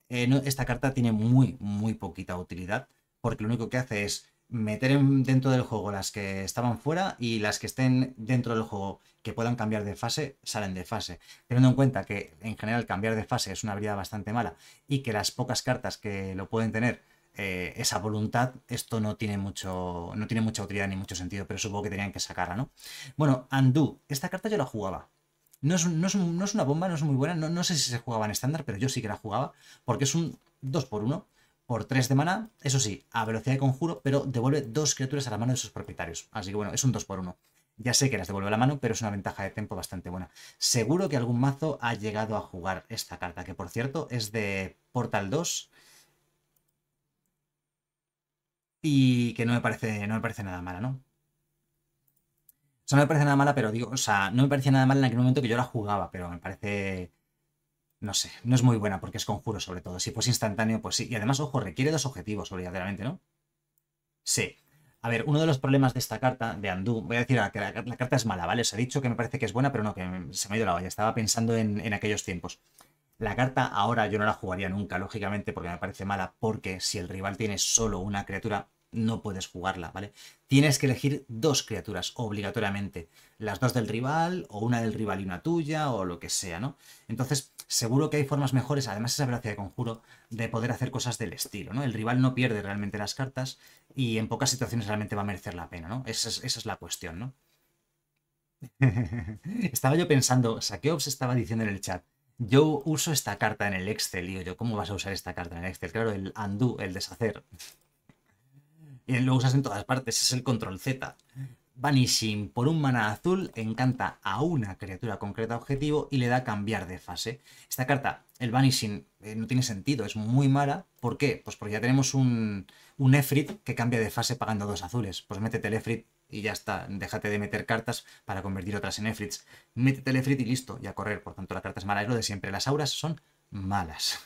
Eh, esta carta tiene muy, muy poquita utilidad, porque lo único que hace es meter dentro del juego las que estaban fuera y las que estén dentro del juego que puedan cambiar de fase salen de fase. Teniendo en cuenta que en general cambiar de fase es una habilidad bastante mala y que las pocas cartas que lo pueden tener eh, esa voluntad, esto no tiene, mucho, no tiene mucha utilidad ni mucho sentido, pero supongo que tenían que sacarla, ¿no? Bueno, Undo, esta carta yo la jugaba. No es, no es, una bomba, no es muy buena, no, sé si se jugaba en estándar, pero yo sí que la jugaba, porque es un 2 x 1 por 3 de mana, eso sí, a velocidad de conjuro, pero devuelve dos criaturas a la mano de sus propietarios. Así que bueno, es un 2 por 1 Ya sé que las devuelve a la mano, pero es una ventaja de tiempo bastante buena. Seguro que algún mazo ha llegado a jugar esta carta, que por cierto es de Portal 2 y que no me parece, no me parece nada mala, ¿no? O sea, no me parece nada mala, pero digo, o sea, no me parecía nada mal en aquel momento que yo la jugaba, pero me parece no sé, no es muy buena porque es conjuro sobre todo. Si fuese instantáneo, pues sí. Y además, ojo, requiere dos objetivos obligatoriamente, ¿no? Sí. A ver, uno de los problemas de esta carta, de Andú, voy a decir que la, carta es mala, ¿vale? Os he dicho que me parece que es buena, pero no, que se me ha ido la olla. Estaba pensando en, en aquellos tiempos. La carta ahora yo no la jugaría nunca, lógicamente, porque me parece mala, porque si el rival tiene solo una criatura, no puedes jugarla, ¿vale? Tienes que elegir dos criaturas obligatoriamente, las dos del rival, o una del rival y una tuya, o lo que sea, ¿no? Entonces, seguro que hay formas mejores, además esa gracia de conjuro, de poder hacer cosas del estilo, ¿no? El rival no pierde realmente las cartas y en pocas situaciones realmente va a merecer la pena, ¿no? Esa es, la cuestión, ¿no? estaba yo pensando, Saqueops estaba diciendo en el chat, yo uso esta carta en el Excel, y yo, ¿cómo vas a usar esta carta en el Excel? Claro, el undo, el deshacer lo usas en todas partes, es el control Z. Vanishing por un mana azul encanta a una criatura concreta objetivo y le da cambiar de fase. Esta carta, el Vanishing, eh, no tiene sentido, es muy mala. ¿Por qué? Pues porque ya tenemos un, un Efrit que cambia de fase pagando dos azules. Pues métete el Efrit y ya está, déjate de meter cartas para convertir otras en Efrits. Métete el Efrit y listo, ya correr. Por tanto, la carta es mala, es lo de siempre. Las auras son malas.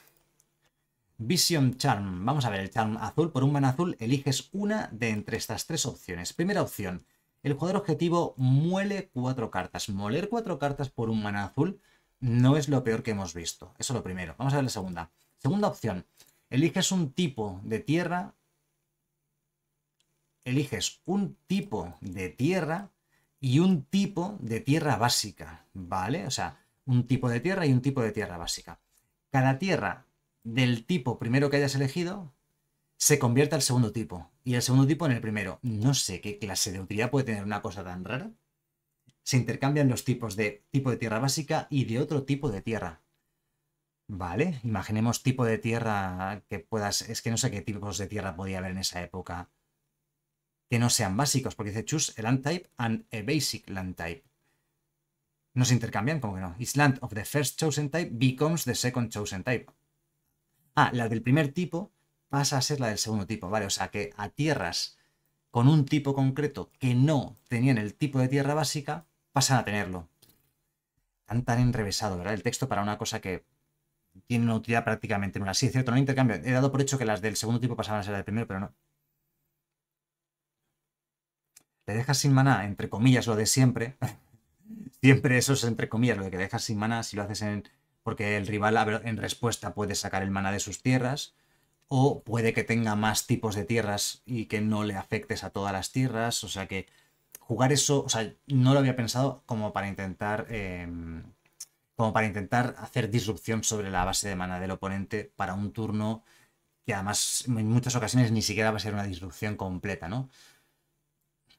Vision Charm. Vamos a ver el Charm azul. Por un mana azul eliges una de entre estas tres opciones. Primera opción, el jugador objetivo muele cuatro cartas. Moler cuatro cartas por un mana azul no es lo peor que hemos visto. Eso es lo primero. Vamos a ver la segunda. Segunda opción, eliges un tipo de tierra. Eliges un tipo de tierra y un tipo de tierra básica, ¿vale? O sea, un tipo de tierra y un tipo de tierra básica. Cada tierra del tipo primero que hayas elegido se convierte al segundo tipo y el segundo tipo en el primero. No sé qué clase de utilidad puede tener una cosa tan rara. Se intercambian los tipos de tipo de tierra básica y de otro tipo de tierra. Vale, imaginemos tipo de tierra que puedas... Es que no sé qué tipos de tierra podía haber en esa época. Que no sean básicos, porque dice choose a land type and a basic land type. No se intercambian, como que no. island land of the first chosen type becomes the second chosen type. Ah, la del primer tipo pasa a ser la del segundo tipo, ¿vale? O sea que a tierras con un tipo concreto que no tenían el tipo de tierra básica, pasan a tenerlo. Tan tan enrevesado, ¿verdad? El texto para una cosa que tiene una utilidad prácticamente nula. Sí, es cierto, no hay intercambio. He dado por hecho que las del segundo tipo pasaban a ser la del primero, pero no. Le dejas sin maná, entre comillas, lo de siempre. siempre eso es entre comillas, lo de que dejas sin maná si lo haces en, porque el rival en respuesta puede sacar el mana de sus tierras, o puede que tenga más tipos de tierras y que no le afectes a todas las tierras, o sea que jugar eso, o sea, no lo había pensado como para intentar... Em, como para intentar hacer disrupción sobre la base de mana del oponente para un turno que además en muchas ocasiones ni siquiera va a ser una disrupción completa, ¿no?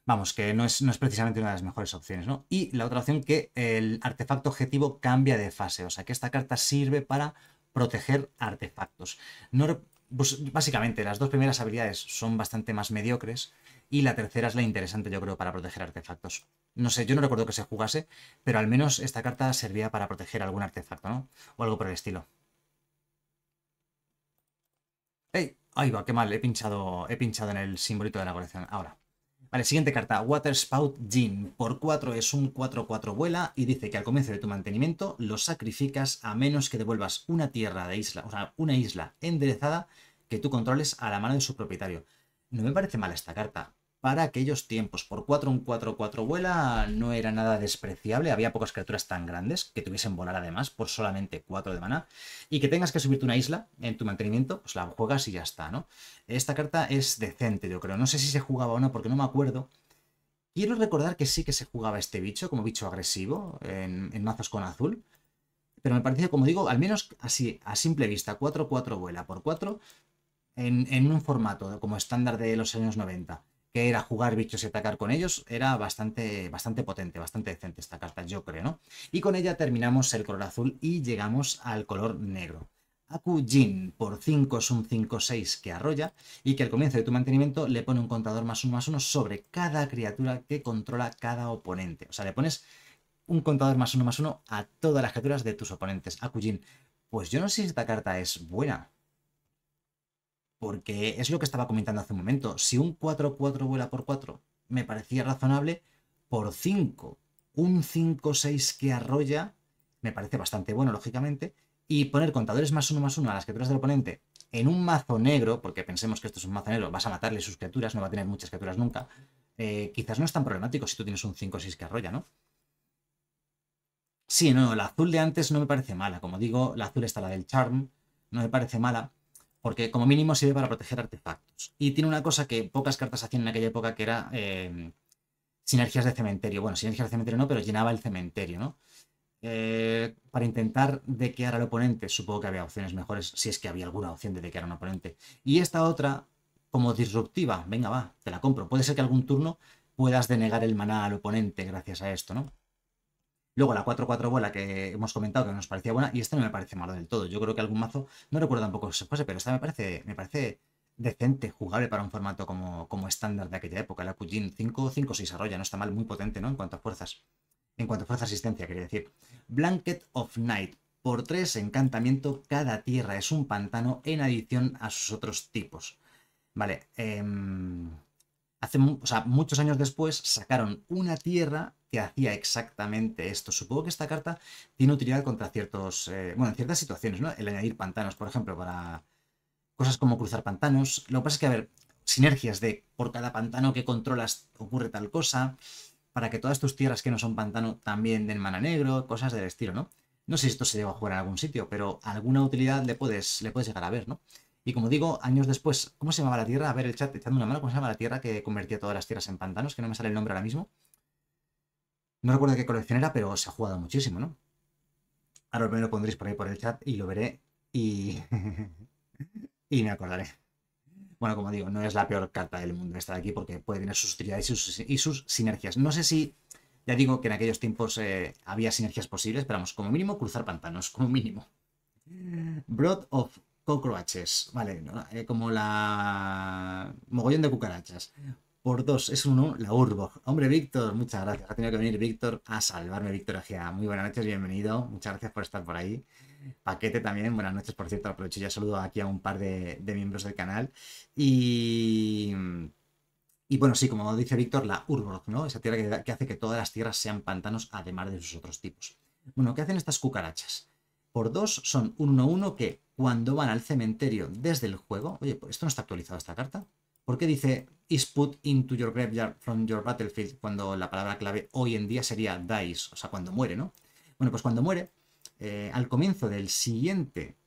Vamos, que no es, precisamente una de las mejores opciones, ¿no? Y la otra opción que el artefacto objetivo cambia de fase, o sea que esta carta sirve para proteger artefactos. No, pues, básicamente, las dos primeras habilidades son bastante más mediocres y la tercera es la interesante, yo creo, para proteger artefactos. No sé, yo no recuerdo que se jugase, pero al menos esta carta servía para proteger algún artefacto, ¿no? O algo por el estilo. ¡Ey! Ahí va, qué mal, he pinchado, he pinchado en el simbolito de la colección. Ahora. Vale, siguiente carta, Waterspout Jin. Por 4 es un 4-4 vuela y dice que al comienzo de tu mantenimiento lo sacrificas a menos que devuelvas una tierra de isla, o sea, una isla enderezada que tú controles a la mano de su propietario. No me parece mala esta carta, para aquellos tiempos. Por 4 un 4-4 vuela no era nada despreciable, había pocas criaturas tan grandes que tuviesen volar además por solamente 4 de maná y que tengas que subirte una isla en tu mantenimiento, pues la juegas y ya está, ¿no? Esta carta es decente, yo creo. No sé si se jugaba o no porque no me acuerdo. Quiero recordar que sí que se jugaba este bicho como bicho agresivo en, mazos con azul. Pero me parece, como digo, al menos así, a simple vista, 4-4 vuela por 4 en, en un formato como estándar de los años 90 que era jugar bichos y atacar con ellos, era bastante, bastante potente, bastante decente esta carta, yo creo, ¿no? Y con ella terminamos el color azul y llegamos al color negro. Akujin, por 5 es un 5-6 que arrolla y que al comienzo de tu mantenimiento le pone un contador más 1 más 1 sobre cada criatura que controla cada oponente. O sea, le pones un contador más 1 más 1 a todas las criaturas de tus oponentes. Akujin, pues yo no sé si esta carta es buena. Porque es lo que estaba comentando hace un momento. Si un 4-4 vuela por 4 me parecía razonable, por 5, un 5-6 que arrolla, me parece bastante bueno, lógicamente. Y poner contadores más uno más uno a las criaturas del oponente en un mazo negro, porque pensemos que esto es un mazo negro, vas a matarle sus criaturas, no va a tener muchas criaturas nunca. Eh, quizás no es tan problemático si tú tienes un 5-6 que arrolla, ¿no? Sí, no, la azul de antes no me parece mala. Como digo, la azul está la del Charm, no me parece mala porque como mínimo sirve para proteger artefactos. Y tiene una cosa que pocas cartas hacían en aquella época, que era em, sinergias de cementerio. Bueno, sinergias de cementerio no, pero llenaba el cementerio, ¿no? Eh, para intentar dequear al oponente, supongo que había opciones mejores, si es que había alguna opción de dequear a un oponente. Y esta otra, como disruptiva, venga, va, te la compro. Puede ser que algún turno puedas denegar el maná al oponente gracias a esto, ¿no? Luego la 4-4 bola que hemos comentado que nos parecía buena y esta no me parece malo del todo. Yo creo que algún mazo, no recuerdo tampoco se fuese, pero esta me parece, me parece decente, jugable para un formato como, como estándar de aquella época. La Kujin 5, 5, 6 no está mal, muy potente, ¿no? En cuanto a fuerzas. En cuanto a fuerza asistencia, quería decir. Blanket of Night. Por 3, encantamiento, cada tierra es un pantano en adición a sus otros tipos. Vale, em, hace muchos años después sacaron una tierra que hacía exactamente esto. Supongo que esta carta tiene utilidad contra ciertos, eh, bueno, en ciertas situaciones, ¿no? El añadir pantanos, por ejemplo, para cosas como cruzar pantanos. Lo que pasa es que, a ver, sinergias de por cada pantano que controlas ocurre tal cosa, para que todas tus tierras que no son pantano también den mana negro, cosas del estilo, ¿no? No sé si esto se lleva a jugar en algún sitio, pero alguna utilidad le puedes, le puedes llegar a ver, ¿no? Y como digo, años después, ¿cómo se llamaba la tierra? A ver el chat, echando una mano, ¿cómo se llama la tierra que convertía todas las tierras en pantanos? Que no me sale el nombre ahora mismo. No recuerdo qué colección era, pero se ha jugado muchísimo, ¿no? Ahora me lo pondréis por ahí por el chat y lo veré y... y me acordaré. Bueno, como digo, no es la peor carta del mundo estar aquí porque puede tener sus utilidades y sus, y sus sinergias. No sé si, ya digo que en aquellos tiempos eh, había sinergias posibles, pero vamos, como mínimo cruzar pantanos, como mínimo. Broad of cockroaches, vale, eh, como la mogollón de cucarachas por dos, es uno, la Urbo. Hombre, Víctor, muchas gracias. Ha tenido que venir Víctor a salvarme, Víctor Agia. Muy buenas noches, bienvenido. Muchas gracias por estar por ahí. Paquete también, buenas noches, por cierto. Aprovecho ya saludo aquí a un par de, miembros del canal. Y. Y bueno, sí, como dice Víctor, la Urborg, ¿no? Esa tierra que, que, hace que todas las tierras sean pantanos, además de sus otros tipos. Bueno, ¿qué hacen estas cucarachas? Por dos son uno, uno, que cuando van al cementerio desde el juego. Oye, pues esto no está actualizado esta carta. ¿Por qué dice is put into your graveyard from your battlefield cuando la palabra clave hoy en día sería dies, o sea, cuando muere, ¿no? Bueno, pues cuando muere, eh, al comienzo del siguiente,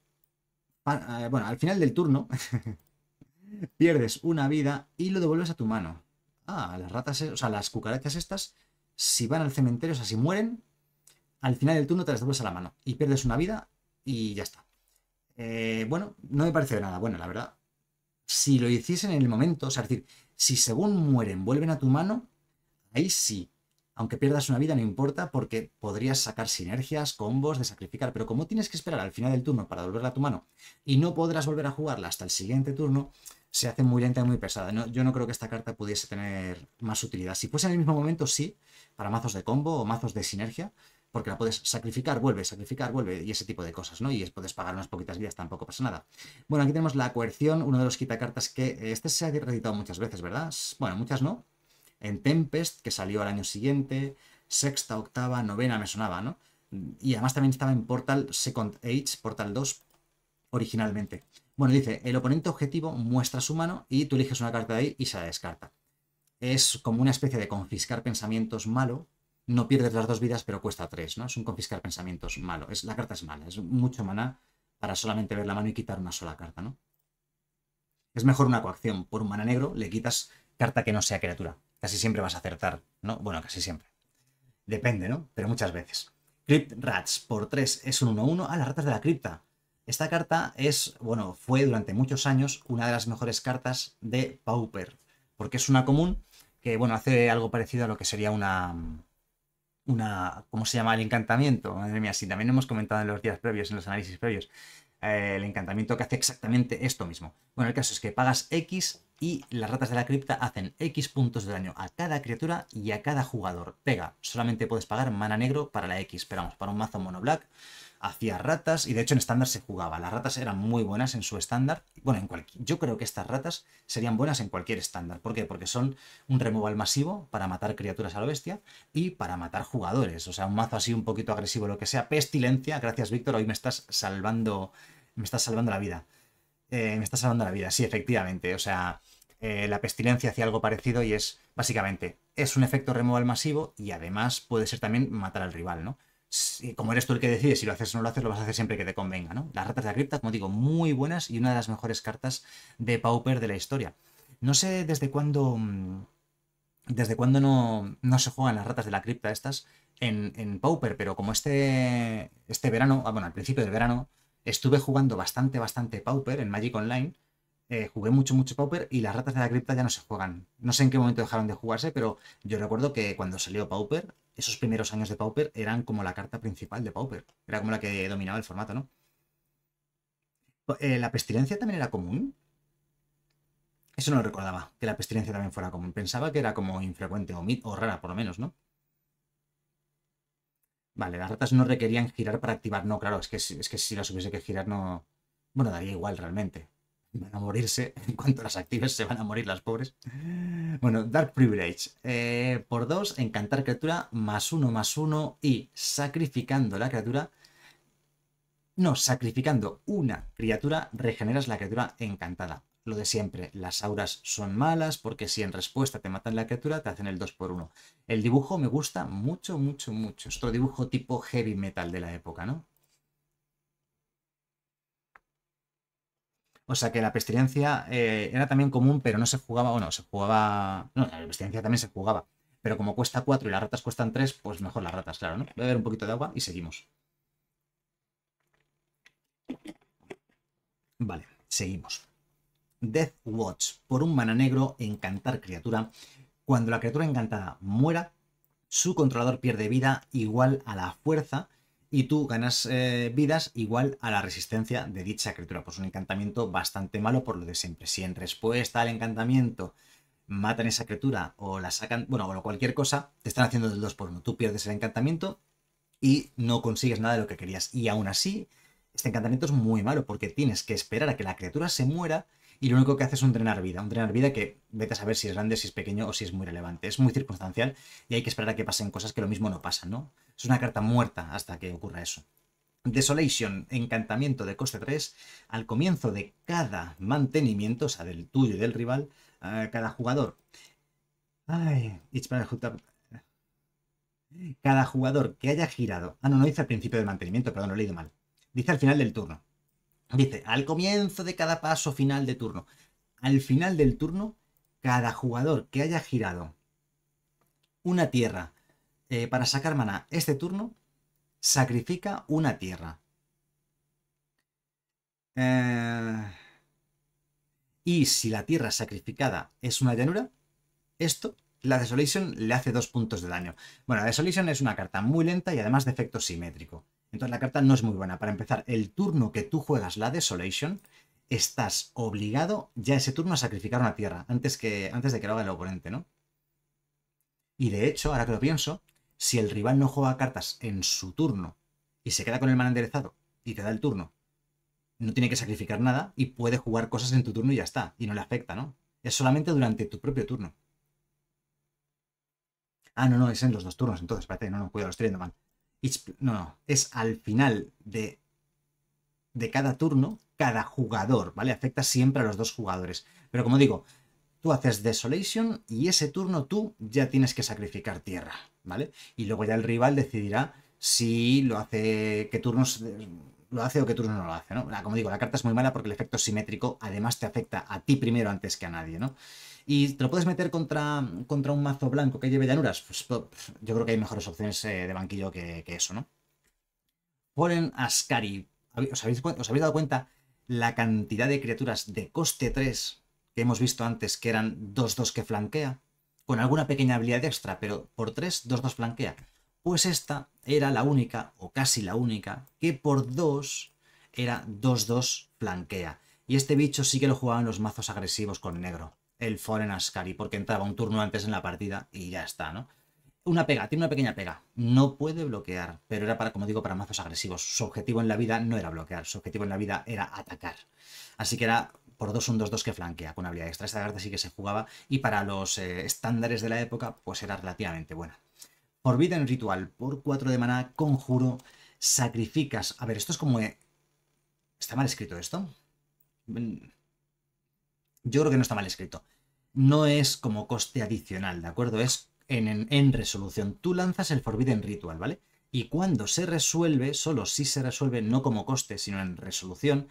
eh, bueno, al final del turno, pierdes una vida y lo devuelves a tu mano. Ah, las ratas, e, o sea, las cucarachas estas, si van al cementerio, o sea, si mueren, al final del turno te las devuelves a la mano y pierdes una vida y ya está. Eh, bueno, no me parece de nada bueno, la verdad si lo hiciesen en el momento, es decir, si según mueren vuelven a tu mano, ahí sí. Aunque pierdas una vida, no importa, porque podrías sacar sinergias, combos, de sacrificar, pero como tienes que esperar al final del turno para volverla a tu mano y no podrás volver a jugarla hasta el siguiente turno, se hace muy lenta y muy pesada. yo no creo que esta carta pudiese tener más utilidad. Si fuese en el mismo momento, sí, para mazos de combo o mazos de sinergia, porque la puedes sacrificar, vuelve, sacrificar, vuelve, y ese tipo de cosas, ¿no? Y puedes pagar unas poquitas vidas, tampoco pasa nada. Bueno, aquí tenemos la coerción, uno de los quitacartas que eh, este se ha recitado muchas veces, ¿verdad? Bueno, muchas no. En Tempest, que salió al año siguiente, sexta, octava, novena me sonaba, ¿no? Y además también estaba en Portal Second Age, Portal 2, originalmente. Bueno, dice, el oponente objetivo muestra su mano y tú eliges una carta de ahí y se la descarta. Es como una especie de confiscar pensamientos malo, no pierdes las dos vidas, pero cuesta tres, ¿no? Es un confiscar pensamientos malo. Es, la carta es mala, es mucho maná para solamente ver la mano y quitar una sola carta, ¿no? Es mejor una coacción. Por un mana negro le quitas carta que no sea criatura. Casi siempre vas a acertar, ¿no? Bueno, casi siempre. Depende, ¿no? Pero muchas veces. Crypt Rats por 3 es un 1-1. Ah, las ratas de la cripta. Esta carta es, bueno, fue durante muchos años una de las mejores cartas de Pauper. Porque es una común que, bueno, hace algo parecido a lo que sería una una, ¿cómo se llama? El encantamiento. Madre mía, sí, también hemos comentado en los días previos, en los análisis previos, eh, el encantamiento que hace exactamente esto mismo. Bueno, el caso es que pagas X y las ratas de la cripta hacen X puntos de daño a cada criatura y a cada jugador. Pega, solamente puedes pagar mana negro para la X, pero vamos, para un mazo mono black hacía ratas y de hecho en estándar se jugaba. Las ratas eran muy buenas en su estándar. Bueno, en cualquier. yo creo que estas ratas serían buenas en cualquier estándar. ¿Por qué? Porque son un removal masivo para matar criaturas a la bestia y para matar jugadores. O sea, un mazo así un poquito agresivo, lo que sea. Pestilencia. Gracias, Víctor. Hoy me estás salvando. Me estás salvando la vida. Eh, me estás salvando la vida. Sí, efectivamente. O sea. Eh, la pestilencia hacía algo parecido y es básicamente es un efecto removal masivo y además puede ser también matar al rival, ¿no? como eres tú el que decide si lo haces o no lo haces, lo vas a hacer siempre que te convenga, ¿no? Las ratas de la cripta, como digo, muy buenas y una de las mejores cartas de Pauper de la historia. No sé desde cuándo. Mm, desde cuándo no, no se juegan las ratas de la cripta estas en, Pauper, pero como este, este verano, ah, bueno, al principio del verano, estuve jugando bastante, bastante Pauper en Magic Online. Eh, jugué mucho, mucho Pauper y las ratas de la cripta ya no se juegan. No sé en qué momento dejaron de jugarse, pero yo recuerdo que cuando salió Pauper esos primeros años de Pauper eran como la carta principal de Pauper. Era como la que dominaba el formato, ¿no? Eh, ¿La pestilencia también era común? Eso no lo recordaba, que la pestilencia también fuera común. Pensaba que era como infrecuente o, o rara, por lo menos, ¿no? Vale, las ratas no requerían girar para activar. No, claro, es que, es que si las hubiese que girar no... Bueno, daría igual realmente van a morirse. En cuanto las actives, se van a morir las pobres. Bueno, Dark Privilege. Eh, por dos encantar criatura, más uno más uno y sacrificando la criatura. No, sacrificando una criatura, regeneras la criatura encantada. Lo de siempre, las auras son malas porque si en respuesta te matan la criatura, te hacen el 2 por 1 El dibujo me gusta mucho, mucho, mucho. Es otro dibujo tipo heavy metal de la época, ¿no? O sea que la pestilencia eh, era también común, pero no se jugaba, bueno, se jugaba. No, la pestilencia también se jugaba. Pero como cuesta 4 y las ratas cuestan 3, pues mejor las ratas, claro, ¿no? Voy a ver un poquito de agua y seguimos. Vale, seguimos. Death Watch. Por un mana negro, encantar criatura. Cuando la criatura encantada muera, su controlador pierde vida igual a la fuerza y tú ganas eh, vidas igual a la resistencia de dicha criatura. Pues un encantamiento bastante malo por lo de siempre. Si en respuesta al encantamiento matan esa criatura o la sacan, bueno, o cualquier cosa, te están haciendo del 2 por 1. Tú pierdes el encantamiento y no consigues nada de lo que querías. Y aún así, este encantamiento es muy malo porque tienes que esperar a que la criatura se muera y lo único que hace es un drenar vida. Un drenar vida que vete a saber si es grande, si es pequeño o si es muy relevante. Es muy circunstancial y hay que esperar a que pasen cosas que lo mismo no pasan, ¿no? Es una carta muerta hasta que ocurra eso. Desolation, encantamiento de coste 3. Al comienzo de cada mantenimiento, o sea, del tuyo y del rival, a eh, cada jugador. Ay, cada jugador que haya girado. Ah, no, no dice al principio del mantenimiento, perdón, lo he leído mal. Dice al final del turno. Dice, al comienzo de cada paso final de turno. Al final del turno, cada jugador que haya girado una tierra eh, para sacar mana este turno, sacrifica una tierra. Eh, y si la tierra sacrificada es una llanura, esto, la Desolation le hace dos puntos de daño. Bueno, la Desolation es una carta muy lenta y además de efecto simétrico. Entonces la carta no es muy buena. Para empezar, el turno que tú juegas la Desolation, estás obligado ya ese turno a sacrificar una tierra antes, que, antes de que lo haga el oponente, ¿no? Y de hecho, ahora que lo pienso, si el rival no juega cartas en su turno y se queda con el mal enderezado y te da el turno, no tiene que sacrificar nada y puede jugar cosas en tu turno y ya está, y no le afecta, ¿no? Es solamente durante tu propio turno. Ah, no, no, es en los dos turnos, entonces, espérate, no, no, cuidado, lo estoy viendo mal no, no, es al final de, de cada turno, cada jugador, ¿vale? Afecta siempre a los dos jugadores. Pero como digo, tú haces Desolation y ese turno tú ya tienes que sacrificar tierra, ¿vale? Y luego ya el rival decidirá si lo hace, qué turnos eh, lo hace o qué turno no lo hace, ¿no? Como digo, la carta es muy mala porque el efecto simétrico además te afecta a ti primero antes que a nadie, ¿no? y te lo puedes meter contra, contra un mazo blanco que lleve llanuras, pues, pues yo creo que hay mejores opciones eh, de banquillo que, eso, ¿no? Ponen Ascari. ¿Os ¿Os habéis dado cuenta la cantidad de criaturas de coste 3 que hemos visto antes que eran 2-2 que flanquea? Con alguna pequeña habilidad extra, pero por 3, 2-2 flanquea. Pues esta era la única, o casi la única, que por 2 era 2-2 flanquea. Y este bicho sí que lo jugaban los mazos agresivos con negro el Foreign Ascari, porque entraba un turno antes en la partida y ya está, ¿no? Una pega, tiene una pequeña pega. No puede bloquear, pero era para, como digo, para mazos agresivos. Su objetivo en la vida no era bloquear, su objetivo en la vida era atacar. Así que era por 2 un 2-2 que flanquea con habilidad extra. Esta carta sí que se jugaba y para los eh, estándares de la época, pues era relativamente buena. Por vida en Ritual, por 4 de maná, conjuro, sacrificas. A ver, esto es como. Eh, ¿Está mal escrito esto? Mm, yo creo que no está mal escrito. No es como coste adicional, ¿de acuerdo? Es en, en, resolución. Tú lanzas el Forbidden Ritual, ¿vale? Y cuando se resuelve, solo si se resuelve, no como coste, sino en resolución,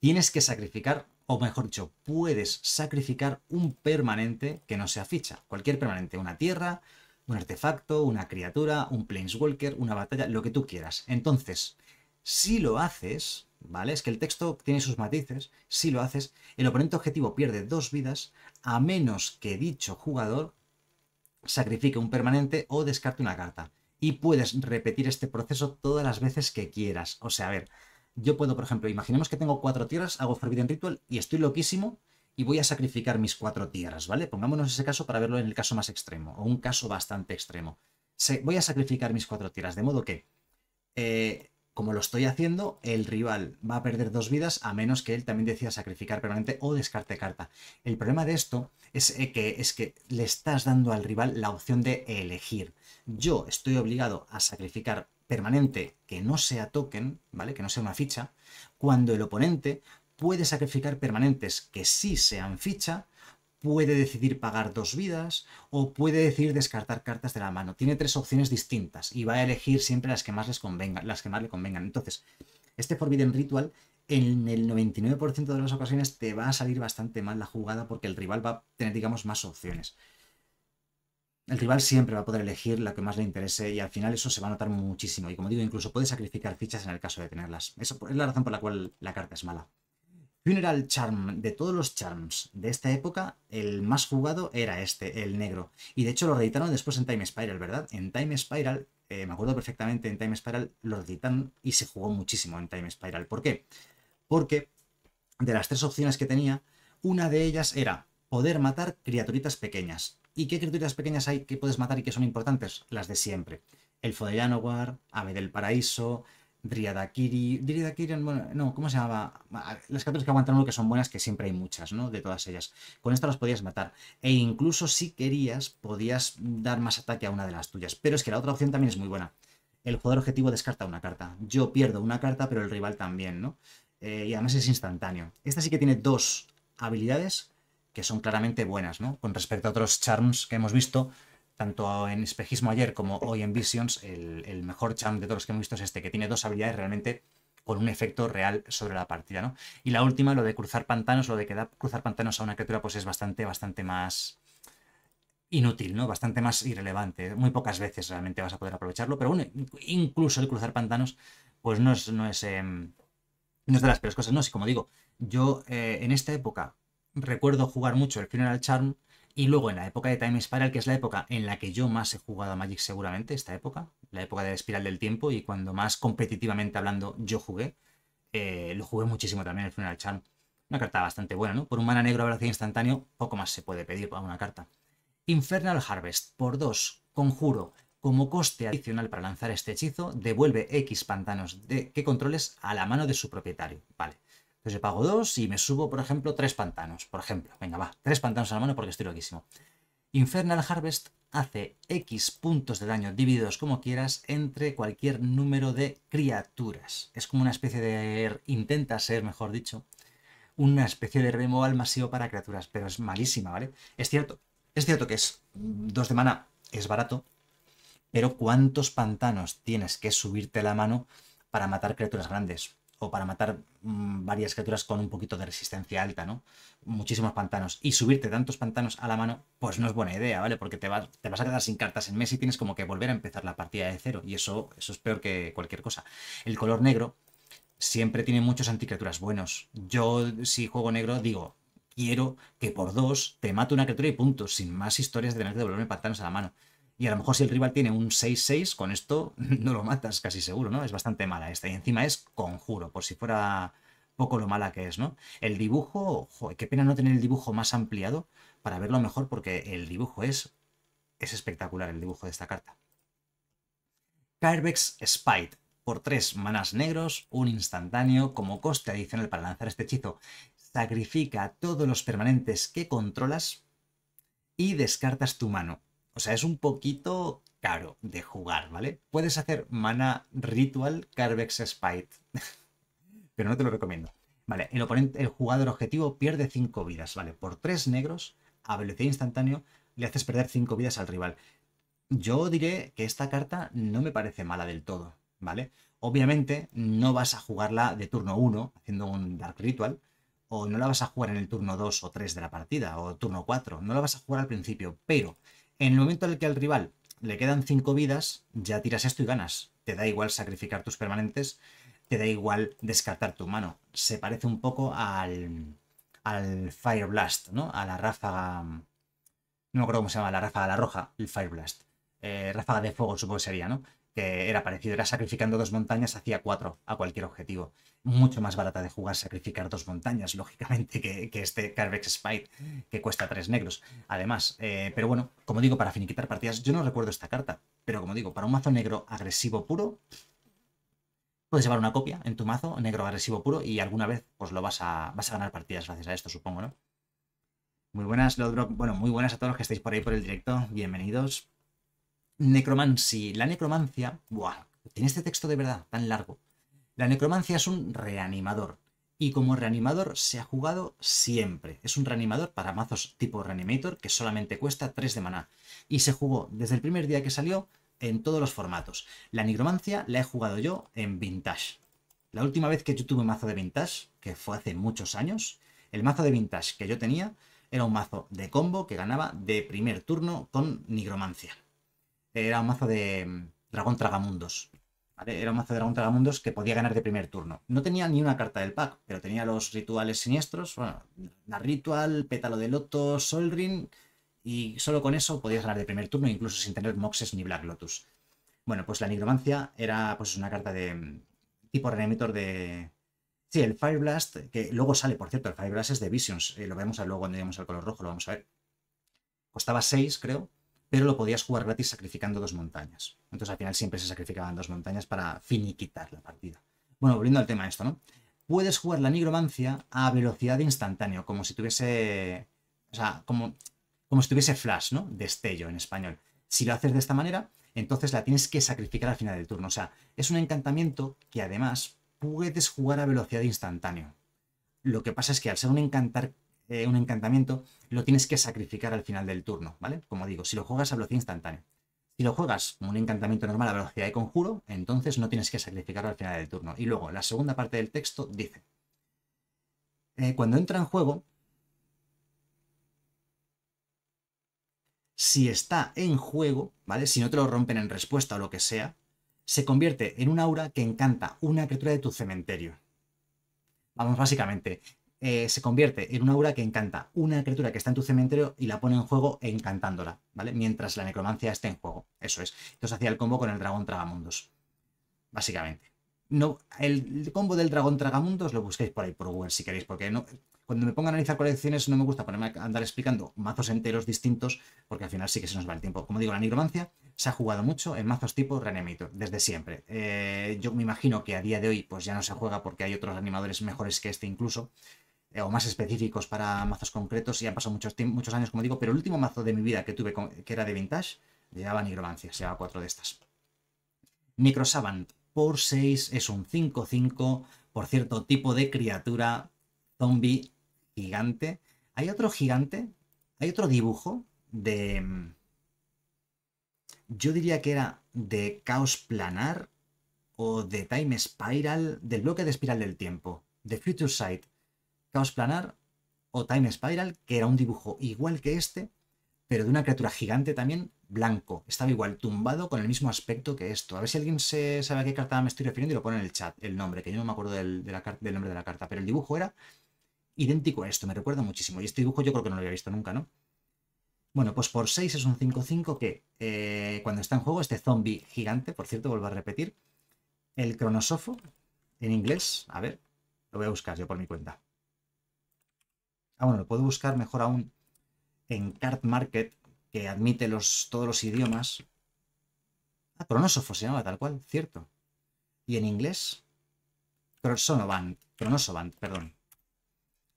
tienes que sacrificar, o mejor dicho, puedes sacrificar un permanente que no sea ficha. Cualquier permanente, una tierra, un artefacto, una criatura, un planeswalker, una batalla, lo que tú quieras. Entonces, si lo haces, ¿vale? Es que el texto tiene sus matices, si lo haces, el oponente objetivo pierde dos vidas a menos que dicho jugador sacrifique un permanente o descarte una carta. Y puedes repetir este proceso todas las veces que quieras. O sea, a ver, yo puedo, por ejemplo, imaginemos que tengo cuatro tierras, hago Forbidden Ritual y estoy loquísimo y voy a sacrificar mis cuatro tierras, ¿vale? Pongámonos ese caso para verlo en el caso más extremo, o un caso bastante extremo. voy a sacrificar mis cuatro tierras, de modo que eh, como lo estoy haciendo, el rival va a perder dos vidas a menos que él también decida sacrificar permanente o descarte carta. El problema de esto es eh, que, es que le estás dando al rival la opción de elegir. Yo estoy obligado a sacrificar permanente que no sea token, ¿vale? Que no sea una ficha, cuando el oponente puede sacrificar permanentes que sí sean ficha, puede decidir pagar dos vidas o puede decidir descartar cartas de la mano. Tiene tres opciones distintas y va a elegir siempre las que más, les convengan, las que más le convengan. Entonces, este Forbidden Ritual en el 99% de las ocasiones te va a salir bastante mal la jugada porque el rival va a tener, digamos, más opciones. El rival siempre va a poder elegir la que más le interese y al final eso se va a notar muchísimo. Y como digo, incluso puede sacrificar fichas en el caso de tenerlas. Eso es la razón por la cual la carta es mala. Funeral Charm, de todos los charms de esta época, el más jugado era este, el negro. Y de hecho lo reeditaron después en Time Spiral, ¿verdad? En Time Spiral, eh, me acuerdo perfectamente, en Time Spiral lo reeditaron y se jugó muchísimo en Time Spiral. ¿Por qué? Porque de las tres opciones que tenía, una de ellas era poder matar criaturitas pequeñas. ¿Y qué criaturitas pequeñas hay que puedes matar y que son importantes? Las de siempre. El de War, Ave del Paraíso, Driadakiri. Driadakiri, bueno, no, ¿cómo se llamaba? Las cartas que aguantan uno que son buenas, que siempre hay muchas, ¿no? De todas ellas. Con esta las podías matar. E incluso si querías, podías dar más ataque a una de las tuyas. Pero es que la otra opción también es muy buena. El jugador objetivo descarta una carta. Yo pierdo una carta, pero el rival también, ¿no? Eh, y además es instantáneo. Esta sí que tiene dos habilidades que son claramente buenas, ¿no? Con respecto a otros charms que hemos visto, tanto en Espejismo ayer como hoy en Visions, el, mejor champ de todos los que hemos visto es este, que tiene dos habilidades realmente con un efecto real sobre la partida, ¿no? Y la última, lo de cruzar pantanos, lo de que da cruzar pantanos a una criatura, pues es bastante, bastante más inútil, ¿no? Bastante más irrelevante. Muy pocas veces realmente vas a poder aprovecharlo, pero bueno, incluso el cruzar pantanos, pues no es, no es, em, no es de las peores cosas, ¿no? Si como digo, yo eh, en esta época recuerdo jugar mucho el Final Charm, y luego en la época de Time Spiral, que es la época en la que yo más he jugado a Magic seguramente, esta época, la época de la espiral del tiempo y cuando más competitivamente hablando yo jugué, eh, lo jugué muchísimo también el Funeral Charm. Una carta bastante buena, ¿no? Por un mana negro velocidad instantáneo, poco más se puede pedir para una carta. Infernal Harvest, por 2, conjuro. Como coste adicional para lanzar este hechizo, devuelve X pantanos de que controles a la mano de su propietario. Vale, entonces yo pago dos y me subo, por ejemplo, tres pantanos. Por ejemplo, venga, va, tres pantanos a la mano porque estoy loquísimo. Infernal Harvest hace X puntos de daño divididos como quieras entre cualquier número de criaturas. Es como una especie de... Er, intenta ser, mejor dicho, una especie de removal masivo para criaturas, pero es malísima, ¿vale? Es cierto, es cierto que es dos de mana, es barato, pero ¿cuántos pantanos tienes que subirte la mano para matar criaturas grandes? para matar mm, varias criaturas con un poquito de resistencia alta, ¿no? Muchísimos pantanos. Y subirte tantos pantanos a la mano, pues no es buena idea, ¿vale? Porque te, vas, te vas a quedar sin cartas en mes y tienes como que volver a empezar la partida de cero. Y eso, eso es peor que cualquier cosa. El color negro siempre tiene muchos anticriaturas buenos. Yo, si juego negro, digo, quiero que por dos te mate una criatura y punto, sin más historias de tener que devolverme pantanos a la mano. Y a lo mejor si el rival tiene un 6-6, con esto no lo matas casi seguro, ¿no? Es bastante mala esta. Y encima es conjuro, por si fuera poco lo mala que es, ¿no? El dibujo, joder, qué pena no tener el dibujo más ampliado para verlo mejor, porque el dibujo es, es espectacular, el dibujo de esta carta. Carvex Spite, por tres manas negros, un instantáneo como coste adicional para lanzar este hechizo. Sacrifica todos los permanentes que controlas y descartas tu mano. O sea, es un poquito caro de jugar, ¿vale? Puedes hacer Mana Ritual Carvex Spite, pero no te lo recomiendo. Vale, el, oponente, el jugador objetivo pierde 5 vidas, ¿vale? Por 3 negros, a velocidad instantánea, le haces perder 5 vidas al rival. Yo diré que esta carta no me parece mala del todo, ¿vale? Obviamente no vas a jugarla de turno 1, haciendo un Dark Ritual, o no la vas a jugar en el turno 2 o 3 de la partida, o turno 4, no la vas a jugar al principio, pero en el momento en el que al rival le quedan 5 vidas, ya tiras esto y ganas. Te da igual sacrificar tus permanentes, te da igual descartar tu mano. Se parece un poco al, al Fire Blast, ¿no? A la ráfaga... No me acuerdo cómo se llama, la ráfaga, la roja, el Fire Blast. Eh, ráfaga de fuego supongo que sería, ¿no? que era parecido, era sacrificando dos montañas, hacía cuatro a cualquier objetivo. Mucho más barata de jugar sacrificar dos montañas, lógicamente, que, que este Carvex Spite, que cuesta tres negros. Además, eh, pero bueno, como digo, para finiquitar partidas, yo no recuerdo esta carta, pero como digo, para un mazo negro agresivo puro, puedes llevar una copia en tu mazo, negro agresivo puro, y alguna vez pues lo vas a, vas a ganar partidas gracias a esto, supongo, ¿no? Muy buenas, Lodrock. Bueno, muy buenas a todos los que estáis por ahí por el directo. Bienvenidos. Necromancy. La necromancia. Buah, tiene este texto de verdad tan largo. La necromancia es un reanimador. Y como reanimador se ha jugado siempre. Es un reanimador para mazos tipo Reanimator que solamente cuesta 3 de maná. Y se jugó desde el primer día que salió en todos los formatos. La necromancia la he jugado yo en Vintage. La última vez que yo tuve mazo de Vintage, que fue hace muchos años, el mazo de Vintage que yo tenía era un mazo de combo que ganaba de primer turno con Necromancia era un mazo de mm, Dragón Tragamundos. Era un mazo de Dragón Tragamundos que podía ganar de primer turno. No tenía ni una carta del pack, pero tenía los rituales siniestros. la Ritual, Pétalo de Loto, Sol Ring. Y solo con eso podías ganar de primer turno, incluso sin tener Moxes ni Black Lotus. Bueno, pues la Nigromancia era pues una carta de mm, tipo renemitor de. Sí, el Fire Blast, que luego sale, por cierto, el Fire Blast es de Visions. Eh, lo vemos luego cuando lleguemos al color rojo, lo vamos a ver. Costaba 6, creo pero lo podías jugar gratis sacrificando dos montañas. Entonces al final siempre se sacrificaban dos montañas para finiquitar la partida. Bueno, volviendo al tema esto, ¿no? Puedes jugar la nigromancia a velocidad instantánea, como si tuviese. O sea, como, como si tuviese flash, ¿no? Destello en español. Si lo haces de esta manera, entonces la tienes que sacrificar al final del turno. O sea, es un encantamiento que además puedes jugar a velocidad instantánea. Lo que pasa es que al ser un encantar eh, un encantamiento, lo tienes que sacrificar al final del turno, ¿vale? Como digo, si lo juegas a velocidad instantánea. Si lo juegas como un encantamiento normal a velocidad de conjuro, entonces no tienes que sacrificarlo al final del turno. Y luego, la segunda parte del texto dice, eh, cuando entra en juego, si está en juego, ¿vale? Si no te lo rompen en respuesta o lo que sea, se convierte en un aura que encanta una criatura de tu cementerio. Vamos, básicamente, eh, se convierte en una aura que encanta una criatura que está en tu cementerio y la pone en juego encantándola, ¿vale? Mientras la necromancia esté en juego, eso es. Entonces hacía el combo con el dragón tragamundos, básicamente. No, el combo del dragón tragamundos lo busquéis por ahí, por Google, si queréis, porque cuando me pongo a analizar colecciones no me gusta ponerme a andar explicando mazos enteros distintos, porque al final sí que se nos va el tiempo. Como digo, la necromancia se ha jugado mucho en mazos tipo Reanimator, desde siempre. Eh, yo me imagino que a día de hoy pues ya no se juega porque hay otros animadores mejores que este incluso, eh, o más específicos para mazos concretos y han pasado muchos, muchos años, como digo, pero el último mazo de mi vida que tuve, que era de vintage, llevaba nigromancia, se llevaba cuatro de estas. Microsavant por 6 es un 5-5, por cierto, tipo de criatura, zombie, gigante. Hay otro gigante, hay otro dibujo de... Mm, yo diría que era de Caos Planar o de Time Spiral, del bloque de Espiral del Tiempo, de Future Sight Planar o Time Spiral, que era un dibujo igual que este, pero de una criatura gigante también, blanco. Estaba igual tumbado con el mismo aspecto que esto. A ver si alguien se sabe a qué carta me estoy refiriendo y lo pone en el chat, el nombre, que yo no me acuerdo del, nombre de la carta, pero el dibujo era idéntico a esto, me recuerda muchísimo. Y este dibujo yo creo que no lo había visto nunca, ¿no? Bueno, pues por 6 es un 5-5 que eh, cuando está en juego este zombie gigante, por cierto, vuelvo a repetir, el cronosofo, en inglés, a ver, lo voy a buscar yo por mi cuenta. Ah, bueno, lo puedo buscar mejor aún en Card Market, que admite los, todos los idiomas. Ah, cronósofo se llamaba tal cual, cierto. ¿Y en inglés? Cronosoband, perdón.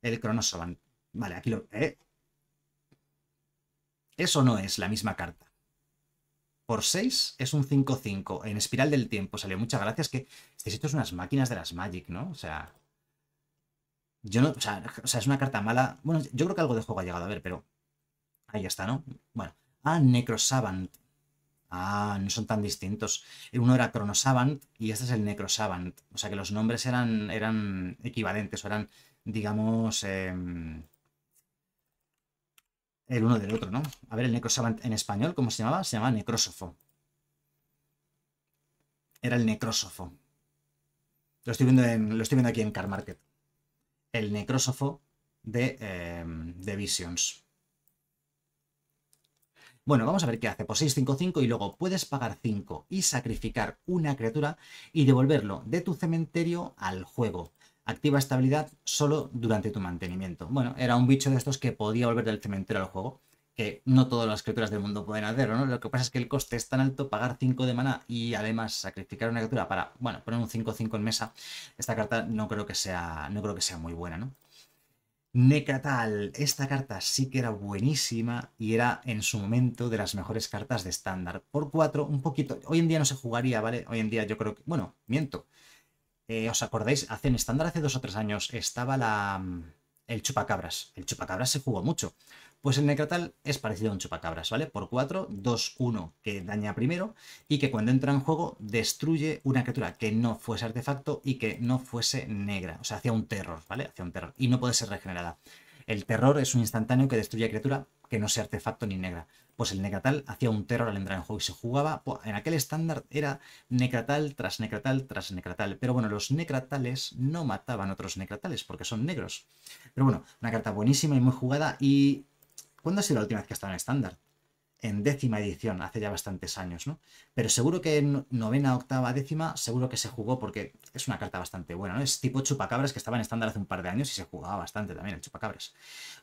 El Cronosovant. Vale, aquí lo... Eh. Eso no es la misma carta. Por 6 es un 5-5. En espiral del tiempo salió. Muchas gracias. Que este sitio es unas máquinas de las Magic, ¿no? O sea, yo no, o sea, es una carta mala. Bueno, yo creo que algo de juego ha llegado a ver, pero ahí está, ¿no? Bueno, ah, Necrosavant. Ah, no son tan distintos. el Uno era Cronosavant y este es el Necrosavant. O sea que los nombres eran, eran equivalentes, o eran, digamos, em, el uno del otro, ¿no? A ver, el Necrosavant en español, ¿cómo se llamaba? Se llamaba Necrósofo. Era el Necrósofo. Lo estoy viendo, lo estoy viendo aquí en Car Market el necrósofo de, em, de Visions. Bueno, vamos a ver qué hace. Por 6, 5, 5 y luego puedes pagar 5 y sacrificar una criatura y devolverlo de tu cementerio al juego. Activa estabilidad solo durante tu mantenimiento. Bueno, era un bicho de estos que podía volver del cementerio al juego que no todas las criaturas del mundo pueden hacerlo, ¿no? Lo que pasa es que el coste es tan alto, pagar 5 de mana y además sacrificar una criatura para, bueno, poner un 5-5 en mesa, esta carta no creo que sea, no creo que sea muy buena, ¿no? Necratal, esta carta sí que era buenísima y era en su momento de las mejores cartas de estándar. Por 4, un poquito, hoy en día no se jugaría, ¿vale? Hoy en día yo creo que, bueno, miento. Eh, ¿Os acordáis? Hace en estándar hace 2 o 3 años estaba la, mm, el chupacabras. El chupacabras se jugó mucho. Pues el Necratal es parecido a un chupacabras, ¿vale? Por 4, 2, 1 que daña primero y que cuando entra en juego destruye una criatura que no fuese artefacto y que no fuese negra. O sea, hacía un terror, ¿vale? Hacía un terror. Y no puede ser regenerada. El terror es un instantáneo que destruye a criatura que no sea artefacto ni negra. Pues el Necratal hacía un terror al entrar en juego y se jugaba. En aquel estándar era Necratal tras Necratal tras Necratal. Pero bueno, los Necratales no mataban otros Necratales porque son negros. Pero bueno, una carta buenísima y muy jugada. Y ¿Cuándo ha sido la última vez que estaba en estándar? En décima edición, hace ya bastantes años, ¿no? Pero seguro que en novena, octava, décima, seguro que se jugó porque es una carta bastante buena, ¿no? Es tipo chupacabras que estaba en estándar hace un par de años y se jugaba bastante también el chupacabras.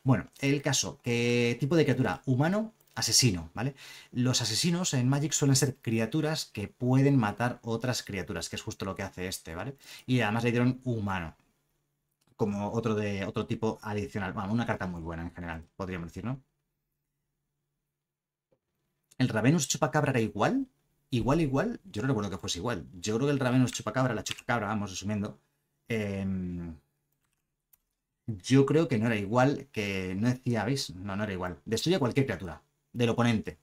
Bueno, el caso, ¿qué tipo de criatura? Humano, asesino, ¿vale? Los asesinos en Magic suelen ser criaturas que pueden matar otras criaturas, que es justo lo que hace este, ¿vale? Y además le dieron humano como otro de otro tipo adicional, bueno, una carta muy buena en general, podríamos decir, ¿no? ¿El Ravenus Chupacabra era igual? Igual, igual, yo no recuerdo que fuese igual. Yo creo que el Ravenus Chupacabra, la Chupacabra, vamos resumiendo, em, yo creo que no era igual, que no decía, ¿veis? No, no era igual. Destruye cualquier criatura del oponente.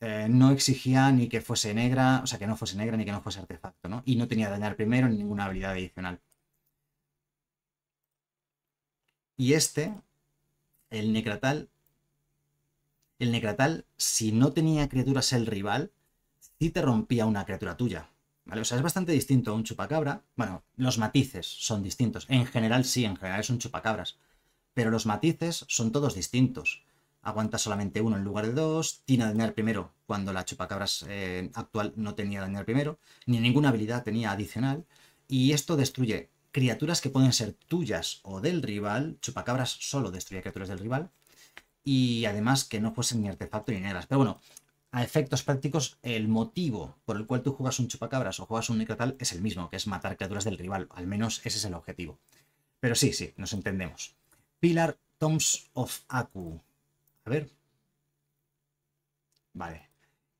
Eh, no exigía ni que fuese negra, o sea, que no fuese negra ni que no fuese artefacto, ¿no? Y no tenía dañar primero ninguna habilidad adicional. Y este, el Necratal, el Necratal, si no tenía criaturas el rival, sí te rompía una criatura tuya. ¿Vale? O sea, es bastante distinto a un chupacabra. Bueno, los matices son distintos. En general sí, en general es chupacabras. Pero los matices son todos distintos. Aguanta solamente uno en lugar de dos, tiene dañar primero cuando la chupacabras eh, actual no tenía dañar primero, ni ninguna habilidad tenía adicional. Y esto destruye criaturas que pueden ser tuyas o del rival. Chupacabras solo destruye criaturas del rival y además que no fuesen ni artefacto ni negras. Pero bueno, a efectos prácticos, el motivo por el cual tú juegas un chupacabras o juegas un necrotal es el mismo, que es matar criaturas del rival. Al menos ese es el objetivo. Pero sí, sí, nos entendemos. Pilar Toms of Aku. A ver. Vale.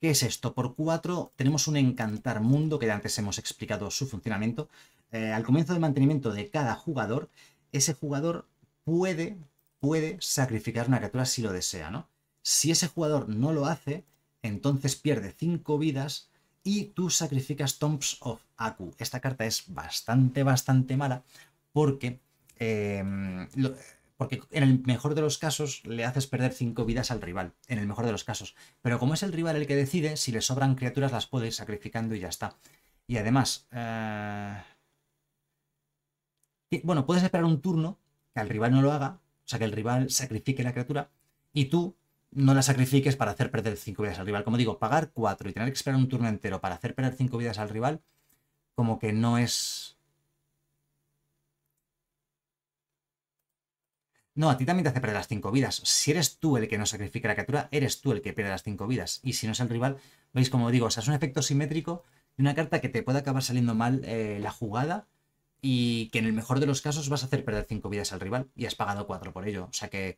¿Qué es esto? Por 4 tenemos un encantar mundo, que antes hemos explicado su funcionamiento. Eh, al comienzo del mantenimiento de cada jugador, ese jugador puede puede sacrificar una criatura si lo desea, ¿no? Si ese jugador no lo hace, entonces pierde 5 vidas y tú sacrificas Tombs of Aku. Esta carta es bastante, bastante mala porque, em, porque en el mejor de los casos le haces perder 5 vidas al rival, en el mejor de los casos. Pero como es el rival el que decide, si le sobran criaturas las puede ir sacrificando y ya está. Y además... Eh, bueno, puedes esperar un turno que al rival no lo haga o sea, que el rival sacrifique la criatura y tú no la sacrifiques para hacer perder 5 vidas al rival. Como digo, pagar 4 y tener que esperar un turno entero para hacer perder 5 vidas al rival, como que no es... No, a ti también te hace perder las 5 vidas. Si eres tú el que no sacrifica la criatura, eres tú el que pierde las 5 vidas. Y si no es el rival, veis como digo, o sea, es un efecto simétrico de una carta que te puede acabar saliendo mal eh, la jugada y que en el mejor de los casos vas a hacer perder 5 vidas al rival y has pagado 4 por ello. O sea que.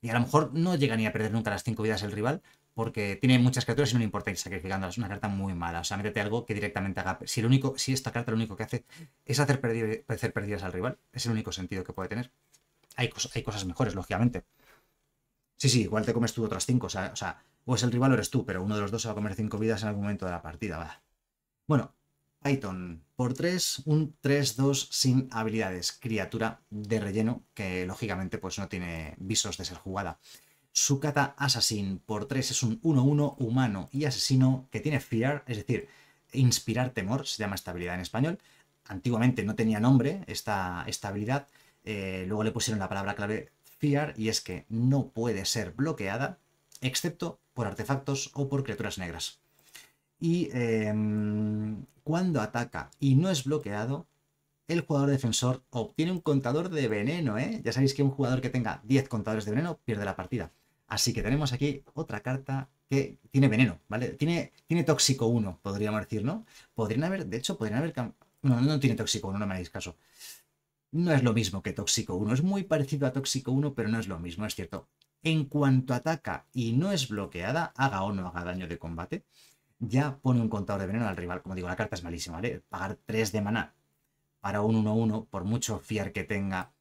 Y a lo mejor no llega ni a perder nunca las 5 vidas el rival, porque tiene muchas criaturas y no le importa ir sacrificándolas. Una carta muy mala. O sea, métete algo que directamente haga. Si, el único, si esta carta lo único que hace es hacer, perder, hacer perdidas al rival, es el único sentido que puede tener. Hay, hay cosas mejores, lógicamente. Sí, sí, igual te comes tú otras 5. O, sea, o es el rival o eres tú, pero uno de los dos se va a comer 5 vidas en algún momento de la partida. Va. Bueno, Python por 3, un 3-2 sin habilidades, criatura de relleno que lógicamente pues no tiene visos de ser jugada. Su Kata Assassin por 3 es un 1-1 humano y asesino que tiene Fear, es decir, inspirar temor, se llama esta habilidad en español. Antiguamente no tenía nombre esta, estabilidad habilidad, eh, luego le pusieron la palabra clave Fear y es que no puede ser bloqueada excepto por artefactos o por criaturas negras y em, cuando ataca y no es bloqueado, el jugador defensor obtiene un contador de veneno. ¿eh? Ya sabéis que un jugador que tenga 10 contadores de veneno pierde la partida. Así que tenemos aquí otra carta que tiene veneno, ¿vale? Tiene, tiene tóxico 1, podríamos decir, ¿no? Podrían haber, de hecho, podrían haber... No, no tiene tóxico 1, no me hagáis caso. No es lo mismo que tóxico 1, es muy parecido a tóxico 1, pero no es lo mismo, es cierto. En cuanto ataca y no es bloqueada, haga o no haga daño de combate, ya pone un contador de veneno al rival. Como digo, la carta es malísima, ¿vale? Pagar 3 de maná para un 1-1, por mucho fiar que tenga,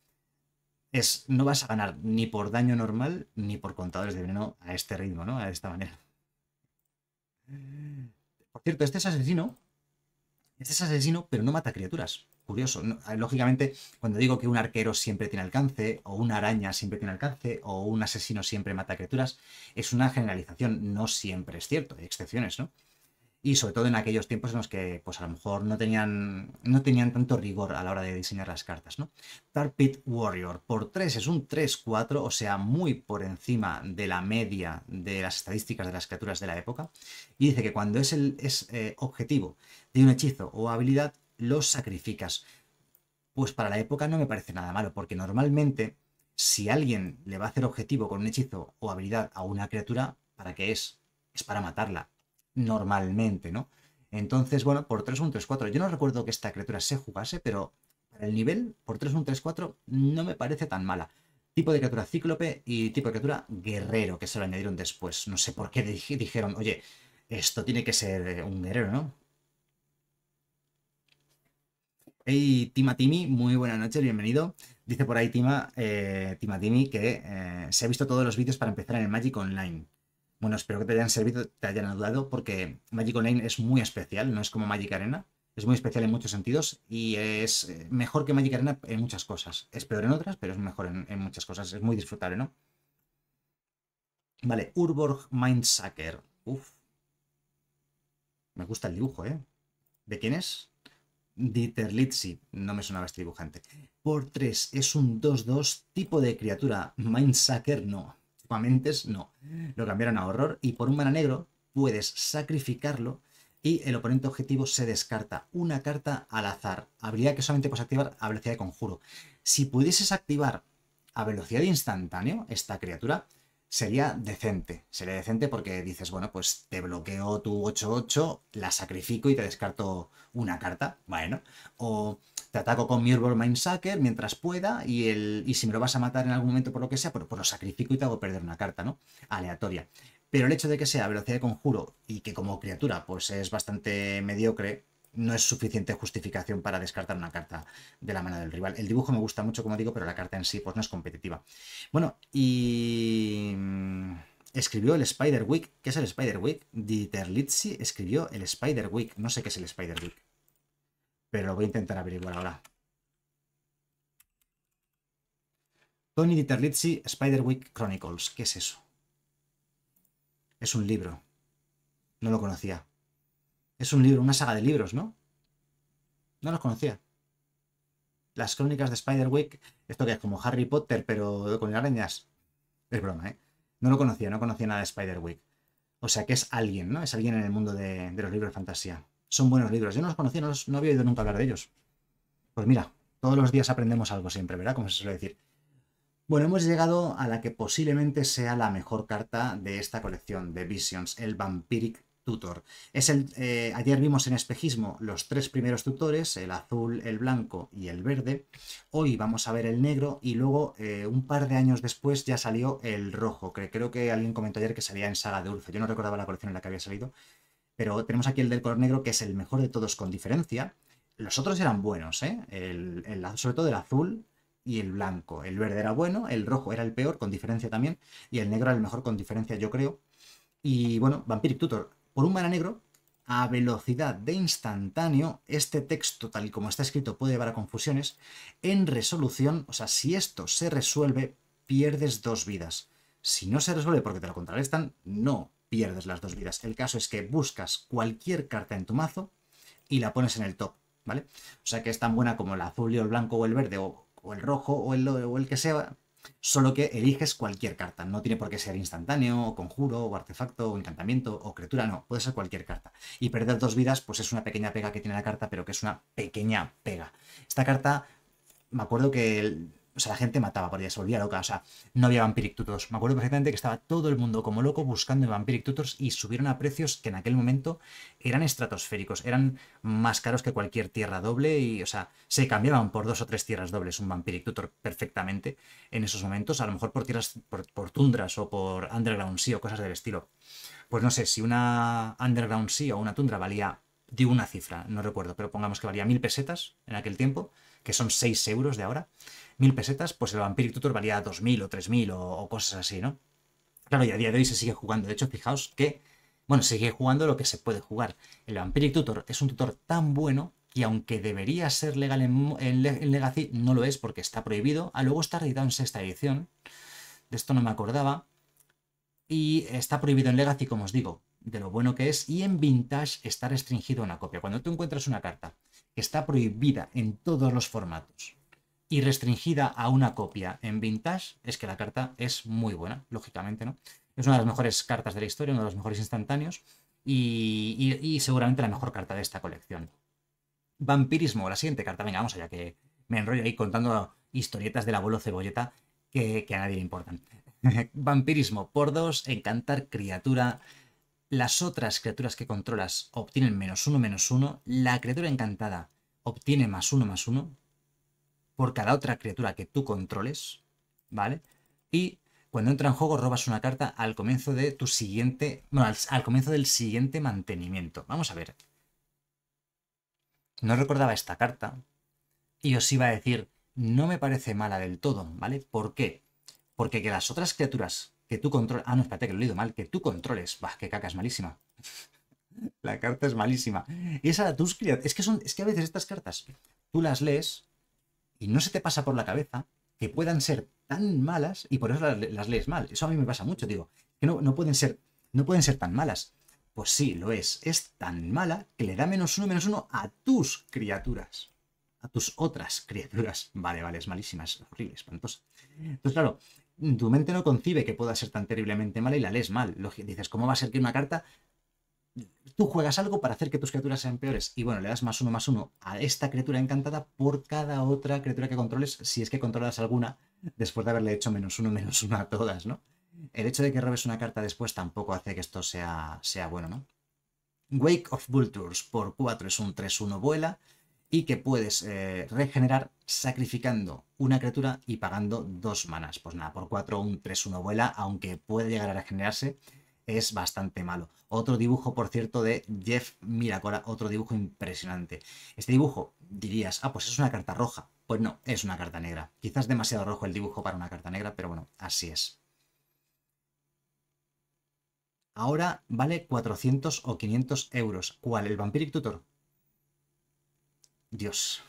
es, no vas a ganar ni por daño normal ni por contadores de veneno a este ritmo, ¿no? A esta manera. Por cierto, este es asesino. Este es asesino, pero no mata criaturas. Curioso. Ah, lógicamente, cuando digo que un arquero siempre tiene alcance, o una araña siempre tiene alcance, o un asesino siempre mata criaturas, es una generalización. No siempre es cierto. Hay excepciones, ¿no? y sobre todo en aquellos tiempos en los que pues a lo mejor no tenían, no tenían tanto rigor a la hora de diseñar las cartas. ¿no? Pit Warrior por 3 es un 3-4, o sea, muy por encima de la media de las estadísticas de las criaturas de la época, y dice que cuando es, el, es eh, objetivo de un hechizo o habilidad, lo sacrificas. Pues para la época no me parece nada malo, porque normalmente si alguien le va a hacer objetivo con un hechizo o habilidad a una criatura, ¿para qué es? Es para matarla normalmente, ¿no? Entonces, bueno, por 3 1 3-4. Yo no recuerdo que esta criatura se jugase, pero el nivel, por 3 1 3-4 no me parece tan mala. Tipo de criatura cíclope y tipo de criatura guerrero, que se lo añadieron después. No sé por qué dijeron, oye, esto tiene que ser eh, un guerrero, ¿no? Hey, Tima Timi, muy buena noche, bienvenido. Dice por ahí Tima, eh, Timi que eh, se ha visto todos los vídeos para empezar en el Magic Online. Bueno, espero que te hayan servido, te hayan ayudado, porque Magic Online es muy especial, no es como Magic Arena. Es muy especial en muchos sentidos y es eh, mejor que Magic Arena en muchas cosas. Es peor en otras, pero es mejor en, muchas cosas. Es muy disfrutable, ¿no? Vale, Urborg Mindsacker, Uf. Me gusta el dibujo, ¿eh? ¿De quién es? Dieter Litzy. No me sonaba este dibujante. Por 3 es un 2-2 tipo de criatura. Mindsacker, no no. Lo cambiaron a horror y por un mana negro puedes sacrificarlo y el oponente objetivo se descarta una carta al azar. Habilidad que solamente puedes activar a velocidad de conjuro. Si pudieses activar a velocidad de instantáneo esta criatura, sería decente. Sería decente porque dices, bueno, pues te bloqueo tu 8-8, la sacrifico y te descarto una carta. Bueno, o te ataco con mi Mind Mindsucker mientras pueda y, el, si me lo vas a matar en algún momento por lo que sea, pues, pues, lo sacrifico y te hago perder una carta, ¿no? Aleatoria. Pero el hecho de que sea velocidad de conjuro y que como criatura pues es bastante mediocre, no es suficiente justificación para descartar una carta de la mano del rival. El dibujo me gusta mucho, como digo, pero la carta en sí pues no es competitiva. Bueno, y mm, escribió el Spider ¿Qué es el Spider Week? Dieter Litzi escribió el Spider No sé qué es el Spider pero lo voy a intentar averiguar ahora. Tony spider Spiderwick Chronicles. ¿Qué es eso? Es un libro. No lo conocía. Es un libro, una saga de libros, ¿no? No los conocía. Las crónicas de Spiderwick, esto que es como Harry Potter, pero con arañas. Es broma, ¿eh? No lo conocía, no conocía nada de Spiderwick. O sea que es alguien, ¿no? Es alguien en el mundo de los libros de fantasía son buenos libros. Yo no los conocía, no, había oído nunca hablar de ellos. Pues mira, todos los días aprendemos algo siempre, ¿verdad? Como se suele decir. Bueno, hemos llegado a la que posiblemente sea la mejor carta de esta colección de Visions, el Vampiric Tutor. Es el, eh, ayer vimos en espejismo los tres primeros tutores, el azul, el blanco y el verde. Hoy vamos a ver el negro y luego, eh, un par de años después, ya salió el rojo, creo que alguien comentó ayer que salía en Saga de dulce Yo no recordaba la colección en la que había salido, pero tenemos aquí el del color negro, que es el mejor de todos con diferencia. Los otros eran buenos, ¿eh? el, el, sobre todo el azul y el blanco. El verde era bueno, el rojo era el peor, con diferencia también, y el negro era el mejor con diferencia, yo creo. Y bueno, Vampiric Tutor, por un mana negro, a velocidad de instantáneo, este texto tal y como está escrito puede llevar a confusiones. En resolución, o sea, si esto se resuelve, pierdes dos vidas. Si no se resuelve porque te lo contrarrestan, no pierdes las dos vidas. El caso es que buscas cualquier carta en tu mazo y la pones en el top, ¿vale? O sea que es tan buena como el azul y el blanco o el verde o, el rojo o el, o el que sea, solo que eliges cualquier carta. No tiene por qué ser instantáneo, o conjuro, o artefacto, o encantamiento, o criatura, no, puede ser cualquier carta. Y perder dos vidas, pues es una pequeña pega que tiene la carta, pero que es una pequeña pega. Esta carta, me acuerdo que el, o sea, la gente mataba por ella, se volvía loca. O sea, no había Vampiric Tutors. Me acuerdo perfectamente que estaba todo el mundo como loco buscando Vampiric Tutors y subieron a precios que en aquel momento eran estratosféricos. Eran más caros que cualquier tierra doble y, o sea, se cambiaban por dos o tres tierras dobles un Vampiric Tutor perfectamente en esos momentos. A lo mejor por tierras, por, tundras o por Underground Sea o cosas del estilo. Pues no sé, si una Underground Sea o una tundra valía digo una cifra, no recuerdo, pero pongamos que valía mil pesetas en aquel tiempo, que son seis euros de ahora, mil pesetas, pues el Vampiric Tutor valía 2.000 o 3.000 o, o cosas así, ¿no? Claro, y a día de hoy se sigue jugando. De hecho, fijaos que, bueno, sigue jugando lo que se puede jugar. El Vampiric Tutor es un tutor tan bueno que aunque debería ser legal en, Legacy, no lo es porque está prohibido. A ah, luego está reeditado en sexta edición. De esto no me acordaba. Y está prohibido en Legacy, como os digo, de lo bueno que es. Y en Vintage está restringido a una copia. Cuando tú encuentras una carta que está prohibida en todos los formatos y restringida a una copia en vintage, es que la carta es muy buena, lógicamente, ¿no? Es una de las mejores cartas de la historia, uno de los mejores instantáneos y, seguramente la mejor carta de esta colección. Vampirismo, la siguiente carta, venga, vamos allá, que me enrollo ahí contando historietas del abuelo cebolleta que, a nadie le importan. Vampirismo por dos, encantar criatura. Las otras criaturas que controlas obtienen menos uno, menos uno. La criatura encantada obtiene más uno, más uno por cada otra criatura que tú controles, ¿vale? Y cuando entra en juego robas una carta al comienzo de tu siguiente, bueno, al, comienzo del siguiente mantenimiento. Vamos a ver. No recordaba esta carta y os iba a decir, no me parece mala del todo, ¿vale? ¿Por qué? Porque que las otras criaturas que tú controles... Ah, no, espérate, que lo he leído mal. Que tú controles... Bah, qué caca, es malísima. la carta es malísima. Y esa, tus criaturas... Es que, son, es que a veces estas cartas, tú las lees y no se te pasa por la cabeza que puedan ser tan malas y por eso las, lees mal. Eso a mí me pasa mucho, digo, que no, no, pueden ser, no pueden ser tan malas. Pues sí, lo es. Es tan mala que le da menos uno, menos uno a tus criaturas. A tus otras criaturas. Vale, vale, es malísima, es horrible, espantosa. Entonces, claro, tu mente no concibe que pueda ser tan terriblemente mala y la lees mal. Dices, ¿cómo va a ser que una carta tú juegas algo para hacer que tus criaturas sean peores. Y bueno, le das más uno, más uno a esta criatura encantada por cada otra criatura que controles, si es que controlas alguna, después de haberle hecho menos uno, menos uno a todas, ¿no? El hecho de que robes una carta después tampoco hace que esto sea, sea bueno, ¿no? Wake of Vultures por 4 es un 3-1 vuela y que puedes eh, regenerar sacrificando una criatura y pagando dos manas. Pues nada, por 4 un 3-1 vuela, aunque puede llegar a regenerarse es bastante malo. Otro dibujo, por cierto, de Jeff Miracora, otro dibujo impresionante. Este dibujo, dirías, ah, pues es una carta roja. Pues no, es una carta negra. Quizás demasiado rojo el dibujo para una carta negra, pero bueno, así es. Ahora vale 400 o 500 euros. ¿Cuál? ¿El Vampiric Tutor? Dios.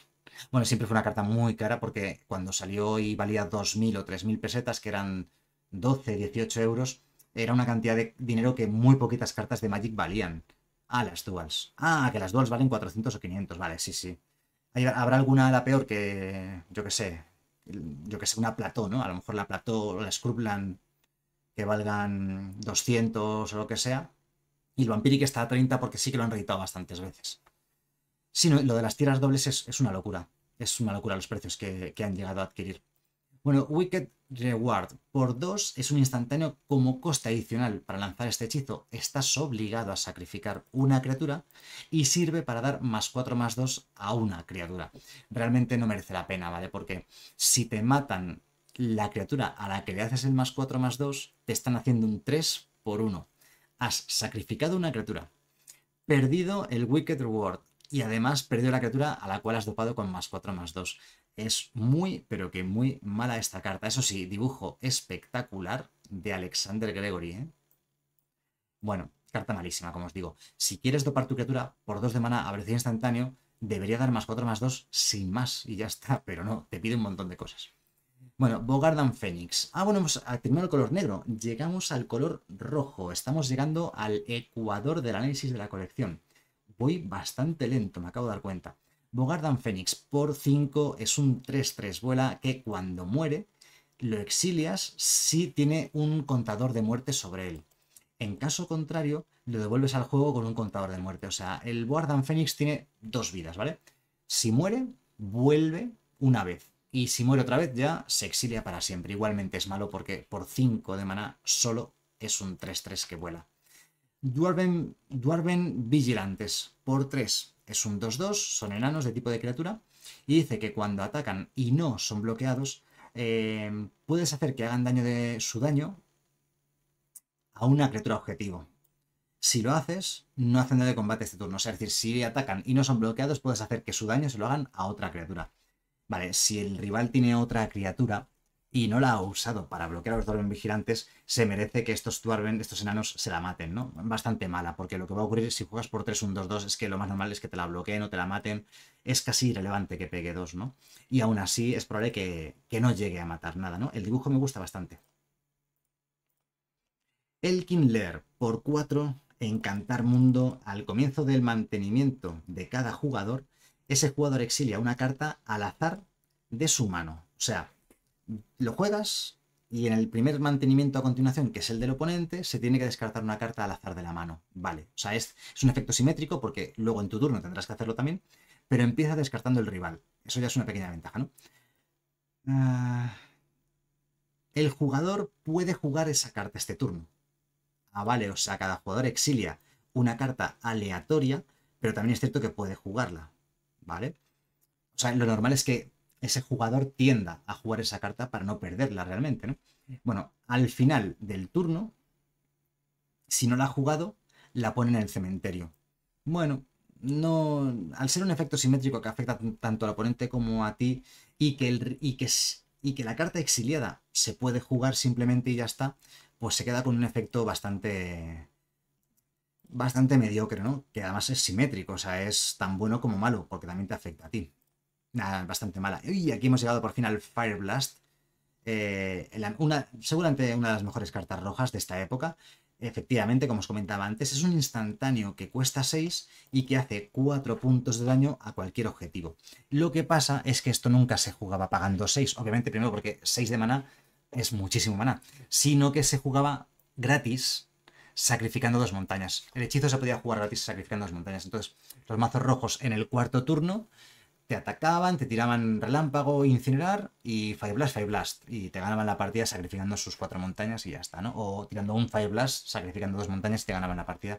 Bueno, siempre fue una carta muy cara porque cuando salió y valía 2.000 o 3.000 pesetas, que eran 12, 18 euros, era una cantidad de dinero que muy poquitas cartas de Magic valían. a ah, las duals. Ah, que las duals valen 400 o 500. Vale, sí, sí. Habrá alguna la peor que, yo qué sé, yo qué sé, una plató, ¿no? A lo mejor la plató o la Scrubland que valgan 200 o lo que sea. Y el Vampiric está a 30 porque sí que lo han reeditado bastantes veces. Sí, lo de las tierras dobles es, es, una locura. Es una locura los precios que, que han llegado a adquirir. Bueno, Wicked Reward. Por 2 es un instantáneo como coste adicional. Para lanzar este hechizo estás obligado a sacrificar una criatura y sirve para dar más 4 más 2 a una criatura. Realmente no merece la pena, ¿vale? Porque si te matan la criatura a la que le haces el más 4 más 2, te están haciendo un 3 por 1. Has sacrificado una criatura, perdido el Wicked Reward y además perdió la criatura a la cual has dopado con más 4 más 2. Es muy, pero que muy mala esta carta. Eso sí, dibujo espectacular de Alexander Gregory. ¿eh? Bueno, carta malísima, como os digo. Si quieres dopar tu criatura por dos de mana a velocidad instantáneo, debería dar más 4 más 2 sin más y ya está, pero no, te pide un montón de cosas. Bueno, Bogardan Fénix. Ah, bueno, pues, hemos ah, terminado el color negro. Llegamos al color rojo. Estamos llegando al ecuador del análisis de la colección. Voy bastante lento, me acabo de dar cuenta. Bogardan Fénix por 5 es un 3-3 vuela que cuando muere lo exilias si tiene un contador de muerte sobre él. En caso contrario, lo devuelves al juego con un contador de muerte. O sea, el Bogardan Fénix tiene dos vidas, ¿vale? Si muere, vuelve una vez. Y si muere otra vez, ya se exilia para siempre. Igualmente es malo porque por 5 de maná solo es un 3-3 que vuela. Dwarven, Dwarven Vigilantes por 3. Es un 2-2, son enanos de tipo de criatura. Y dice que cuando atacan y no son bloqueados, eh, puedes hacer que hagan daño de su daño a una criatura objetivo. Si lo haces, no hacen daño de combate este turno. es decir, si atacan y no son bloqueados, puedes hacer que su daño se lo hagan a otra criatura. Vale, si el rival tiene otra criatura, y no la ha usado para bloquear a los Dwarven vigilantes, se merece que estos Dwarven, estos enanos, se la maten, ¿no? Bastante mala, porque lo que va a ocurrir si juegas por 3-1-2-2 es que lo más normal es que te la bloqueen o te la maten. Es casi irrelevante que pegue 2, ¿no? Y aún así es probable que, que no llegue a matar nada, ¿no? El dibujo me gusta bastante. El Kindler por 4, Encantar Mundo, al comienzo del mantenimiento de cada jugador, ese jugador exilia una carta al azar de su mano. O sea, lo juegas y en el primer mantenimiento a continuación, que es el del oponente, se tiene que descartar una carta al azar de la mano. Vale, o sea, es, un efecto simétrico porque luego en tu turno tendrás que hacerlo también, pero empieza descartando el rival. Eso ya es una pequeña ventaja, ¿no? Ah, el jugador puede jugar esa carta este turno. Ah, vale, o sea, cada jugador exilia una carta aleatoria, pero también es cierto que puede jugarla, ¿vale? O sea, lo normal es que ese jugador tienda a jugar esa carta para no perderla realmente, ¿no? Bueno, al final del turno, si no la ha jugado, la pone en el cementerio. Bueno, no, al ser un efecto simétrico que afecta tanto al oponente como a ti y que, la carta exiliada se puede jugar simplemente y ya está, pues se queda con un efecto bastante bastante mediocre, ¿no? Que además es simétrico, o sea, es tan bueno como malo, porque también te afecta a ti nada, bastante mala. Y aquí hemos llegado por fin al Fire Blast. Eh, una, seguramente una de las mejores cartas rojas de esta época. Efectivamente, como os comentaba antes, es un instantáneo que cuesta 6 y que hace 4 puntos de daño a cualquier objetivo. Lo que pasa es que esto nunca se jugaba pagando 6, obviamente primero porque 6 de maná es muchísimo maná, sino que se jugaba gratis sacrificando dos montañas. El hechizo se podía jugar gratis sacrificando dos montañas. Entonces, los mazos rojos en el cuarto turno te atacaban, te tiraban relámpago, incinerar y Fire Blast, Fire Blast. Y te ganaban la partida sacrificando sus cuatro montañas y ya está, ¿no? O tirando un Fire Blast, sacrificando dos montañas y te ganaban la partida.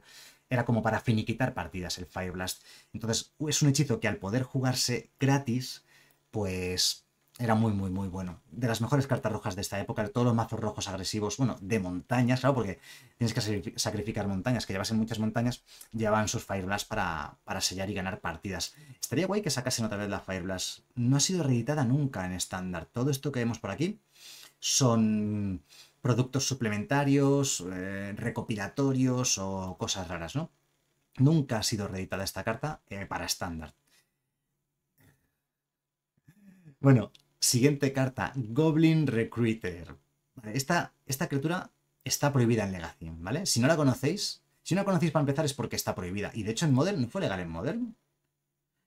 Era como para finiquitar partidas el Fire Blast. Entonces, es un hechizo que al poder jugarse gratis, pues era muy, muy, muy bueno. De las mejores cartas rojas de esta época, de todos los mazos rojos agresivos, bueno, de montañas, claro, porque tienes que sacrificar montañas, que llevasen en muchas montañas, llevaban sus Fire para, sellar y ganar partidas. Estaría guay que sacasen otra vez la Fire No ha sido reeditada nunca en estándar. Todo esto que vemos por aquí son productos suplementarios, eh, recopilatorios o cosas raras, ¿no? Nunca ha sido reeditada esta carta eh, para estándar. Bueno, Siguiente carta, Goblin Recruiter. Esta, esta criatura está prohibida en Legacy, ¿vale? Si no la conocéis, si no la conocéis para empezar es porque está prohibida. Y de hecho en Modern, ¿no fue legal en Modern?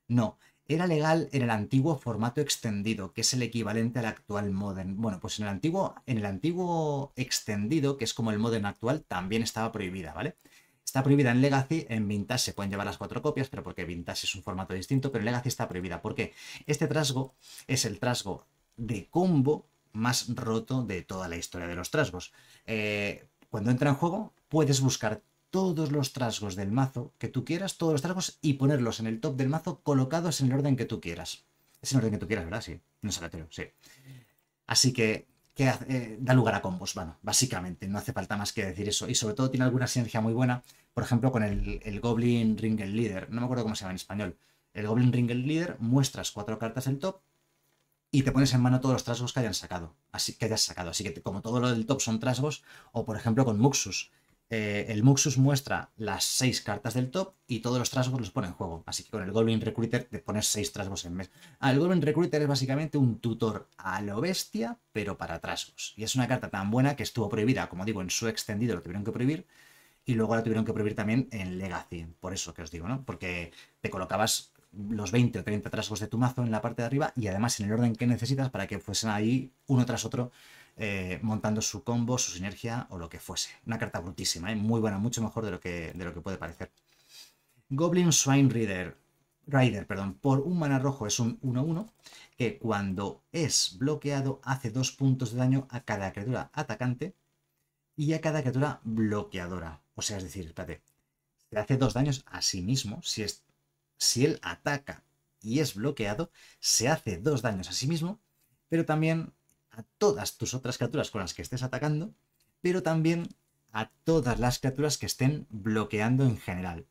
No, era legal en el antiguo formato extendido, que es el equivalente al actual Modern. Bueno, pues en el antiguo, en el antiguo extendido, que es como el Modern actual, también estaba prohibida, ¿vale? Está prohibida en Legacy, en Vintage se pueden llevar las cuatro copias, pero porque Vintage es un formato distinto, pero en Legacy está prohibida. ¿Por qué? Este trasgo es el trasgo de combo más roto de toda la historia de los trasgos. Eh, cuando entra en juego, puedes buscar todos los trasgos del mazo que tú quieras, todos los trasgos, y ponerlos en el top del mazo colocados en el orden que tú quieras. Es en el orden que tú quieras, ¿verdad? Sí. No es aleatorio, sí. Así que que eh, da lugar a combos, bueno, básicamente, no hace falta más que decir eso. Y sobre todo tiene alguna sinergia muy buena, por ejemplo, con el, el Goblin Ringel Leader, no me acuerdo cómo se llama en español. El Goblin Ringel Leader muestras cuatro cartas del top y te pones en mano todos los trasgos que hayan sacado, así que hayas sacado. Así que como todo lo del top son trasgos, o por ejemplo con Muxus, eh, el Muxus muestra las 6 cartas del top y todos los trasgos los pone en juego. Así que con el Goblin Recruiter te pones seis trasgos en mes. Ah, el Goblin Recruiter es básicamente un tutor a lo bestia, pero para trasgos. Y es una carta tan buena que estuvo prohibida, como digo, en su extendido lo tuvieron que prohibir. Y luego la tuvieron que prohibir también en Legacy, por eso que os digo, ¿no? Porque te colocabas los 20 o 30 trasgos de tu mazo en la parte de arriba y además en el orden que necesitas para que fuesen ahí uno tras otro eh, montando su combo, su sinergia o lo que fuese. Una carta brutísima, ¿eh? muy buena, mucho mejor de lo que, de lo que puede parecer. Goblin Swine Rider, Rider perdón, por un mana rojo es un 1-1 que cuando es bloqueado hace dos puntos de daño a cada criatura atacante y a cada criatura bloqueadora. O sea, es decir, espérate, se hace dos daños a sí mismo si, si él ataca y es bloqueado, se hace dos daños a sí mismo, pero también a todas tus otras criaturas con las que estés atacando, pero también a todas las criaturas que estén bloqueando en general.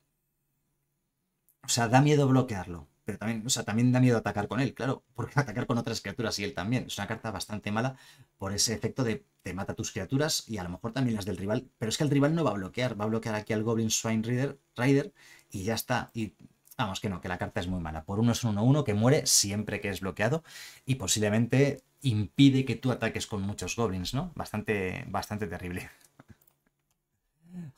O sea, da miedo bloquearlo, pero también, o sea, también da miedo atacar con él, claro, porque atacar con otras criaturas y él también. Es una carta bastante mala por ese efecto de te mata tus criaturas y a lo mejor también las del rival, pero es que el rival no va a bloquear, va a bloquear aquí al Goblin Swine Rider, y ya está. Y Vamos, que no, que la carta es muy mala. Por uno es un 1-1 que muere siempre que es bloqueado y posiblemente impide que tú ataques con muchos goblins, ¿no? Bastante, bastante terrible.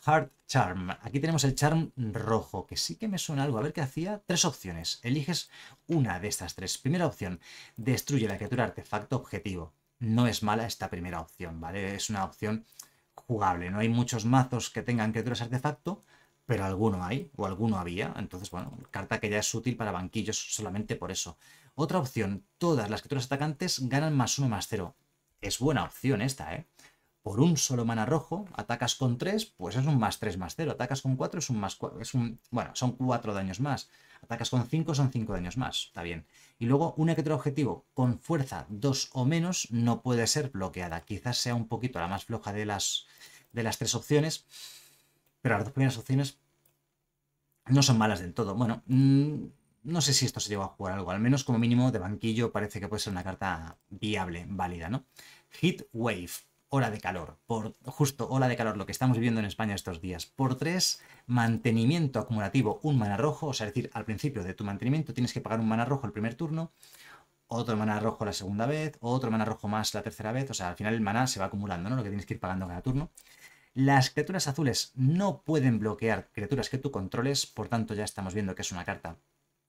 Hard Charm. Aquí tenemos el Charm rojo, que sí que me suena algo. A ver qué hacía. Tres opciones. Eliges una de estas tres. Primera opción, destruye la criatura artefacto objetivo. No es mala esta primera opción, ¿vale? Es una opción jugable. No hay muchos mazos que tengan criaturas artefacto, pero alguno hay, o alguno había. Entonces, bueno, carta que ya es útil para banquillos solamente por eso. Otra opción, todas las criaturas atacantes ganan más uno más cero. Es buena opción esta, ¿eh? Por un solo mana rojo, atacas con tres, pues es un más 3 más 0. Atacas con 4 es un más 4. Es un, bueno, son cuatro daños más. Atacas con 5 son cinco daños más. Está bien. Y luego, una criatura objetivo con fuerza 2 o menos no puede ser bloqueada. Quizás sea un poquito la más floja de las, de las tres opciones pero las dos primeras opciones no son malas del todo. Bueno, mm, no sé si esto se lleva a jugar algo. Al menos como mínimo de banquillo parece que puede ser una carta viable, válida, ¿no? Heat Wave, ola de calor. Por, justo, ola de calor, lo que estamos viviendo en España estos días. Por tres mantenimiento acumulativo, un mana rojo. O sea, es decir, al principio de tu mantenimiento tienes que pagar un mana rojo el primer turno otro mana rojo la segunda vez, otro mana rojo más la tercera vez, o sea, al final el mana se va acumulando, ¿no? Lo que tienes que ir pagando cada turno. Las criaturas azules no pueden bloquear criaturas que tú controles, por tanto ya estamos viendo que es una carta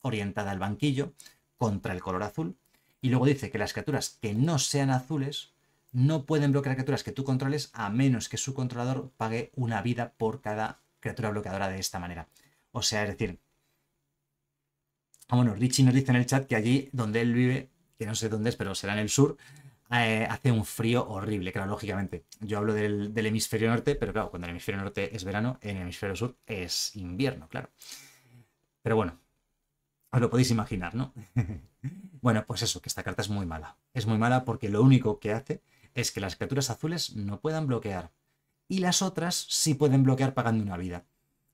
orientada al banquillo contra el color azul. Y luego dice que las criaturas que no sean azules no pueden bloquear criaturas que tú controles a menos que su controlador pague una vida por cada criatura bloqueadora de esta manera. O sea, es decir, bueno, Richie nos dice en el chat que allí donde él vive, que no sé dónde es, pero será en el sur, eh, hace un frío horrible, claro, lógicamente. Yo hablo del, hemisferio norte, pero claro, cuando el hemisferio norte es verano, en el hemisferio sur es invierno, claro. Pero bueno, os lo podéis imaginar, ¿no? bueno, pues eso, que esta carta es muy mala. Es muy mala porque lo único que hace es que las criaturas azules no puedan bloquear. Y las otras sí pueden bloquear pagando una vida.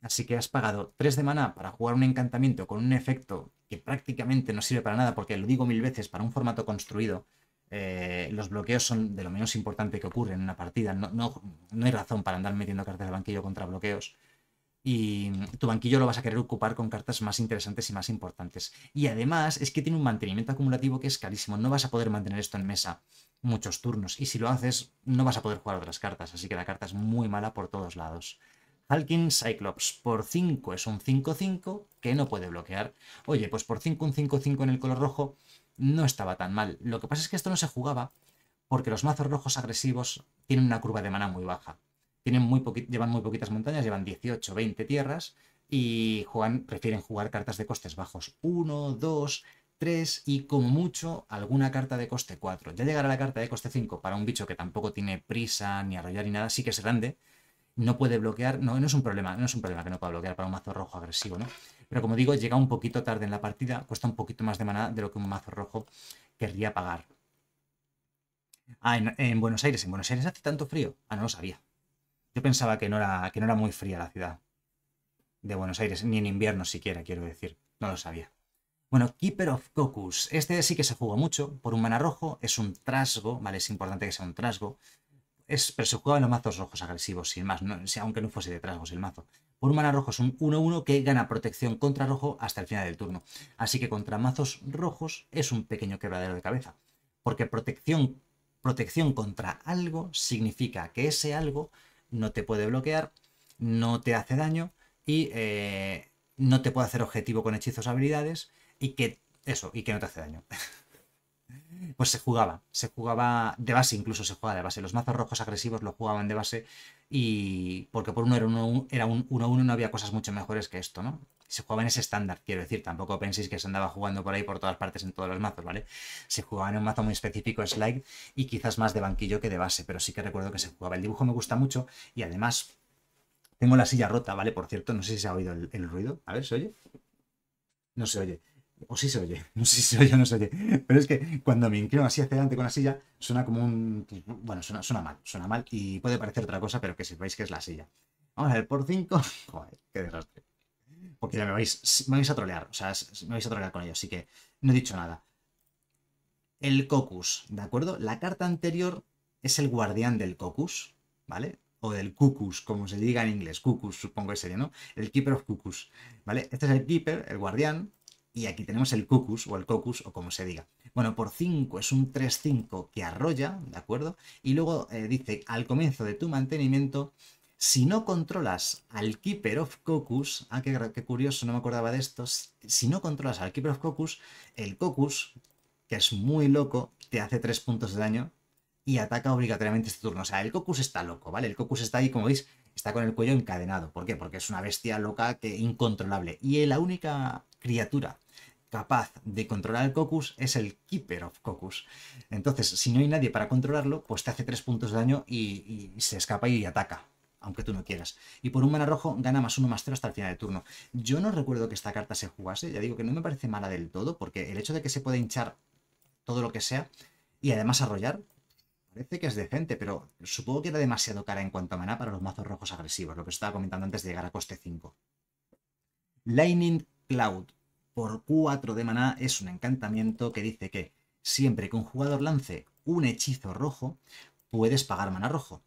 Así que has pagado 3 de maná para jugar un encantamiento con un efecto que prácticamente no sirve para nada, porque lo digo mil veces, para un formato construido, eh, los bloqueos son de lo menos importante que ocurre en una partida. No, hay razón para andar metiendo cartas de banquillo contra bloqueos. Y tu banquillo lo vas a querer ocupar con cartas más interesantes y más importantes. Y además es que tiene un mantenimiento acumulativo que es carísimo. No vas a poder mantener esto en mesa muchos turnos. Y si lo haces, no vas a poder jugar otras cartas. Así que la carta es muy mala por todos lados. Halkin Cyclops por 5 es un 5-5 que no puede bloquear. Oye, pues por 5 un 5-5 en el color rojo no estaba tan mal. Lo que pasa es que esto no se jugaba porque los mazos rojos agresivos tienen una curva de mana muy baja. Tienen muy llevan muy poquitas montañas, llevan 18, 20 tierras y juegan, prefieren jugar cartas de costes bajos. 1, 2, 3 y como mucho alguna carta de coste 4. Ya llegará la carta de coste 5 para un bicho que tampoco tiene prisa ni arrollar ni nada, sí que es grande, no puede bloquear, no, no es un problema, no es un problema que no pueda bloquear para un mazo rojo agresivo, ¿no? Pero como digo, llega un poquito tarde en la partida, cuesta un poquito más de maná de lo que un mazo rojo querría pagar. Ah, en, Buenos Aires, en Buenos Aires hace tanto frío. Ah, no lo sabía. Yo pensaba que no era, que no era muy fría la ciudad de Buenos Aires, ni en invierno siquiera, quiero decir. No lo sabía. Bueno, Keeper of Cocus. Este sí que se jugó mucho por un mana rojo. Es un trasgo, ¿vale? Es importante que sea un trasgo. Es, pero en los mazos rojos agresivos, sin más, aunque no fuese de trasgos el mazo. Por un mana rojo es un 1-1 que gana protección contra rojo hasta el final del turno. Así que contra mazos rojos es un pequeño quebradero de cabeza. Porque protección, protección contra algo significa que ese algo no te puede bloquear, no te hace daño y eh, no te puede hacer objetivo con hechizos habilidades y que eso, y que no te hace daño. pues se jugaba, se jugaba de base, incluso se jugaba de base. Los mazos rojos agresivos lo jugaban de base y porque por uno era, uno, era un 1-1 no había cosas mucho mejores que esto, ¿no? Se jugaba en ese estándar, quiero decir, tampoco penséis que se andaba jugando por ahí por todas partes en todos los mazos, ¿vale? Se jugaba en un mazo muy específico, slide, y quizás más de banquillo que de base, pero sí que recuerdo que se jugaba. El dibujo me gusta mucho y además tengo la silla rota, ¿vale? Por cierto, no sé si se ha oído el, el ruido. A ver, ¿se oye? No se oye. O sí se oye, no sé si se oye o no se oye. Pero es que cuando me inclino así hacia adelante con la silla, suena como un. Bueno, suena, suena mal, suena mal y puede parecer otra cosa, pero que sepáis que es la silla. Vamos a ver, por cinco... Joder, qué desastre. Porque ya me vais, vais a trolear, o sea, me vais a trolear con ello, así que no he dicho nada. El Cocus, ¿de acuerdo? La carta anterior es el guardián del Cocus, ¿vale? o del Cucus, como se diga en inglés, Cucus supongo que sería, ¿no? El Keeper of Cucus, ¿vale? Este es el Keeper, el guardián, y aquí tenemos el Cucus o el Cocus o como se diga. Bueno, por 5 es un 3-5 que arrolla, ¿de acuerdo? Y luego eh, dice, al comienzo de tu mantenimiento, si no controlas al Keeper of Cocus, ah, qué, curioso, no me acordaba de esto, si no controlas al Keeper of Cocus, el Cocus, que es muy loco, te hace 3 puntos de daño y ataca obligatoriamente este turno. O sea, el Cocus está loco, ¿vale? El Cocus está ahí, como veis, está con el cuello encadenado. ¿Por qué? Porque es una bestia loca que incontrolable. Y es la única criatura capaz de controlar el Cocus es el Keeper of Cocus. Entonces, si no hay nadie para controlarlo, pues te hace 3 puntos de daño y, se escapa y ataca, aunque tú no quieras. Y por un mana rojo gana más 1 más 0 hasta el final de turno. Yo no recuerdo que esta carta se jugase, ya digo que no me parece mala del todo, porque el hecho de que se pueda hinchar todo lo que sea y además arrollar, parece que es decente, pero supongo que era demasiado cara en cuanto a mana para los mazos rojos agresivos, lo que estaba comentando antes de llegar a coste 5. Lightning Cloud por 4 de maná es un encantamiento que dice que siempre que un jugador lance un hechizo rojo, puedes pagar maná rojo.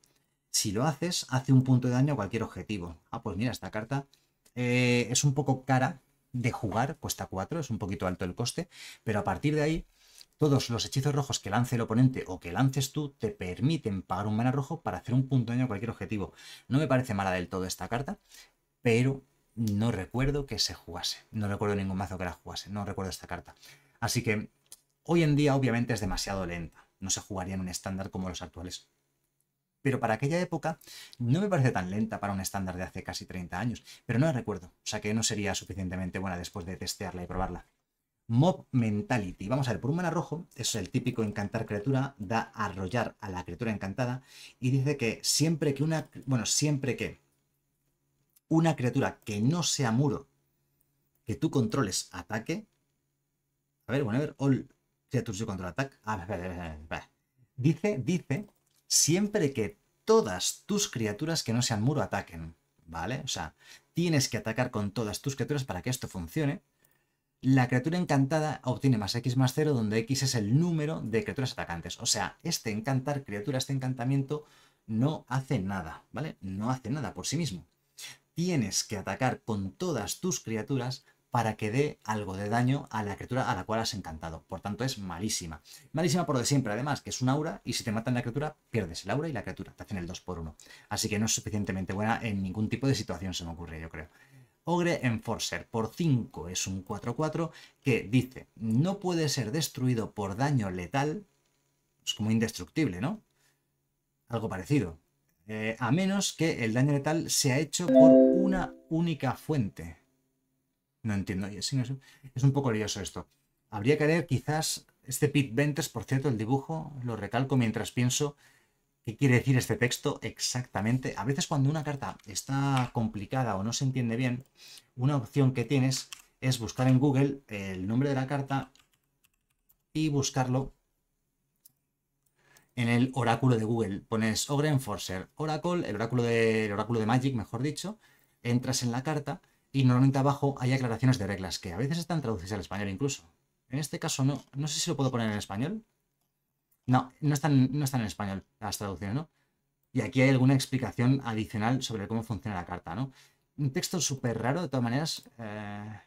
Si lo haces, hace un punto de daño a cualquier objetivo. Ah, pues mira, esta carta eh, es un poco cara de jugar, cuesta 4, es un poquito alto el coste, pero a partir de ahí, todos los hechizos rojos que lance el oponente o que lances tú te permiten pagar un maná rojo para hacer un punto de daño a cualquier objetivo. No me parece mala del todo esta carta, pero no recuerdo que se jugase. No recuerdo ningún mazo que la jugase. No recuerdo esta carta. Así que hoy en día obviamente es demasiado lenta. No se jugaría en un estándar como los actuales. Pero para aquella época no me parece tan lenta para un estándar de hace casi 30 años. Pero no la recuerdo. O sea que no sería suficientemente buena después de testearla y probarla. Mob Mentality. Vamos a ver, por un mana rojo, eso es el típico encantar criatura, da arrollar a la criatura encantada y dice que siempre que una... Bueno, siempre que una criatura que no sea muro, que tú controles ataque. A ver, bueno, a ver, all criaturas you control attack. Ah, a ver. Dice, dice, siempre que todas tus criaturas que no sean muro ataquen, ¿vale? O sea, tienes que atacar con todas tus criaturas para que esto funcione. La criatura encantada obtiene más X más 0, donde X es el número de criaturas atacantes. O sea, este encantar criatura, este encantamiento, no hace nada, ¿vale? No hace nada por sí mismo tienes que atacar con todas tus criaturas para que dé algo de daño a la criatura a la cual has encantado. Por tanto, es malísima. Malísima por de siempre, además, que es un aura, y si te matan la criatura, pierdes el aura y la criatura. Te hacen el 2 por 1 Así que no es suficientemente buena en ningún tipo de situación, se me ocurre, yo creo. Ogre Enforcer por 5 es un 4-4 que dice, no puede ser destruido por daño letal. Es como indestructible, ¿no? Algo parecido. Eh, a menos que el daño letal sea hecho por una única fuente. No entiendo. Es un poco lioso esto. Habría que leer quizás este Pit 20, por cierto, el dibujo, lo recalco mientras pienso qué quiere decir este texto exactamente. A veces cuando una carta está complicada o no se entiende bien, una opción que tienes es buscar en Google el nombre de la carta y buscarlo en el oráculo de Google. Pones Ogre Enforcer, Oracle, el oráculo, de, oráculo de Magic, mejor dicho, entras en la carta y normalmente abajo hay aclaraciones de reglas que a veces están traducidas al español incluso. En este caso no, no sé si lo puedo poner en español. No, no están, no están en español las traducciones, ¿no? Y aquí hay alguna explicación adicional sobre cómo funciona la carta, ¿no? Un texto súper raro, de todas maneras. Eh,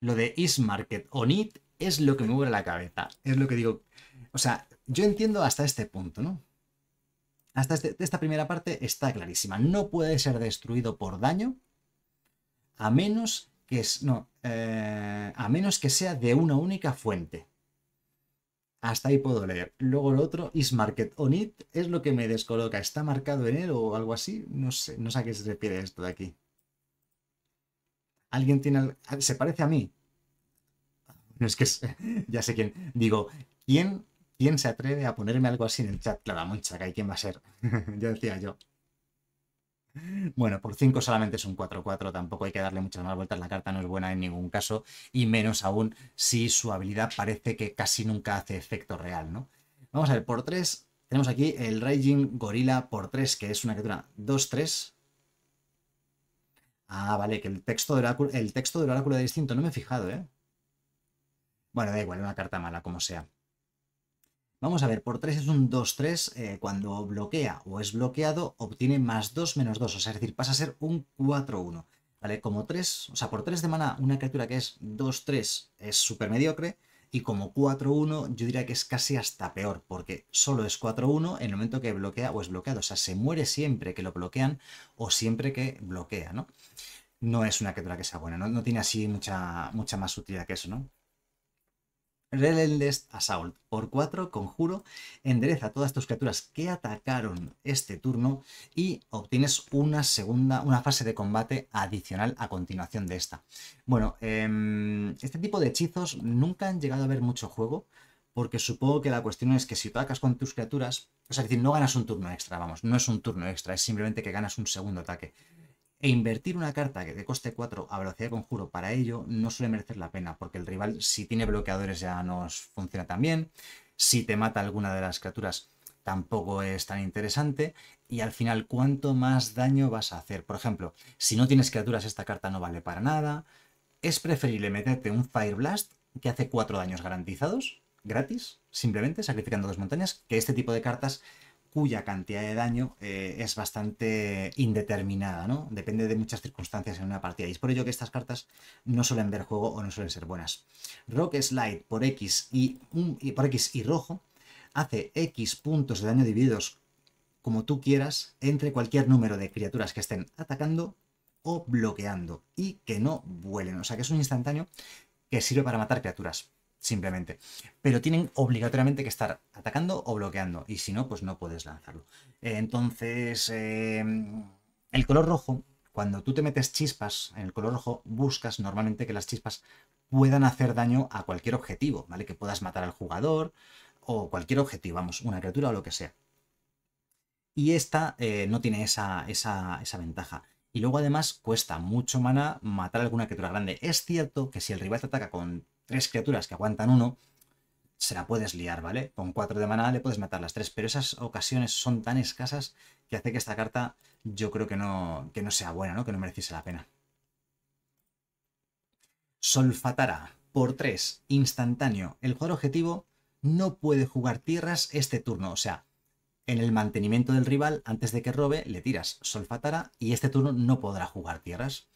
lo de is market on it es lo que me mueve la cabeza. Es lo que digo. O sea, yo entiendo hasta este punto, ¿no? Hasta este, esta primera parte está clarísima. No puede ser destruido por daño a menos que es. No. Eh, a menos que sea de una única fuente. Hasta ahí puedo leer. Luego lo otro, is market on it, es lo que me descoloca. ¿Está marcado en él o algo así? No sé, no sé a qué se refiere esto de aquí alguien tiene... Se parece a mí. No es que ya sé quién. Digo, ¿quién, ¿quién se atreve a ponerme algo así en el chat? Claro, que ¿y quién va a ser? ya decía yo. Bueno, por 5 solamente es un 4-4, tampoco hay que darle muchas más vueltas, la carta no es buena en ningún caso, y menos aún si su habilidad parece que casi nunca hace efecto real, ¿no? Vamos a ver, por 3 tenemos aquí el Raging Gorilla por 3, que es una criatura 2-3, Ah, vale, que el texto del oráculo, el era distinto, no me he fijado, ¿eh? Bueno, da igual, una carta mala, como sea. Vamos a ver, por 3 es un 2-3, eh, cuando bloquea o es bloqueado, obtiene más 2 menos 2, o sea, es decir, pasa a ser un 4-1. ¿Vale? Como 3, o sea, por 3 de mana, una criatura que es 2-3 es súper mediocre, y como 4-1, yo diría que es casi hasta peor, porque solo es 4-1 en el momento que bloquea o es bloqueado. O sea, se muere siempre que lo bloquean o siempre que bloquea, ¿no? No es una criatura que sea buena, no, tiene así mucha, mucha más utilidad que eso, ¿no? Relentless Assault. Por 4, conjuro, endereza a todas tus criaturas que atacaron este turno y obtienes una segunda, una fase de combate adicional a continuación de esta. Bueno, em, este tipo de hechizos nunca han llegado a ver mucho juego, porque supongo que la cuestión es que si atacas con tus criaturas, o sea, es decir, no ganas un turno extra, vamos, no es un turno extra, es simplemente que ganas un segundo ataque. E invertir una carta que te coste 4 a velocidad de conjuro para ello no suele merecer la pena, porque el rival si tiene bloqueadores ya no funciona tan bien, si te mata alguna de las criaturas tampoco es tan interesante, y al final cuánto más daño vas a hacer. Por ejemplo, si no tienes criaturas esta carta no vale para nada, es preferible meterte un Fire Blast que hace 4 daños garantizados, gratis, simplemente sacrificando dos montañas, que este tipo de cartas cuya cantidad de daño eh, es bastante indeterminada, ¿no? Depende de muchas circunstancias en una partida. Y es por ello que estas cartas no suelen ver juego o no suelen ser buenas. Rock Slide por X y, por X y rojo hace X puntos de daño divididos como tú quieras entre cualquier número de criaturas que estén atacando o bloqueando y que no vuelen. O sea que es un instantáneo que sirve para matar criaturas simplemente. Pero tienen obligatoriamente que estar atacando o bloqueando, y si no, pues no puedes lanzarlo. Eh, entonces, em, el color rojo, cuando tú te metes chispas en el color rojo, buscas normalmente que las chispas puedan hacer daño a cualquier objetivo, ¿vale? Que puedas matar al jugador o cualquier objetivo, vamos, una criatura o lo que sea. Y esta eh, no tiene esa, esa, esa ventaja. Y luego además cuesta mucho mana matar alguna criatura grande. Es cierto que si el rival te ataca con tres criaturas que aguantan uno, se la puedes liar, ¿vale? Con cuatro de maná le puedes matar las tres, pero esas ocasiones son tan escasas que hace que esta carta yo creo que no, que no sea buena, ¿no? Que no mereciese la pena. Solfatara, por tres, instantáneo. El jugador objetivo no puede jugar tierras este turno, o sea, en el mantenimiento del rival, antes de que robe, le tiras Solfatara y este turno no podrá jugar tierras.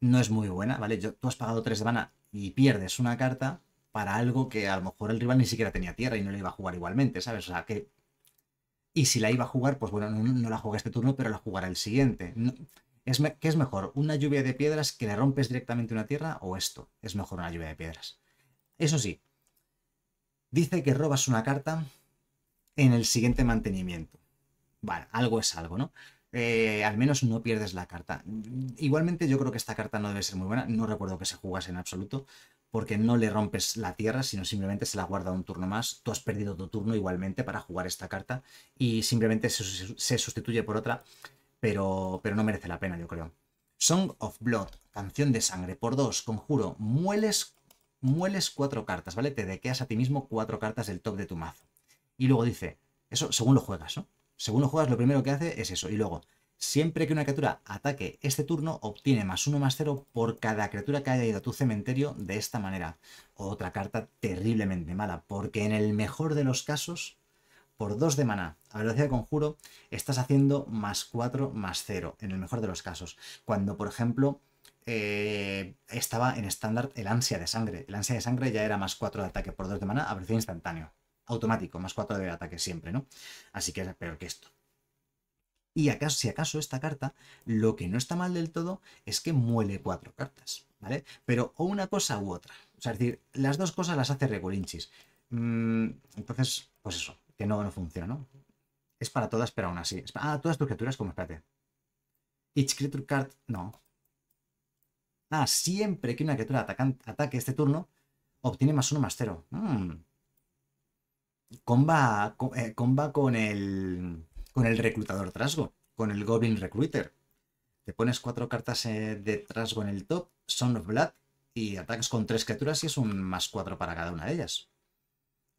No es muy buena, ¿vale? Yo, tú has pagado tres de mana, y pierdes una carta para algo que a lo mejor el rival ni siquiera tenía tierra y no la iba a jugar igualmente, ¿sabes? O sea, que... Y si la iba a jugar, pues bueno, no, la juega este turno, pero la jugará el siguiente. ¿Es ¿Qué es mejor? ¿Una lluvia de piedras que le rompes directamente una tierra o esto? Es mejor una lluvia de piedras. Eso sí, dice que robas una carta en el siguiente mantenimiento. Vale, algo es algo, ¿no? Eh, al menos no pierdes la carta. Igualmente yo creo que esta carta no debe ser muy buena, no recuerdo que se jugase en absoluto, porque no le rompes la tierra, sino simplemente se la guarda un turno más. Tú has perdido tu turno igualmente para jugar esta carta y simplemente se, sustituye por otra, pero, pero no merece la pena, yo creo. Song of Blood, canción de sangre, por dos, conjuro, mueles, mueles cuatro cartas, ¿vale? Te dequeas a ti mismo cuatro cartas del top de tu mazo. Y luego dice, eso según lo juegas, ¿no? según lo juegas, lo primero que hace es eso. Y luego, siempre que una criatura ataque este turno, obtiene más uno más cero por cada criatura que haya ido a tu cementerio de esta manera. Otra carta terriblemente mala, porque en el mejor de los casos, por 2 de mana a velocidad de conjuro, estás haciendo más 4 más 0, en el mejor de los casos. Cuando, por ejemplo, eh, estaba en estándar el ansia de sangre. El ansia de sangre ya era más 4 de ataque por 2 de mana a velocidad instantáneo automático, más 4 de ataque siempre, ¿no? Así que es peor que esto. Y acaso, si acaso esta carta, lo que no está mal del todo es que muele cuatro cartas, ¿vale? Pero o una cosa u otra. O sea, es decir, las dos cosas las hace Regulinchis. Mm, entonces, pues eso, que no, no funciona, ¿no? Es para todas, pero aún así. Ah, todas tus criaturas, como espérate. Each creature card, no. Ah, siempre que una criatura ataque este turno, obtiene más uno, más cero. Mm. Eh, comba, con, el, con el reclutador trasgo, con el Goblin Recruiter. Te pones cuatro cartas eh, de trasgo en el top, Son of Blood, y ataques con tres criaturas y es un más cuatro para cada una de ellas.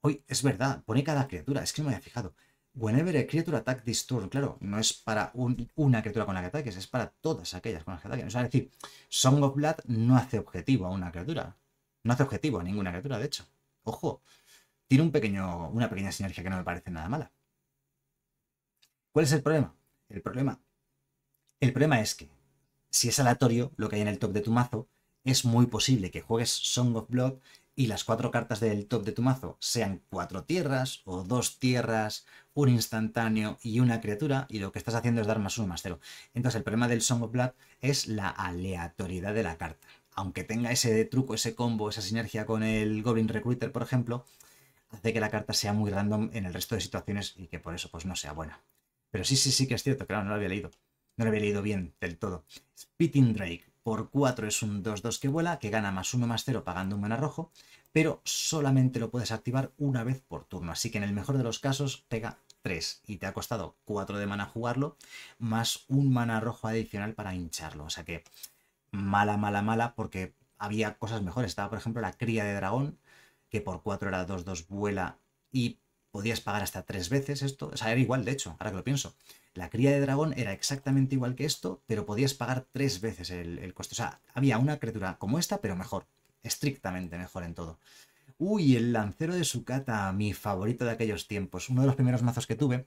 Hoy, es verdad, pone cada criatura, es que no me había fijado. Whenever a creature attack this turn, claro, no es para una criatura con la que ataques, es para todas aquellas con las que ataques. es decir, Song of Blood no hace objetivo a una criatura. No hace objetivo a ninguna criatura, de hecho. Ojo, tiene un pequeño, una pequeña sinergia que no me parece nada mala. ¿Cuál es el problema? El problema. El problema es que, si es aleatorio lo que hay en el top de tu mazo, es muy posible que juegues Song of Blood y las cuatro cartas del top de tu mazo sean cuatro tierras o dos tierras, un instantáneo y una criatura, y lo que estás haciendo es dar más uno más cero. Entonces el problema del Song of Blood es la aleatoriedad de la carta. Aunque tenga ese truco, ese combo, esa sinergia con el Goblin Recruiter, por ejemplo, hace que la carta sea muy random en el resto de situaciones y que por eso pues no sea buena. Pero sí, sí, sí que es cierto, claro, no lo había leído. No lo había leído bien del todo. Spitting Drake por 4 es un 2-2 que vuela, que gana más 1 más 0 pagando un mana rojo, pero solamente lo puedes activar una vez por turno. Así que en el mejor de los casos pega 3 y te ha costado 4 de mana jugarlo, más un mana rojo adicional para hincharlo. O sea que mala, mala, mala, porque había cosas mejores. Estaba, por ejemplo, la cría de dragón, que por 4 era 2-2 vuela y podías pagar hasta 3 veces esto. O sea, era igual, de hecho, ahora que lo pienso. La cría de dragón era exactamente igual que esto, pero podías pagar tres veces el, coste. costo. O sea, había una criatura como esta, pero mejor. Estrictamente mejor en todo. Uy, el lancero de su cata, mi favorito de aquellos tiempos. Uno de los primeros mazos que tuve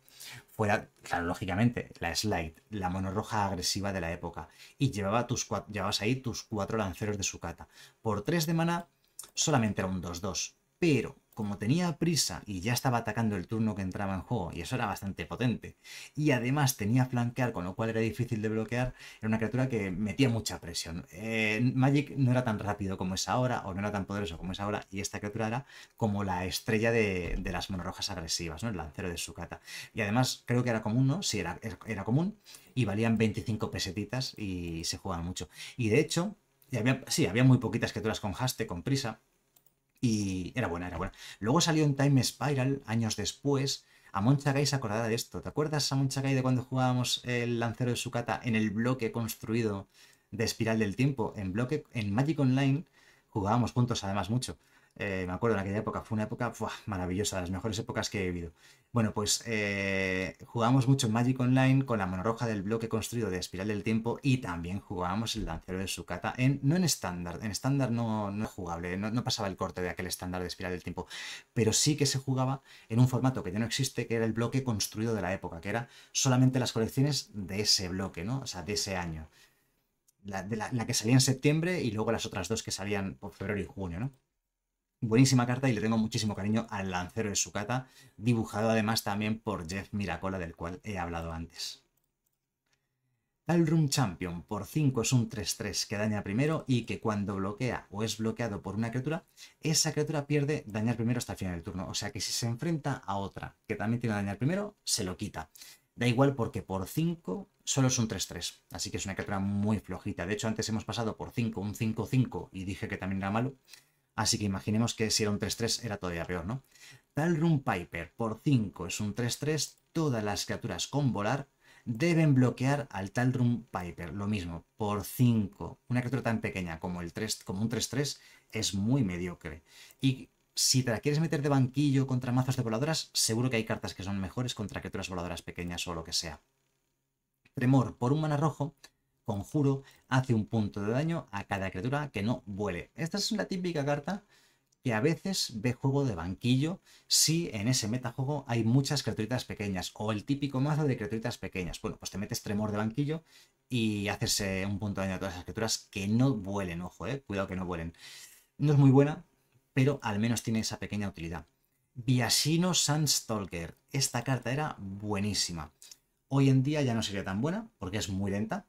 fue, claro, lógicamente, la Slide, la monorroja agresiva de la época. Y llevaba tus, llevabas ahí tus cuatro lanceros de su cata. Por tres de mana solamente era un 2-2. Pero como tenía prisa y ya estaba atacando el turno que entraba en juego, y eso era bastante potente, y además tenía flanquear, con lo cual era difícil de bloquear, era una criatura que metía mucha presión. Eh, Magic no era tan rápido como es ahora, o no era tan poderoso como es ahora, y esta criatura era como la estrella de, las monorrojas agresivas, ¿no? el lancero de su Sukata. Y además creo que era común, ¿no? Sí, era, era común, y valían 25 pesetitas y se jugaban mucho. Y de hecho, había, sí, había muy poquitas criaturas con haste, con prisa. Y era buena, era buena. Luego salió en Time Spiral, años después. a Chagai se acordaba de esto. ¿Te acuerdas, a Chagai, de cuando jugábamos el lancero de Sukata en el bloque construido de Espiral del Tiempo? En, bloque, en Magic Online jugábamos juntos, además, mucho. Eh, me acuerdo en aquella época, fue una época maravillosa, las mejores épocas que he vivido. Bueno, pues eh, jugábamos mucho Magic Online con la roja del bloque construido de Espiral del Tiempo y también jugábamos el lancero de Sukata, en, no en estándar, en estándar no, no jugable, no, pasaba el corte de aquel estándar de Espiral del Tiempo, pero sí que se jugaba en un formato que ya no existe, que era el bloque construido de la época, que era solamente las colecciones de ese bloque, ¿no? O sea, de ese año. La, de la que salía en septiembre y luego las otras dos que salían por febrero y junio, ¿no? Buenísima carta y le tengo muchísimo cariño al lancero de su cata dibujado además también por Jeff Miracola, del cual he hablado antes. Talrum Champion por 5 es un 3-3 que daña primero y que cuando bloquea o es bloqueado por una criatura, esa criatura pierde dañar primero hasta el final del turno. O sea que si se enfrenta a otra que también tiene dañar primero, se lo quita. Da igual porque por 5 solo es un 3-3, así que es una criatura muy flojita. De hecho, antes hemos pasado por 5 un 5-5 y dije que también era malo. Así que imaginemos que si era un 3-3 era todavía peor, ¿no? Run Piper por 5 es un 3-3. Todas las criaturas con volar deben bloquear al Tal Run Piper. Lo mismo, por 5. Una criatura tan pequeña como, el como un 3-3 es muy mediocre. Y si te la quieres meter de banquillo contra mazos de voladoras, seguro que hay cartas que son mejores contra criaturas voladoras pequeñas o lo que sea. Tremor por un mana rojo conjuro hace un punto de daño a cada criatura que no vuele. Esta es una típica carta que a veces ve juego de banquillo si en ese metajuego hay muchas criaturitas pequeñas o el típico mazo de criaturitas pequeñas. Bueno, pues te metes tremor de banquillo y haces eh, un punto de daño a todas esas criaturas que no vuelen, ojo, eh, cuidado que no vuelen. No es muy buena, pero al menos tiene esa pequeña utilidad. Viasino Sandstalker. Esta carta era buenísima. Hoy en día ya no sería tan buena porque es muy lenta,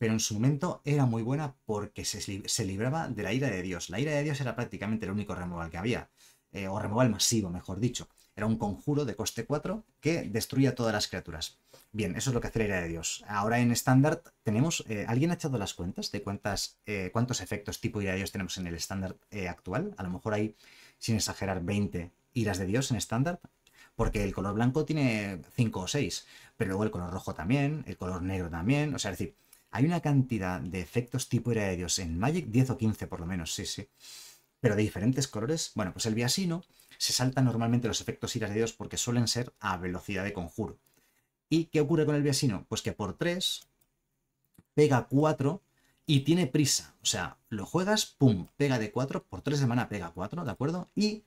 pero en su momento era muy buena porque se, libraba de la ira de Dios. La ira de Dios era prácticamente el único removal que había, eh, o removal masivo, mejor dicho. Era un conjuro de coste 4 que destruía todas las criaturas. Bien, eso es lo que hace la ira de Dios. Ahora en estándar tenemos... Eh, ¿Alguien ha echado las cuentas de cuántas, eh, cuántos efectos tipo ira de Dios tenemos en el estándar actual? A lo mejor hay, sin exagerar, 20 iras de Dios en estándar porque el color blanco tiene 5 o 6, pero luego el color rojo también, el color negro también, o sea, es decir, hay una cantidad de efectos tipo ira de dios en Magic, 10 o 15 por lo menos, sí, sí. Pero de diferentes colores. Bueno, pues el viasino se saltan normalmente los efectos de dios porque suelen ser a velocidad de conjuro. ¿Y qué ocurre con el viasino? Pues que por 3 pega 4 y tiene prisa. O sea, lo juegas, pum, pega de 4, por 3 de mana pega 4, ¿de acuerdo? Y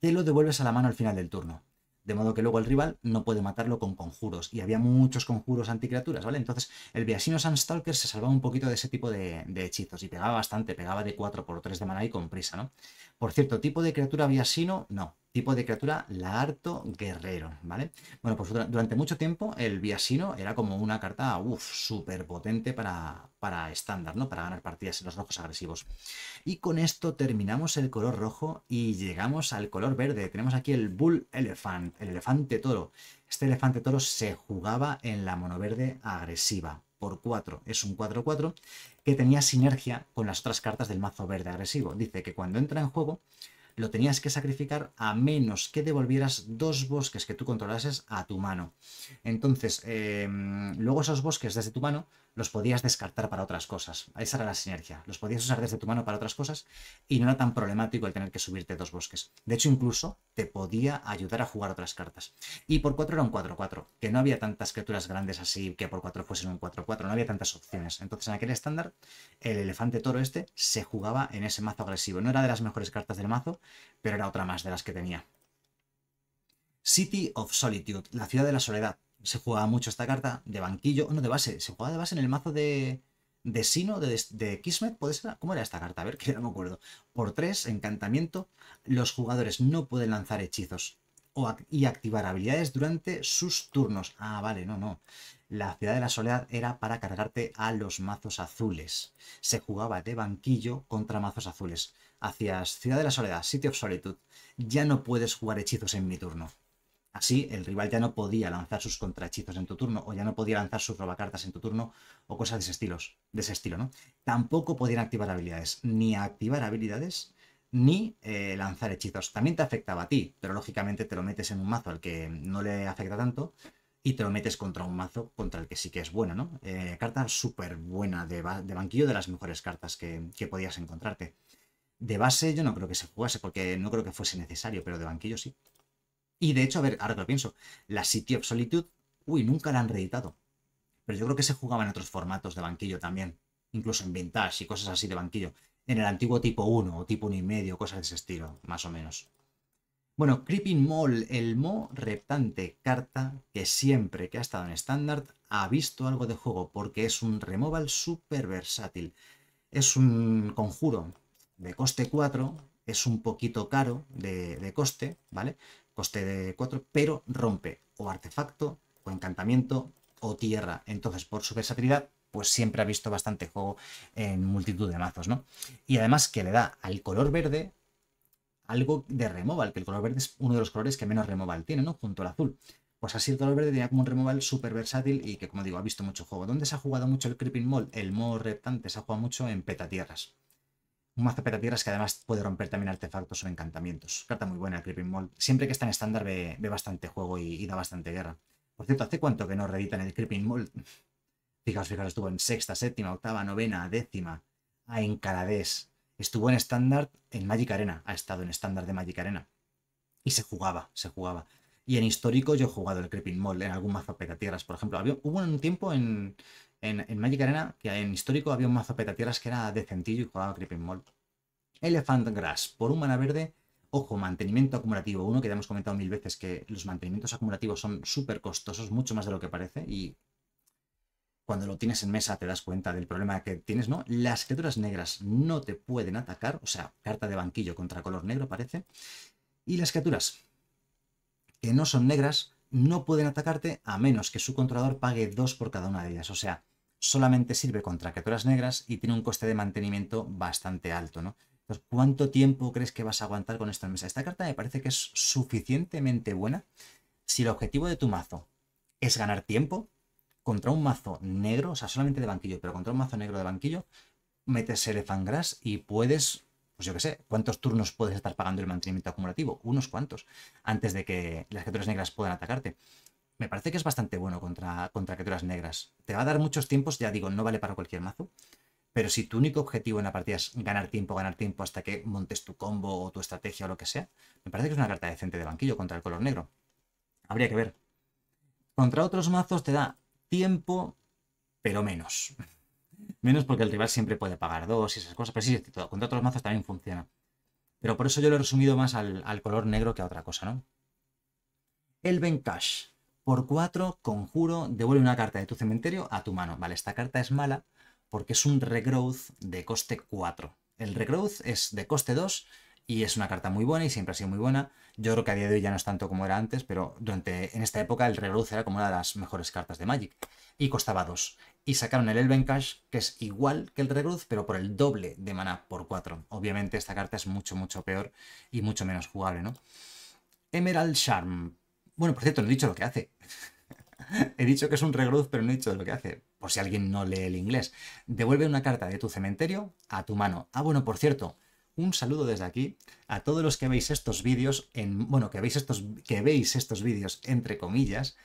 te lo devuelves a la mano al final del turno de modo que luego el rival no puede matarlo con conjuros, y había muchos conjuros anticriaturas, ¿vale? Entonces el viasino Sunstalker se salvaba un poquito de ese tipo de, hechizos, y pegaba bastante, pegaba de 4 por 3 de maná y con prisa, ¿no? Por cierto, ¿tipo de criatura viasino, No, tipo de criatura harto guerrero, ¿vale? Bueno, pues durante mucho tiempo el Biasino era como una carta, uff, súper potente para, para estándar, ¿no? Para ganar partidas en los rojos agresivos. Y con esto terminamos el color rojo y llegamos al color verde. Tenemos aquí el Bull Elephant, el elefante toro. Este elefante toro se jugaba en la mono verde agresiva por 4 es un 4-4 que tenía sinergia con las otras cartas del mazo verde agresivo. Dice que cuando entra en juego, lo tenías que sacrificar a menos que devolvieras dos bosques que tú controlases a tu mano. Entonces, em, luego esos bosques desde tu mano los podías descartar para otras cosas. Esa era la sinergia. Los podías usar desde tu mano para otras cosas y no era tan problemático el tener que subirte dos bosques. De hecho, incluso te podía ayudar a jugar otras cartas. Y por 4 era un 4-4, que no había tantas criaturas grandes así que por 4 fuesen un 4-4, no había tantas opciones. Entonces, en aquel estándar, el elefante toro este se jugaba en ese mazo agresivo. No era de las mejores cartas del mazo, pero era otra más de las que tenía. City of Solitude, la ciudad de la soledad se jugaba mucho esta carta de banquillo, no de base, se jugaba de base en el mazo de, Sino, de, de, Kismet, ¿puede ¿Cómo era esta carta? A ver, que no me acuerdo. Por 3, encantamiento, los jugadores no pueden lanzar hechizos o, y activar habilidades durante sus turnos. Ah, vale, no, no. La Ciudad de la Soledad era para cargarte a los mazos azules. Se jugaba de banquillo contra mazos azules. Hacías Ciudad de la Soledad, City of Solitude. Ya no puedes jugar hechizos en mi turno. Así, el rival ya no podía lanzar sus contrahechizos en tu turno, o ya no podía lanzar sus robacartas en tu turno, o cosas de ese estilo, de ese estilo ¿no? Tampoco podían activar habilidades, ni activar habilidades, ni eh, lanzar hechizos. También te afectaba a ti, pero lógicamente te lo metes en un mazo al que no le afecta tanto, y te lo metes contra un mazo contra el que sí que es bueno, ¿no? Eh, carta súper buena de, banquillo, de las mejores cartas que podías encontrarte. De base yo no creo que se jugase, porque no creo que fuese necesario, pero de banquillo sí. Y de hecho, a ver, ahora que lo pienso, la City of Solitude, uy, nunca la han reeditado. Pero yo creo que se jugaba en otros formatos de banquillo también, incluso en vintage y cosas así de banquillo. En el antiguo tipo 1 o tipo 1 y medio, cosas de ese estilo, más o menos. Bueno, Creeping Mall, el mo reptante carta que siempre que ha estado en estándar ha visto algo de juego porque es un removal súper versátil. Es un conjuro de coste 4, es un poquito caro de, de coste, ¿vale? coste de 4, pero rompe o artefacto, o encantamiento, o tierra. Entonces, por su versatilidad, pues siempre ha visto bastante juego en multitud de mazos, ¿no? Y además que le da al color verde algo de removal, que el color verde es uno de los colores que menos removal tiene, ¿no? Junto al azul. Pues así el color verde tenía como un removal súper versátil y que, como digo, ha visto mucho juego. ¿Dónde se ha jugado mucho el Creeping Mall? El modo reptante se ha jugado mucho en petatierras. Un mazo petatierras que además puede romper también artefactos o encantamientos. Carta muy buena, el Creeping Mold. Siempre que está en estándar ve, bastante juego y, da bastante guerra. Por cierto, ¿hace cuánto que no reeditan el Creeping Mold? Fijaos, fijaos, estuvo en sexta, séptima, octava, novena, décima. a ah, en Estuvo en estándar en Magic Arena. Ha estado en estándar de Magic Arena. Y se jugaba, se jugaba. Y en histórico yo he jugado el Creeping mold en algún mazo petatierras, por ejemplo. Había, hubo un tiempo en, en, Magic Arena, que en histórico había un mazo petatierras que era decentillo y jugaba Creeping Mall. Elephant Grass, por un mana verde, ojo, mantenimiento acumulativo. Uno que ya hemos comentado mil veces que los mantenimientos acumulativos son súper costosos, mucho más de lo que parece, y cuando lo tienes en mesa te das cuenta del problema que tienes, ¿no? Las criaturas negras no te pueden atacar, o sea, carta de banquillo contra color negro parece, y las criaturas que no son negras no pueden atacarte a menos que su controlador pague dos por cada una de ellas. O sea, solamente sirve contra criaturas negras y tiene un coste de mantenimiento bastante alto, ¿no? Entonces, ¿cuánto tiempo crees que vas a aguantar con esto en mesa? Esta carta me parece que es suficientemente buena si el objetivo de tu mazo es ganar tiempo contra un mazo negro, o sea, solamente de banquillo, pero contra un mazo negro de banquillo, metes Elephant Grass y puedes pues yo qué sé, ¿cuántos turnos puedes estar pagando el mantenimiento acumulativo? Unos cuantos, antes de que las criaturas negras puedan atacarte. Me parece que es bastante bueno contra, contra criaturas negras. Te va a dar muchos tiempos, ya digo, no vale para cualquier mazo. Pero si tu único objetivo en la partida es ganar tiempo, ganar tiempo hasta que montes tu combo o tu estrategia o lo que sea, me parece que es una carta decente de banquillo contra el color negro. Habría que ver. Contra otros mazos te da tiempo, pero menos. Menos porque el rival siempre puede pagar dos y esas cosas. Pero sí, contra otros mazos también funciona. Pero por eso yo lo he resumido más al, color negro que a otra cosa, ¿no? El cash Por 4, conjuro, devuelve una carta de tu cementerio a tu mano. Vale, esta carta es mala porque es un regrowth de coste 4. El regrowth es de coste 2 y es una carta muy buena y siempre ha sido muy buena. Yo creo que a día de hoy ya no es tanto como era antes, pero durante, en esta época el regrowth era como una de las mejores cartas de Magic y costaba 2 y sacaron el Elven Cash, que es igual que el Regruz, pero por el doble de maná, por 4. Obviamente esta carta es mucho, mucho peor y mucho menos jugable, ¿no? Emerald Charm. Bueno, por cierto, no he dicho lo que hace. he dicho que es un Regruz, pero no he dicho lo que hace, por si alguien no lee el inglés. Devuelve una carta de tu cementerio a tu mano. Ah, bueno, por cierto, un saludo desde aquí a todos los que veis estos vídeos en bueno que veis estos que veis estos vídeos entre comillas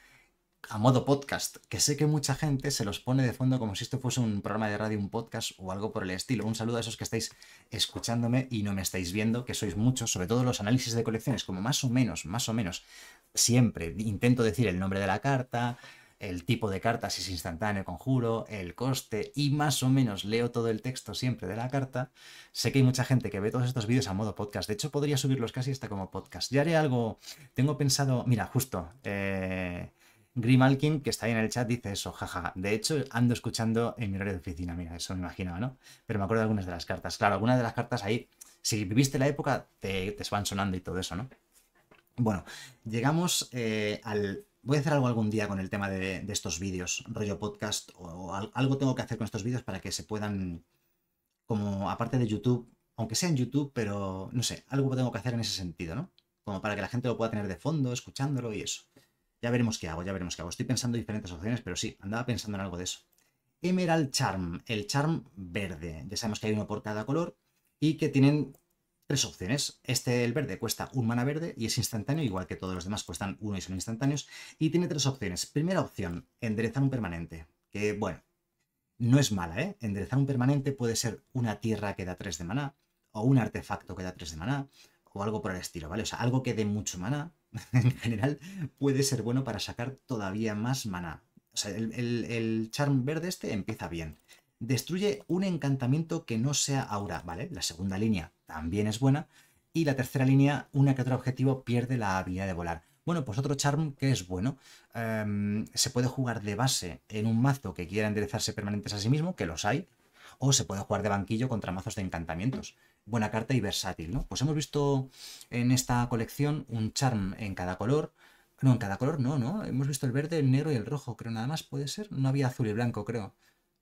a modo podcast, que sé que mucha gente se los pone de fondo como si esto fuese un programa de radio, un podcast o algo por el estilo. Un saludo a esos que estáis escuchándome y no me estáis viendo, que sois muchos, sobre todo los análisis de colecciones, como más o menos, más o menos, siempre intento decir el nombre de la carta, el tipo de carta, si es instantáneo, conjuro, el coste y más o menos leo todo el texto siempre de la carta. Sé que hay mucha gente que ve todos estos vídeos a modo podcast. De hecho, podría subirlos casi hasta como podcast. Ya haré algo. Tengo pensado. Mira, justo. Eh, Grimalkin, que está ahí en el chat, dice eso, jaja. De hecho, ando escuchando en mi horario de oficina, mira, eso me imaginaba, ¿no? Pero me acuerdo de algunas de las cartas. Claro, algunas de las cartas ahí, si viviste la época, te, te van sonando y todo eso, ¿no? Bueno, llegamos eh, al... Voy a hacer algo algún día con el tema de, estos vídeos, rollo podcast, o, o, algo tengo que hacer con estos vídeos para que se puedan, como aparte de YouTube, aunque sea en YouTube, pero no sé, algo tengo que hacer en ese sentido, ¿no? Como para que la gente lo pueda tener de fondo, escuchándolo y eso. Ya veremos qué hago, ya veremos qué hago. Estoy pensando en diferentes opciones, pero sí, andaba pensando en algo de eso. Emerald Charm, el charm verde. Ya sabemos que hay uno por cada color y que tienen tres opciones. Este, el verde, cuesta un mana verde y es instantáneo, igual que todos los demás cuestan uno y son instantáneos. Y tiene tres opciones. Primera opción, enderezar un permanente, que bueno, no es mala, ¿eh? Enderezar un permanente puede ser una tierra que da tres de maná, o un artefacto que da tres de maná, o algo por el estilo, ¿vale? O sea, algo que dé mucho maná en general puede ser bueno para sacar todavía más maná. O sea, el, charm verde este empieza bien. Destruye un encantamiento que no sea aura, ¿vale? La segunda línea también es buena. Y la tercera línea, una que otro objetivo pierde la habilidad de volar. Bueno, pues otro charm que es bueno. Em, se puede jugar de base en un mazo que quiera enderezarse permanentes a sí mismo, que los hay. O se puede jugar de banquillo contra mazos de encantamientos buena carta y versátil, ¿no? Pues hemos visto en esta colección un charm en cada color. No, en cada color no, ¿no? Hemos visto el verde, el negro y el rojo, creo nada más, puede ser. No había azul y blanco, creo.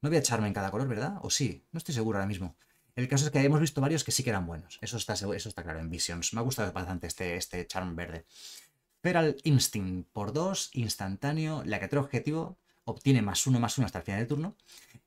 No había charm en cada color, ¿verdad? O sí, no estoy seguro ahora mismo. El caso es que hemos visto varios que sí que eran buenos. Eso está, eso está claro en Visions. Me ha gustado bastante este, este charm verde. Feral Instinct por 2, instantáneo, la que trae objetivo, obtiene más uno más uno hasta el final del turno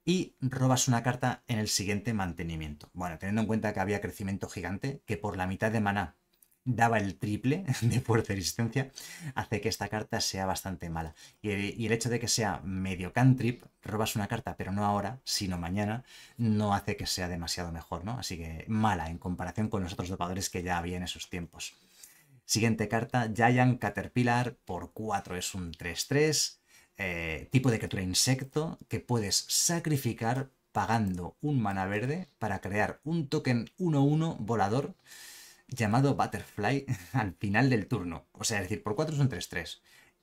y robas una carta en el siguiente mantenimiento. Bueno, teniendo en cuenta que había crecimiento gigante, que por la mitad de maná daba el triple de fuerza y resistencia, hace que esta carta sea bastante mala. Y el, y el, hecho de que sea medio cantrip, robas una carta, pero no ahora, sino mañana, no hace que sea demasiado mejor, ¿no? Así que mala en comparación con los otros dopadores que ya había en esos tiempos. Siguiente carta, Giant Caterpillar por 4 es un 3-3 eh, tipo de criatura insecto que puedes sacrificar pagando un mana verde para crear un token 1-1 volador llamado Butterfly al final del turno. O sea, es decir, por 4 son 3-3.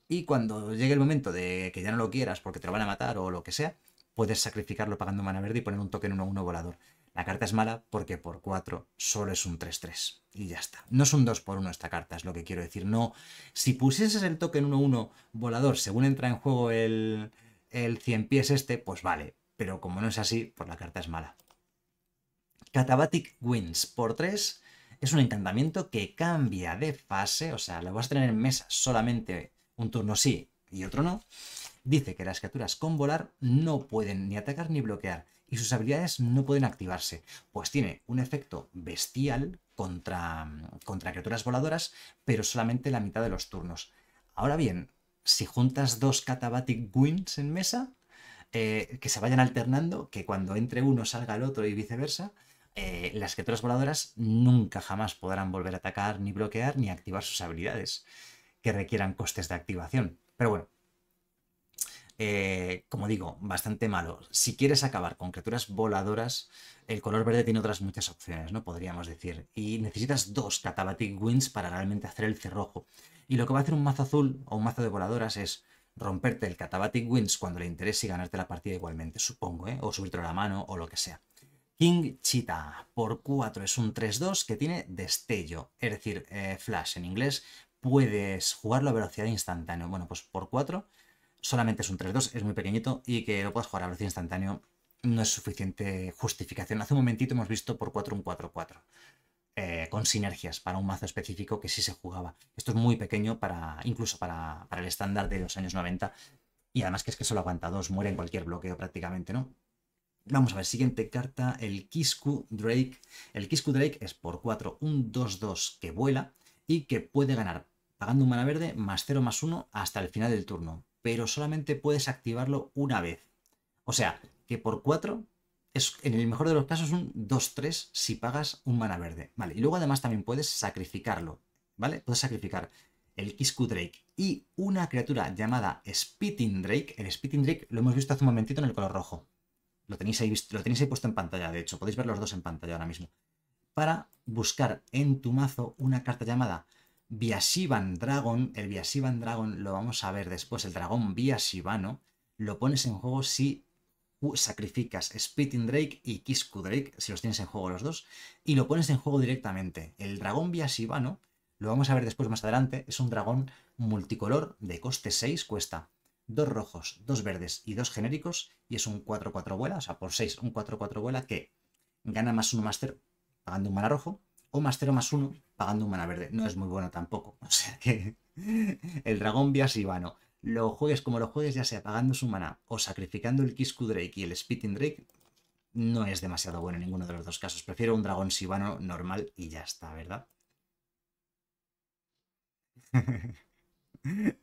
Y cuando llegue el momento de que ya no lo quieras porque te lo van a matar o lo que sea, puedes sacrificarlo pagando mana verde y poner un token 1-1 volador. La carta es mala porque por 4 solo es un 3-3 y ya está. No es un 2 por 1 esta carta, es lo que quiero decir. No, si pusieses el token 1-1 volador según entra en juego el, el 100 pies este, pues vale. Pero como no es así, pues la carta es mala. Catabatic Wins por 3 es un encantamiento que cambia de fase, o sea, lo vas a tener en mesa solamente un turno sí y otro no. Dice que las criaturas con volar no pueden ni atacar ni bloquear y sus habilidades no pueden activarse, pues tiene un efecto bestial contra, contra criaturas voladoras, pero solamente la mitad de los turnos. Ahora bien, si juntas dos Catabatic Wins en mesa, eh, que se vayan alternando, que cuando entre uno salga el otro y viceversa, eh, las criaturas voladoras nunca jamás podrán volver a atacar, ni bloquear, ni activar sus habilidades, que requieran costes de activación. Pero bueno, eh, como digo, bastante malo. Si quieres acabar con criaturas voladoras, el color verde tiene otras muchas opciones, ¿no? Podríamos decir. Y necesitas dos Catabatic Winds para realmente hacer el cerrojo. Y lo que va a hacer un mazo azul o un mazo de voladoras es romperte el Catabatic Winds cuando le interese y ganarte la partida igualmente, supongo, ¿eh? O subirte la mano o lo que sea. King Cheetah por 4 es un 3-2 que tiene destello, es decir, eh, flash en inglés. Puedes jugarlo a velocidad instantánea. Bueno, pues por 4 solamente es un 3-2, es muy pequeñito y que lo puedas jugar a velocidad instantáneo no es suficiente justificación. Hace un momentito hemos visto por 4 un 4-4. Eh, con sinergias para un mazo específico que sí se jugaba. Esto es muy pequeño para incluso para, el estándar de los años 90 y además que es que solo aguanta 2, muere en cualquier bloqueo prácticamente, ¿no? Vamos a ver, siguiente carta, el Kisku Drake. El Kisku Drake es por 4, un 2-2 que vuela y que puede ganar pagando un mana verde más 0 más 1 hasta el final del turno pero solamente puedes activarlo una vez. O sea, que por 4 es, en el mejor de los casos, un 2-3 si pagas un mana verde. Vale, y luego además también puedes sacrificarlo, ¿vale? Puedes sacrificar el Kisku Drake y una criatura llamada Spitting Drake. El Spitting Drake lo hemos visto hace un momentito en el color rojo. Lo tenéis ahí, lo tenéis ahí puesto en pantalla, de hecho. Podéis ver los dos en pantalla ahora mismo. Para buscar en tu mazo una carta llamada Viasivan Dragon, el Viasivan Dragon lo vamos a ver después, el dragón Viasivano lo pones en juego si sacrificas Spitting Drake y Kisku Drake, si los tienes en juego los dos, y lo pones en juego directamente. El dragón Viasivano lo vamos a ver después más adelante, es un dragón multicolor de coste 6, cuesta dos rojos, dos verdes y dos genéricos, y es un 4-4 vuela, o sea, por 6, un 4-4 vuela que gana más 1 Master pagando un mana rojo, o más 0 más 1 pagando un mana verde. No es muy bueno tampoco. O sea que el dragón Sivano. lo juegues como lo juegues, ya sea pagando su mana o sacrificando el Kisku Drake y el Spitting Drake, no es demasiado bueno en ninguno de los dos casos. Prefiero un dragón Sivano normal y ya está, ¿verdad?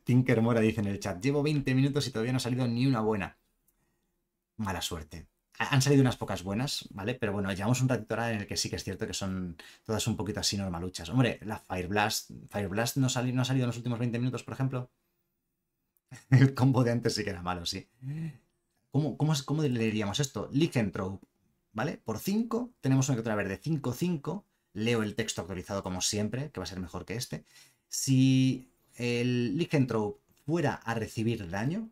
Tinker Mora dice en el chat, llevo 20 minutos y todavía no ha salido ni una buena. Mala suerte han salido unas pocas buenas, ¿vale? Pero bueno, llevamos un ratito ahora en el que sí que es cierto que son todas un poquito así normaluchas. Hombre, la Fire Blast, Fire Blast no, no ha salido en los últimos 20 minutos, por ejemplo. El combo de antes sí que era malo, sí. ¿Cómo, cómo, cómo esto? ¿vale? Por 5, tenemos una criatura verde 5-5. Leo el texto actualizado como siempre, que va a ser mejor que este. Si el Lycanthrope fuera a recibir daño,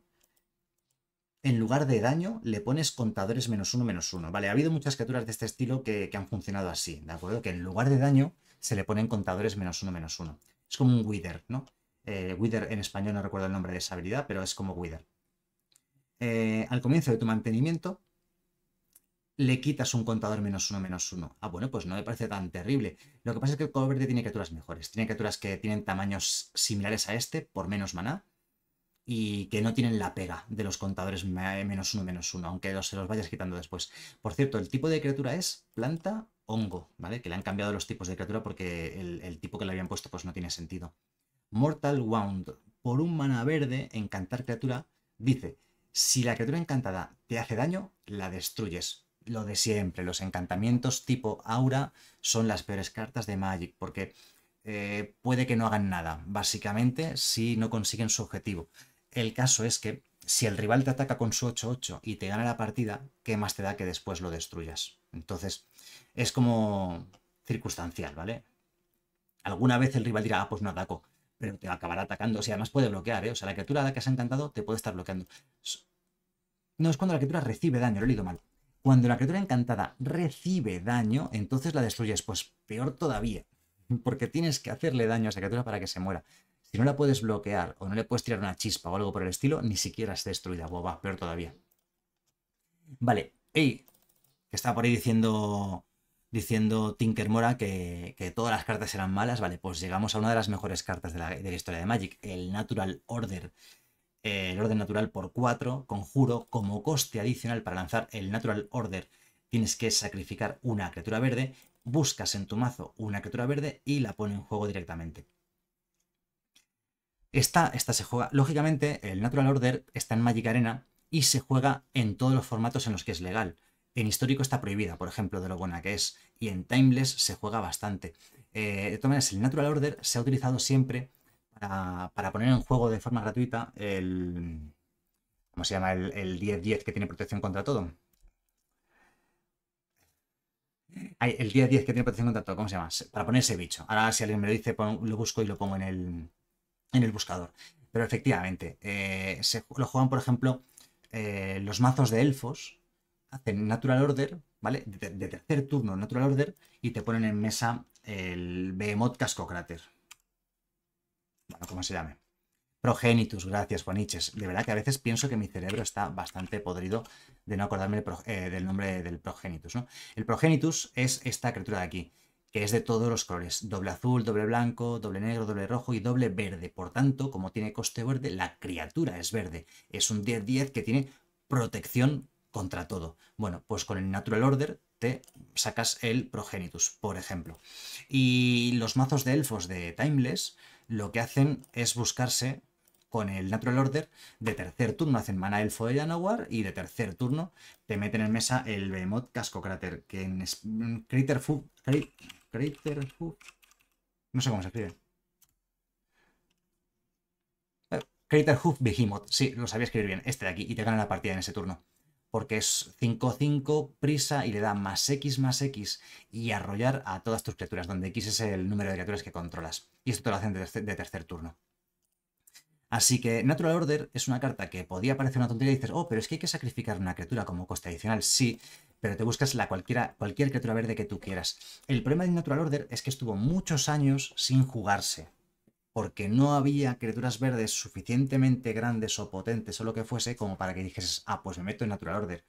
en lugar de daño, le pones contadores menos uno, menos uno. Vale, ha habido muchas criaturas de este estilo que, han funcionado así, ¿de acuerdo? Que en lugar de daño, se le ponen contadores menos uno, menos uno. Es como un Wither, ¿no? Eh, wither en español no recuerdo el nombre de esa habilidad, pero es como Wither. Eh, al comienzo de tu mantenimiento, le quitas un contador menos uno, menos uno. Ah, bueno, pues no me parece tan terrible. Lo que pasa es que el color tiene criaturas mejores. Tiene criaturas que tienen tamaños similares a este por menos maná y que no tienen la pega de los contadores menos uno, menos uno, aunque se los vayas quitando después. Por cierto, el tipo de criatura es planta hongo, ¿vale? Que le han cambiado los tipos de criatura porque el, tipo que le habían puesto pues no tiene sentido. Mortal Wound, por un mana verde, encantar criatura, dice, si la criatura encantada te hace daño, la destruyes. Lo de siempre, los encantamientos tipo aura son las peores cartas de Magic, porque eh, puede que no hagan nada, básicamente, si no consiguen su objetivo. El caso es que si el rival te ataca con su 8-8 y te gana la partida, ¿qué más te da que después lo destruyas? Entonces, es como circunstancial, ¿vale? Alguna vez el rival dirá, ah, pues no ataco, pero te acabará atacando. O sea, además puede bloquear, ¿eh? O sea, la criatura que has encantado te puede estar bloqueando. No, es cuando la criatura recibe daño, lo he leído mal. Cuando la criatura encantada recibe daño, entonces la destruyes. Pues peor todavía, porque tienes que hacerle daño a esa criatura para que se muera. Si no la puedes bloquear o no le puedes tirar una chispa o algo por el estilo, ni siquiera es destruida. Boba, peor todavía. Vale, y que está por ahí diciendo diciendo Tinker Mora que, todas las cartas eran malas, vale, pues llegamos a una de las mejores cartas de la, historia de Magic, el Natural Order. Eh, el orden natural por 4, conjuro, como coste adicional para lanzar el Natural Order tienes que sacrificar una criatura verde, buscas en tu mazo una criatura verde y la pone en juego directamente. Esta, se juega, lógicamente, el Natural Order está en Magic Arena y se juega en todos los formatos en los que es legal. En histórico está prohibida, por ejemplo, de lo buena que es, y en Timeless se juega bastante. Eh, de todas maneras, el Natural Order se ha utilizado siempre para, poner en juego de forma gratuita el. ¿Cómo se llama? El 10-10 que tiene protección contra todo. el 10-10 que tiene protección contra todo, ¿cómo se llama? Para poner ese bicho. Ahora, si alguien me lo dice, lo busco y lo pongo en el, en el buscador. Pero efectivamente, eh, se, lo juegan, por ejemplo, eh, los mazos de elfos, hacen natural order, ¿vale? De, tercer turno natural order y te ponen en mesa el Behemoth Cascocráter. Bueno, ¿cómo se llame. Progenitus, gracias Boniches, De verdad que a veces pienso que mi cerebro está bastante podrido de no acordarme del eh, nombre del Progenitus, ¿no? El Progenitus es esta criatura de aquí que es de todos los colores, doble azul, doble blanco, doble negro, doble rojo y doble verde. Por tanto, como tiene coste verde, la criatura es verde. Es un 10-10 que tiene protección contra todo. Bueno, pues con el Natural Order te sacas el Progenitus, por ejemplo. Y los mazos de elfos de Timeless lo que hacen es buscarse con el Natural Order, de tercer turno hacen mana elfo de Janowar y de tercer turno te meten en mesa el Behemoth Casco Cráter, que en, Critter, Crater No sé cómo se escribe. Eh, Crater Hoof Behemoth. Sí, lo sabía escribir bien. Este de aquí. Y te gana la partida en ese turno. Porque es 5-5, prisa y le da más X más X y arrollar a todas tus criaturas, donde X es el número de criaturas que controlas. Y esto te lo hacen de tercer turno. Así que Natural Order es una carta que podía parecer una tontería y dices, oh, pero es que hay que sacrificar una criatura como coste adicional, sí, pero te buscas la cualquiera, cualquier criatura verde que tú quieras. El problema de Natural Order es que estuvo muchos años sin jugarse, porque no había criaturas verdes suficientemente grandes o potentes o lo que fuese como para que dijeses, ah, pues me meto en Natural Order.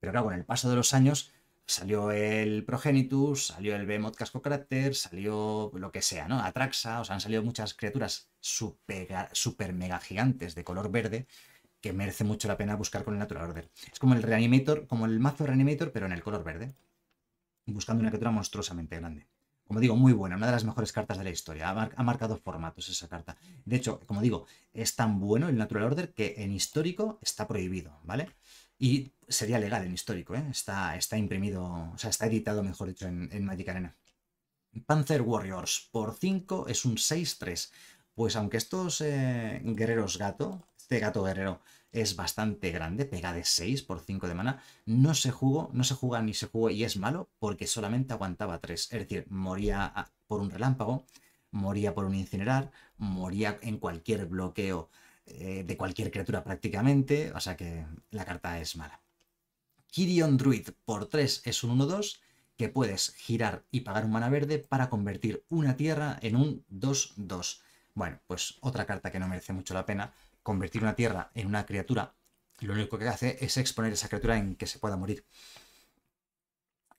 Pero claro, con el paso de los años Salió el Progenitus, salió el Behemoth Casco Cráter, salió lo que sea, ¿no? Atraxa, o sea, han salido muchas criaturas super, super mega gigantes de color verde que merece mucho la pena buscar con el Natural Order. Es como el Reanimator, como el mazo Reanimator, pero en el color verde. Buscando una criatura monstruosamente grande como digo, muy buena, una de las mejores cartas de la historia. ha, marcado formatos esa carta. De hecho, como digo, es tan bueno el Natural Order que en histórico está prohibido, ¿vale? Y sería legal en histórico, ¿eh? está, está imprimido, o sea, está editado, mejor dicho, en, Magic Arena. Panzer Warriors por 5 es un 6-3. Pues aunque estos eh, guerreros gato, este gato guerrero es bastante grande, pega de 6 por 5 de mana, no se jugó, no se juega ni se jugó y es malo porque solamente aguantaba 3. Es decir, moría por un relámpago, moría por un incinerar, moría en cualquier bloqueo eh, de cualquier criatura prácticamente, o sea que la carta es mala. Kirion Druid por 3 es un 1-2 que puedes girar y pagar un mana verde para convertir una tierra en un 2-2. Bueno, pues otra carta que no merece mucho la pena, convertir una tierra en una criatura, lo único que hace es exponer esa criatura en que se pueda morir.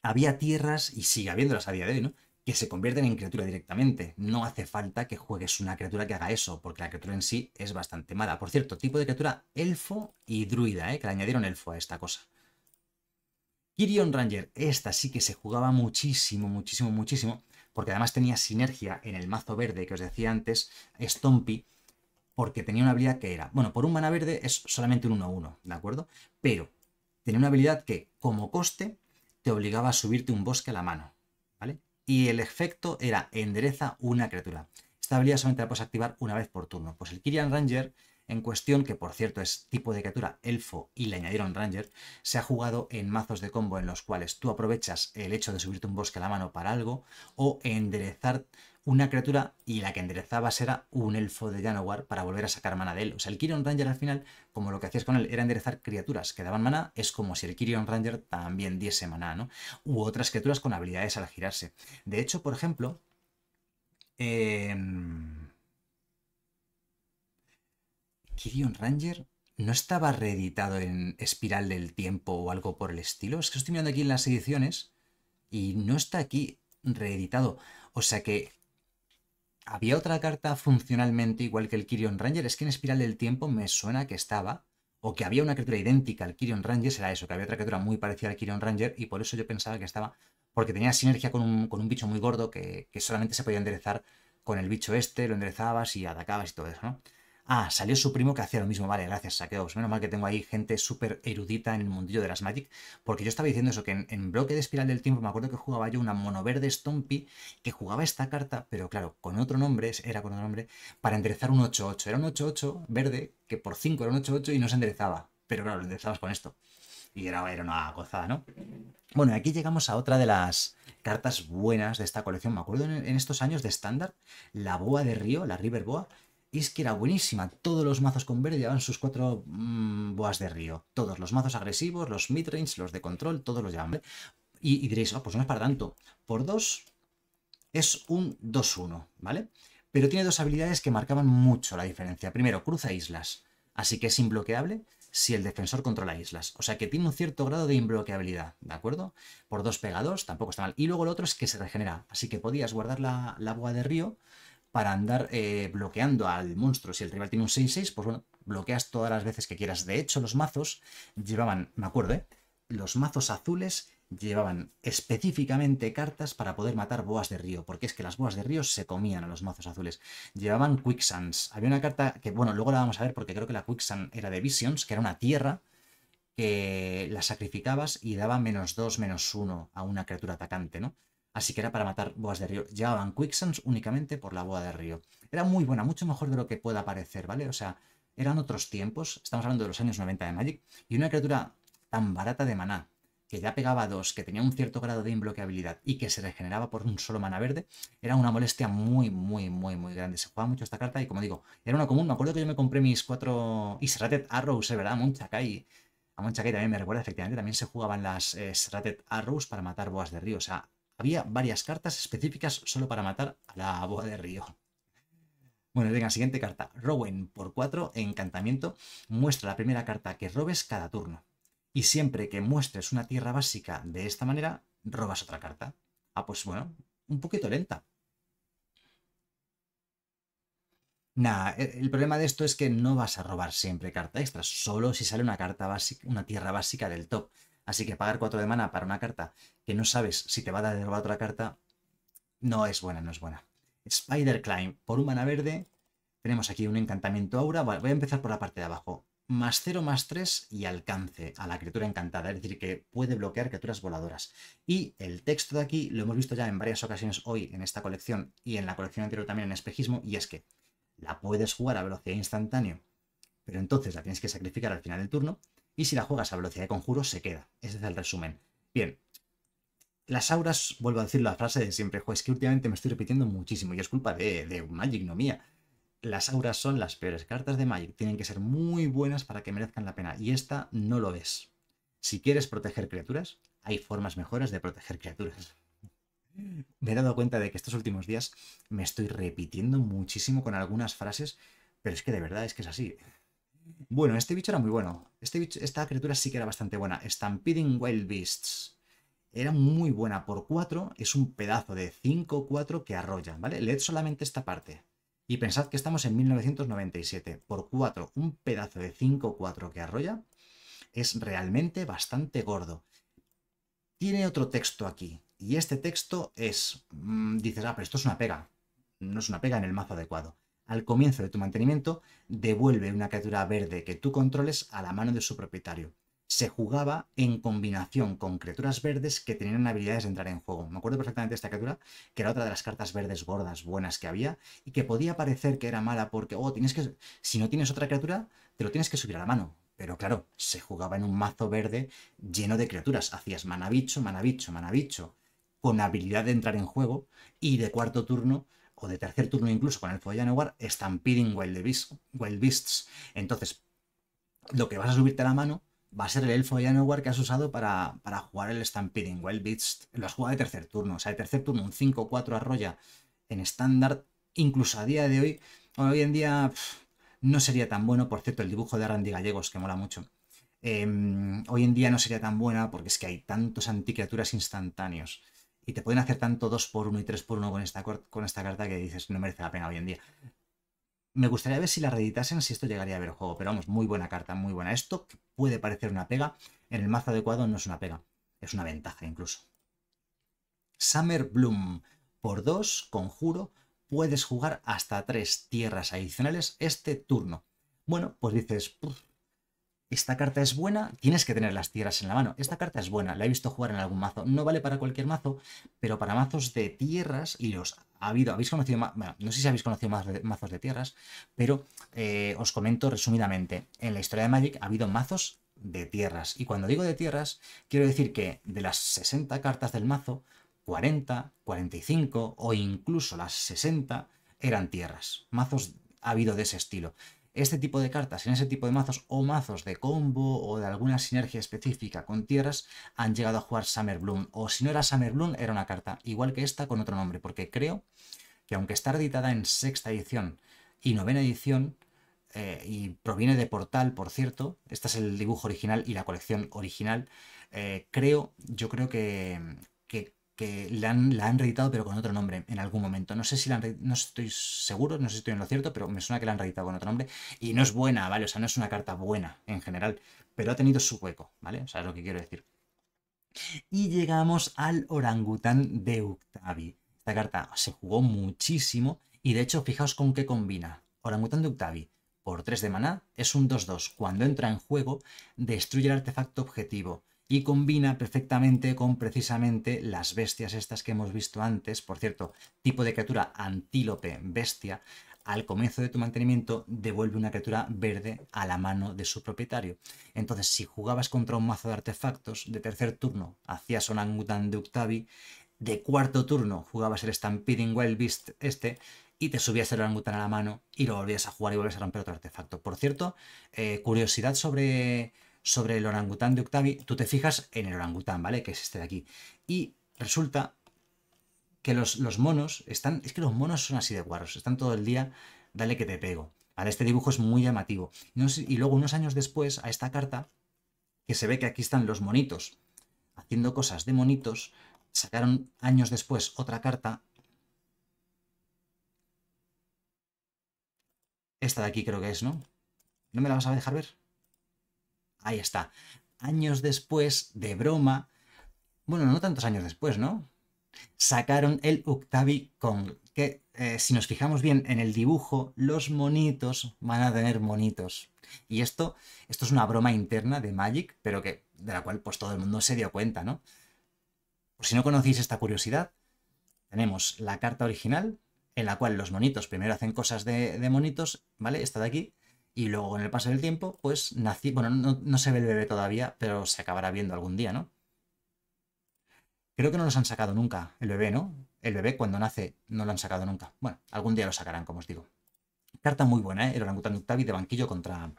Había tierras, y sigue habiéndolas a día de hoy, ¿no? que se convierten en criatura directamente. No hace falta que juegues una criatura que haga eso, porque la criatura en sí es bastante mala. Por cierto, tipo de criatura elfo y druida, ¿eh? que le añadieron elfo a esta cosa. Kirion Ranger, esta sí que se jugaba muchísimo, muchísimo, muchísimo, porque además tenía sinergia en el mazo verde que os decía antes, Stompy, porque tenía una habilidad que era, bueno, por un mana verde es solamente un 1-1, ¿de acuerdo? Pero tenía una habilidad que, como coste, te obligaba a subirte un bosque a la mano y el efecto era endereza una criatura. Esta habilidad solamente la puedes activar una vez por turno. Pues el Kirian Ranger en cuestión, que por cierto es tipo de criatura elfo y le añadieron Ranger, se ha jugado en mazos de combo en los cuales tú aprovechas el hecho de subirte un bosque a la mano para algo o enderezar una criatura y la que enderezabas era un elfo de Janowar para volver a sacar mana de él. O sea, el Kirion Ranger al final, como lo que hacías con él era enderezar criaturas que daban mana, es como si el Kirion Ranger también diese mana, ¿no? U otras criaturas con habilidades al girarse. De hecho, por ejemplo... Em, Kirion Ranger no estaba reeditado en Espiral del Tiempo o algo por el estilo. Es que estoy mirando aquí en las ediciones y no está aquí reeditado. O sea que ¿Había otra carta funcionalmente igual que el Kirion Ranger? Es que en Espiral del Tiempo me suena que estaba, o que había una criatura idéntica al Kirion Ranger, Era eso, que había otra criatura muy parecida al Kirion Ranger, y por eso yo pensaba que estaba, porque tenía sinergia con un, con un bicho muy gordo que, que solamente se podía enderezar con el bicho este, lo enderezabas y atacabas y todo eso, ¿no? Ah, salió su primo que hacía lo mismo. Vale, gracias, saqueos. Pues menos mal que tengo ahí gente súper erudita en el mundillo de las Magic. Porque yo estaba diciendo eso, que en, bloque de espiral del tiempo me acuerdo que jugaba yo una mono verde Stompy que jugaba esta carta, pero claro, con otro nombre, era con otro nombre, para enderezar un 8-8. Era un 8-8 verde que por 5 era un 8-8 y no se enderezaba. Pero claro, lo enderezabas con esto. Y era, era una gozada, ¿no? Bueno, aquí llegamos a otra de las cartas buenas de esta colección. Me acuerdo en estos años de estándar, la boa de río, la River Boa, y es que era buenísima. Todos los mazos con verde llevaban sus cuatro mm, boas de río. Todos los mazos agresivos, los midrange, los de control, todos los llevaban. Y, diréis, ah, pues no es para tanto. Por dos es un 2-1, ¿vale? Pero tiene dos habilidades que marcaban mucho la diferencia. Primero, cruza islas. Así que es imbloqueable si el defensor controla islas. O sea que tiene un cierto grado de imbloqueabilidad, ¿de acuerdo? Por dos pegados, tampoco está mal. Y luego lo otro es que se regenera. Así que podías guardar la, la boa de río para andar eh, bloqueando al monstruo. Si el rival tiene un 6-6, pues bueno, bloqueas todas las veces que quieras. De hecho, los mazos llevaban, me acuerdo, ¿eh? los mazos azules llevaban específicamente cartas para poder matar boas de río, porque es que las boas de río se comían a los mazos azules. Llevaban quicksands. Había una carta que, bueno, luego la vamos a ver porque creo que la quicksand era de Visions, que era una tierra que la sacrificabas y daba menos 2, menos 1 a una criatura atacante, ¿no? así que era para matar boas de río. Llevaban quicksands únicamente por la boa de río. Era muy buena, mucho mejor de lo que pueda parecer, ¿vale? O sea, eran otros tiempos, estamos hablando de los años 90 de Magic, y una criatura tan barata de maná, que ya pegaba dos, que tenía un cierto grado de imbloqueabilidad y que se regeneraba por un solo mana verde, era una molestia muy, muy, muy, muy grande. Se jugaba mucho esta carta y como digo, era una común. Me acuerdo que yo me compré mis cuatro Israted Arrows, ¿eh? ¿verdad? ¿verdad? Monchakai. A Monchakai también me recuerda, efectivamente, también se jugaban las eh, Arrows para matar boas de río. O sea, había varias cartas específicas solo para matar a la boa de río. Bueno, venga, siguiente carta. Rowen por 4, encantamiento, muestra la primera carta que robes cada turno. Y siempre que muestres una tierra básica de esta manera, robas otra carta. Ah, pues bueno, un poquito lenta. Nah, el problema de esto es que no vas a robar siempre carta extra, solo si sale una carta básica, una tierra básica del top. Así que pagar 4 de mana para una carta que no sabes si te va a dar otra carta no es buena, no es buena. Spider Climb, por humana verde, tenemos aquí un encantamiento aura. voy a empezar por la parte de abajo. Más 0, más 3 y alcance a la criatura encantada, es decir, que puede bloquear criaturas voladoras. Y el texto de aquí lo hemos visto ya en varias ocasiones hoy en esta colección y en la colección anterior también en espejismo, y es que la puedes jugar a velocidad instantánea, pero entonces la tienes que sacrificar al final del turno, y si la juegas a velocidad de conjuro, se queda. Ese es el resumen. Bien. Las auras, vuelvo a decir la frase de siempre, juez, que últimamente me estoy repitiendo muchísimo y es culpa de, de Magic, no mía. Las auras son las peores cartas de Magic, tienen que ser muy buenas para que merezcan la pena y esta no lo es. Si quieres proteger criaturas, hay formas mejores de proteger criaturas. Me he dado cuenta de que estos últimos días me estoy repitiendo muchísimo con algunas frases, pero es que de verdad es que es así. Bueno, este bicho era muy bueno. Este esta criatura sí que era bastante buena. Stampeding Wild Beasts. Era muy buena por 4. Es un pedazo de 5-4 que arrolla, ¿vale? Leed solamente esta parte. Y pensad que estamos en 1997. Por 4, un pedazo de 5-4 que arrolla es realmente bastante gordo. Tiene otro texto aquí. Y este texto es... Mm, dices, ah, pero esto es una pega. No es una pega en el mazo adecuado al comienzo de tu mantenimiento, devuelve una criatura verde que tú controles a la mano de su propietario. Se jugaba en combinación con criaturas verdes que tenían habilidades de entrar en juego. Me acuerdo perfectamente de esta criatura, que era otra de las cartas verdes gordas buenas que había, y que podía parecer que era mala porque, oh, tienes que. Si no tienes otra criatura, te lo tienes que subir a la mano. Pero claro, se jugaba en un mazo verde lleno de criaturas. Hacías manabicho, manabicho, manabicho, con habilidad de entrar en juego, y de cuarto turno o de tercer turno incluso con el Fuego de Stampeding Wild, Beasts. Entonces, lo que vas a subirte a la mano va a ser el Elfo de que has usado para, jugar el Stampeding Wild Beasts. Lo has jugado de tercer turno. O sea, de tercer turno, un 5-4 arroya en estándar, incluso a día de hoy. Hoy en día no sería tan bueno, por cierto, el dibujo de Randy Gallegos, que mola mucho. Em, hoy en día no sería tan buena porque es que hay tantos anticriaturas instantáneos y te pueden hacer tanto 2 por 1 y 3 por 1 con esta, con esta carta que dices no merece la pena hoy en día. Me gustaría ver si la reeditasen, si esto llegaría a ver el juego. Pero vamos, muy buena carta, muy buena. Esto puede parecer una pega, en el mazo adecuado no es una pega. Es una ventaja incluso. Summer Bloom. Por 2, conjuro, puedes jugar hasta 3 tierras adicionales este turno. Bueno, pues dices, esta carta es buena, tienes que tener las tierras en la mano. Esta carta es buena, la he visto jugar en algún mazo. No vale para cualquier mazo, pero para mazos de tierras, y los ha habido, habéis conocido, bueno, no sé si habéis conocido mazos de tierras, pero eh, os comento resumidamente. En la historia de Magic ha habido mazos de tierras. Y cuando digo de tierras, quiero decir que de las 60 cartas del mazo, 40, 45 o incluso las 60 eran tierras. Mazos ha habido de ese estilo este tipo de cartas en ese tipo de mazos o mazos de combo o de alguna sinergia específica con tierras han llegado a jugar Summer Bloom. O si no era Summer Bloom, era una carta igual que esta con otro nombre, porque creo que aunque está editada en sexta edición y novena edición, eh, y proviene de Portal, por cierto, este es el dibujo original y la colección original, eh, creo, yo creo que, que que la han, la reeditado pero con otro nombre en algún momento. No sé si la han no estoy seguro, no sé si estoy en lo cierto, pero me suena que la han reeditado con otro nombre y no es buena, ¿vale? O sea, no es una carta buena en general, pero ha tenido su hueco, ¿vale? O sea, es lo que quiero decir. Y llegamos al orangután de Octavi. Esta carta se jugó muchísimo y de hecho, fijaos con qué combina. Orangután de Octavi, por 3 de maná, es un 2-2. Cuando entra en juego, destruye el artefacto objetivo y combina perfectamente con precisamente las bestias estas que hemos visto antes, por cierto, tipo de criatura antílope bestia, al comienzo de tu mantenimiento devuelve una criatura verde a la mano de su propietario. Entonces, si jugabas contra un mazo de artefactos, de tercer turno hacías un Angutan de Octavi, de cuarto turno jugabas el Stampeding Wild Beast este, y te subías el Angutan a la mano y lo volvías a jugar y volvías a romper otro artefacto. Por cierto, eh, curiosidad sobre sobre el orangután de Octavi, tú te fijas en el orangután, ¿vale? Que es este de aquí. Y resulta que los, monos están... Es que los monos son así de guarros, están todo el día, dale que te pego. Ahora, este dibujo es muy llamativo. Y luego, unos años después, a esta carta, que se ve que aquí están los monitos haciendo cosas de monitos, sacaron años después otra carta. Esta de aquí creo que es, ¿no? ¿No me la vas a dejar ver? Ahí está. Años después, de broma, bueno, no tantos años después, ¿no? Sacaron el Octavi Kong, que eh, si nos fijamos bien en el dibujo, los monitos van a tener monitos. Y esto, esto es una broma interna de Magic, pero que, de la cual pues todo el mundo se dio cuenta, ¿no? Por si no conocéis esta curiosidad, tenemos la carta original, en la cual los monitos primero hacen cosas de, de monitos, ¿vale? Esta de aquí, y luego en el paso del tiempo, pues nací, bueno, no, se ve el bebé todavía, pero se acabará viendo algún día, ¿no? Creo que no los han sacado nunca, el bebé, ¿no? El bebé cuando nace no lo han sacado nunca. Bueno, algún día lo sacarán, como os digo. Carta muy buena, ¿eh? El orangután Octavi de banquillo contra...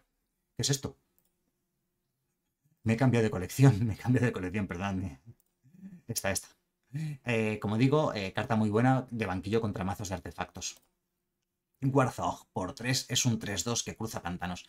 ¿Qué es esto? Me he cambiado de colección, me he cambiado de colección, perdón. Eh. Esta, esta. Eh, como digo, eh, carta muy buena de banquillo contra mazos de artefactos. Warthog por 3 es un 3-2 que cruza pantanos.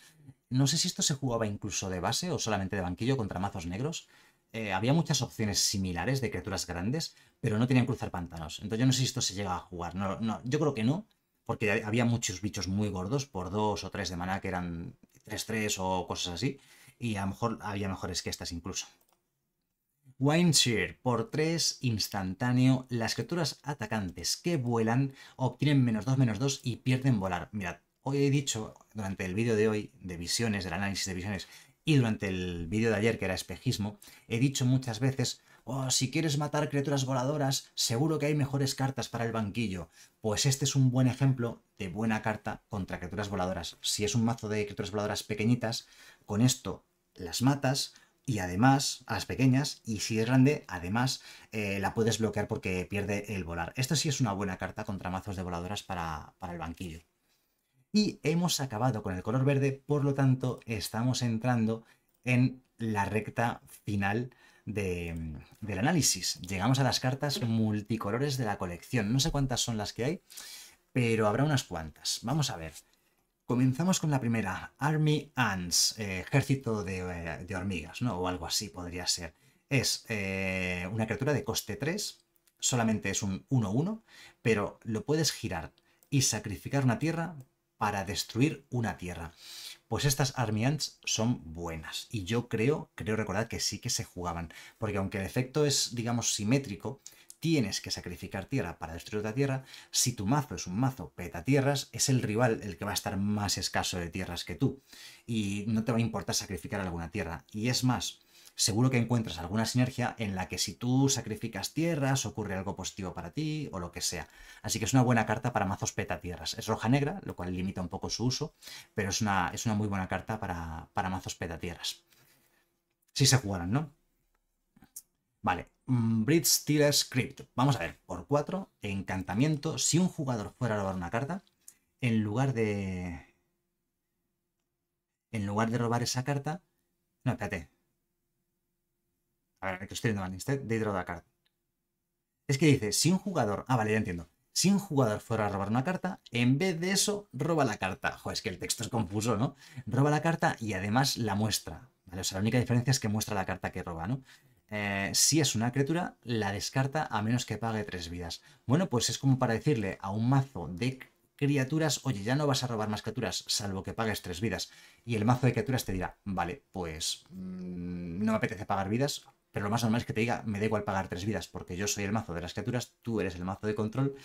No sé si esto se jugaba incluso de base o solamente de banquillo contra mazos negros. Eh, había muchas opciones similares de criaturas grandes, pero no tenían cruzar pantanos. Entonces yo no sé si esto se llega a jugar. No, no, yo creo que no, porque había muchos bichos muy gordos por 2 o 3 de maná que eran 3-3 o cosas así. Y a lo mejor había mejores que estas incluso. Windshear por 3, instantáneo. Las criaturas atacantes que vuelan obtienen menos 2, menos 2 y pierden volar. Mirad, hoy he dicho durante el vídeo de hoy de visiones, del análisis de visiones, y durante el vídeo de ayer que era espejismo, he dicho muchas veces, oh, si quieres matar criaturas voladoras, seguro que hay mejores cartas para el banquillo. Pues este es un buen ejemplo de buena carta contra criaturas voladoras. Si es un mazo de criaturas voladoras pequeñitas, con esto las matas, y además a las pequeñas, y si es grande, además eh, la puedes bloquear porque pierde el volar. Esto sí es una buena carta contra mazos de voladoras para, para el banquillo. Y hemos acabado con el color verde, por lo tanto estamos entrando en la recta final del análisis. Llegamos a las cartas multicolores de la colección. No sé cuántas son las que hay, pero habrá unas cuantas. Vamos a ver. Comenzamos con la primera, Army Ants, eh, ejército eh, de, hormigas, ¿no? O algo así podría ser. Es eh, una criatura de coste 3, solamente es un 1-1, pero lo puedes girar y sacrificar una tierra para destruir una tierra. Pues estas Army Ants son buenas, y yo creo, creo recordar que sí que se jugaban, porque aunque el efecto es, digamos, simétrico, tienes que sacrificar tierra para destruir otra tierra. Si tu mazo es un mazo petatierras, es el rival el que va a estar más escaso de tierras que tú. Y no te va a importar sacrificar alguna tierra. Y es más, seguro que encuentras alguna sinergia en la que si tú sacrificas tierras ocurre algo positivo para ti o lo que sea. Así que es una buena carta para mazos petatierras. Es roja negra, lo cual limita un poco su uso, pero es una, es una muy buena carta para, para mazos petatierras. Si se jugaran, ¿no? Vale, Mm, Bridge Stealer Script. Vamos a ver, por 4, encantamiento. Si un jugador fuera a robar una carta, en lugar de. En lugar de robar esa carta. No, espérate. A ver, que estoy viendo mal. De draw carta. Es que dice, si un jugador. Ah, vale, ya entiendo. Si un jugador fuera a robar una carta, en vez de eso, roba la carta. Joder, es que el texto es confuso, ¿no? Roba la carta y además la muestra. O sea, la única diferencia es que muestra la carta que roba, ¿no? Eh, si es una criatura, la descarta a menos que pague tres vidas. Bueno, pues es como para decirle a un mazo de criaturas, oye, ya no vas a robar más criaturas, salvo que pagues tres vidas. Y el mazo de criaturas te dirá, vale, pues mm, no me apetece pagar vidas, pero lo más normal es que te diga, me da igual pagar tres vidas, porque yo soy el mazo de las criaturas, tú eres el mazo de control,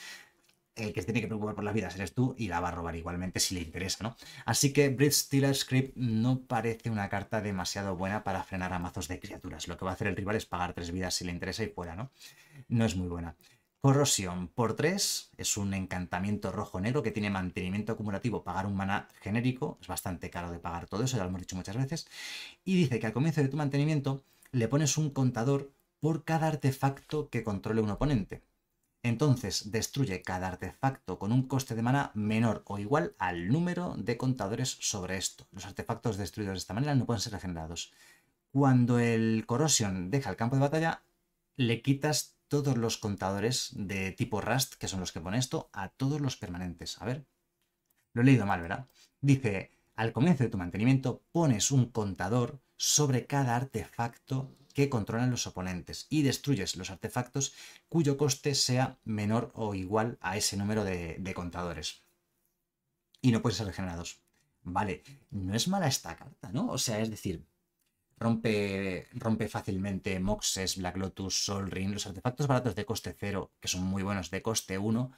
el que se tiene que preocupar por las vidas eres tú y la va a robar igualmente si le interesa, ¿no? Así que Breath Stealer Script no parece una carta demasiado buena para frenar a mazos de criaturas. Lo que va a hacer el rival es pagar tres vidas si le interesa y fuera, ¿no? No es muy buena. Corrosión por 3 es un encantamiento rojo-negro que tiene mantenimiento acumulativo, pagar un mana genérico, es bastante caro de pagar todo eso, ya lo hemos dicho muchas veces, y dice que al comienzo de tu mantenimiento le pones un contador por cada artefacto que controle un oponente. Entonces destruye cada artefacto con un coste de mana menor o igual al número de contadores sobre esto. Los artefactos destruidos de esta manera no pueden ser regenerados. Cuando el Corrosion deja el campo de batalla, le quitas todos los contadores de tipo Rust, que son los que pone esto, a todos los permanentes. A ver, lo he leído mal, ¿verdad? Dice, al comienzo de tu mantenimiento pones un contador sobre cada artefacto que controlan los oponentes y destruyes los artefactos cuyo coste sea menor o igual a ese número de, contadores. Y no puedes ser regenerados. Vale, no es mala esta carta, ¿no? O sea, es decir, rompe, rompe fácilmente Moxes, Black Lotus, Sol Ring, los artefactos baratos de coste 0, que son muy buenos de coste 1,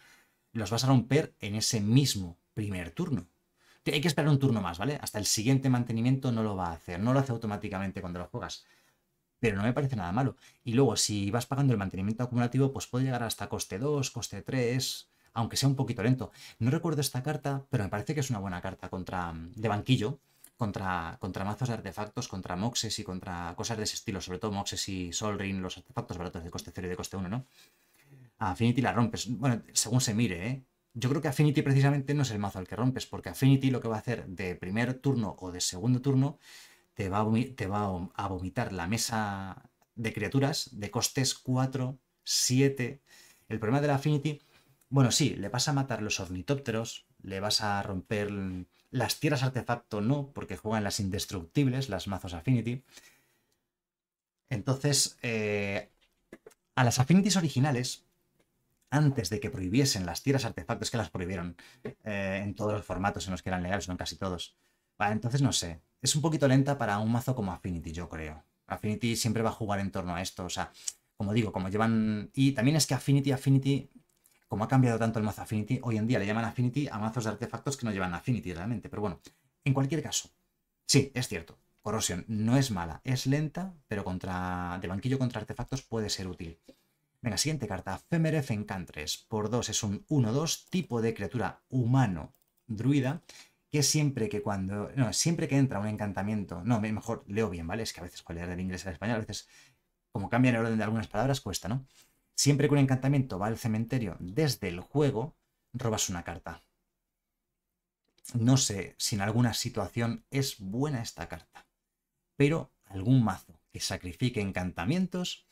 los vas a romper en ese mismo primer turno. Hay que esperar un turno más, ¿vale? Hasta el siguiente mantenimiento no lo va a hacer, no lo hace automáticamente cuando lo juegas pero no me parece nada malo. Y luego, si vas pagando el mantenimiento acumulativo, pues puede llegar hasta coste 2, coste 3, aunque sea un poquito lento. No recuerdo esta carta, pero me parece que es una buena carta contra mm, de banquillo, contra, contra mazos de artefactos, contra moxes y contra cosas de ese estilo, sobre todo moxes y Sol Ring, los artefactos baratos de coste 0 y de coste 1, ¿no? A Affinity la rompes, bueno, según se mire, ¿eh? Yo creo que Affinity precisamente no es el mazo al que rompes, porque Affinity lo que va a hacer de primer turno o de segundo turno te va, a vomitar la mesa de criaturas de costes 4, 7. El problema de la Affinity, bueno, sí, le vas a matar los ornitópteros, le vas a romper las tierras artefacto, no, porque juegan las indestructibles, las mazos Affinity. Entonces, eh, a las Affinities originales, antes de que prohibiesen las tierras artefactos, que las prohibieron eh, en todos los formatos en los que eran legales, no casi todos. entonces no sé es un poquito lenta para un mazo como Affinity, yo creo. Affinity siempre va a jugar en torno a esto, o sea, como digo, como llevan... Y también es que Affinity, Affinity, como ha cambiado tanto el mazo Affinity, hoy en día le llaman Affinity a mazos de artefactos que no llevan Affinity realmente, pero bueno, en cualquier caso, sí, es cierto, Corrosion no es mala, es lenta, pero contra de banquillo contra artefactos puede ser útil. Venga, siguiente carta, Femeref Encantres, por 2 es un 1-2, tipo de criatura humano, druida, que siempre que cuando, no, siempre que entra un encantamiento, no, mejor leo bien, ¿vale? Es que a veces cuál leer del inglés al español, a veces como cambian el orden de algunas palabras, cuesta, ¿no? Siempre que un encantamiento va al cementerio desde el juego, robas una carta. No sé si en alguna situación es buena esta carta, pero algún mazo que sacrifique encantamientos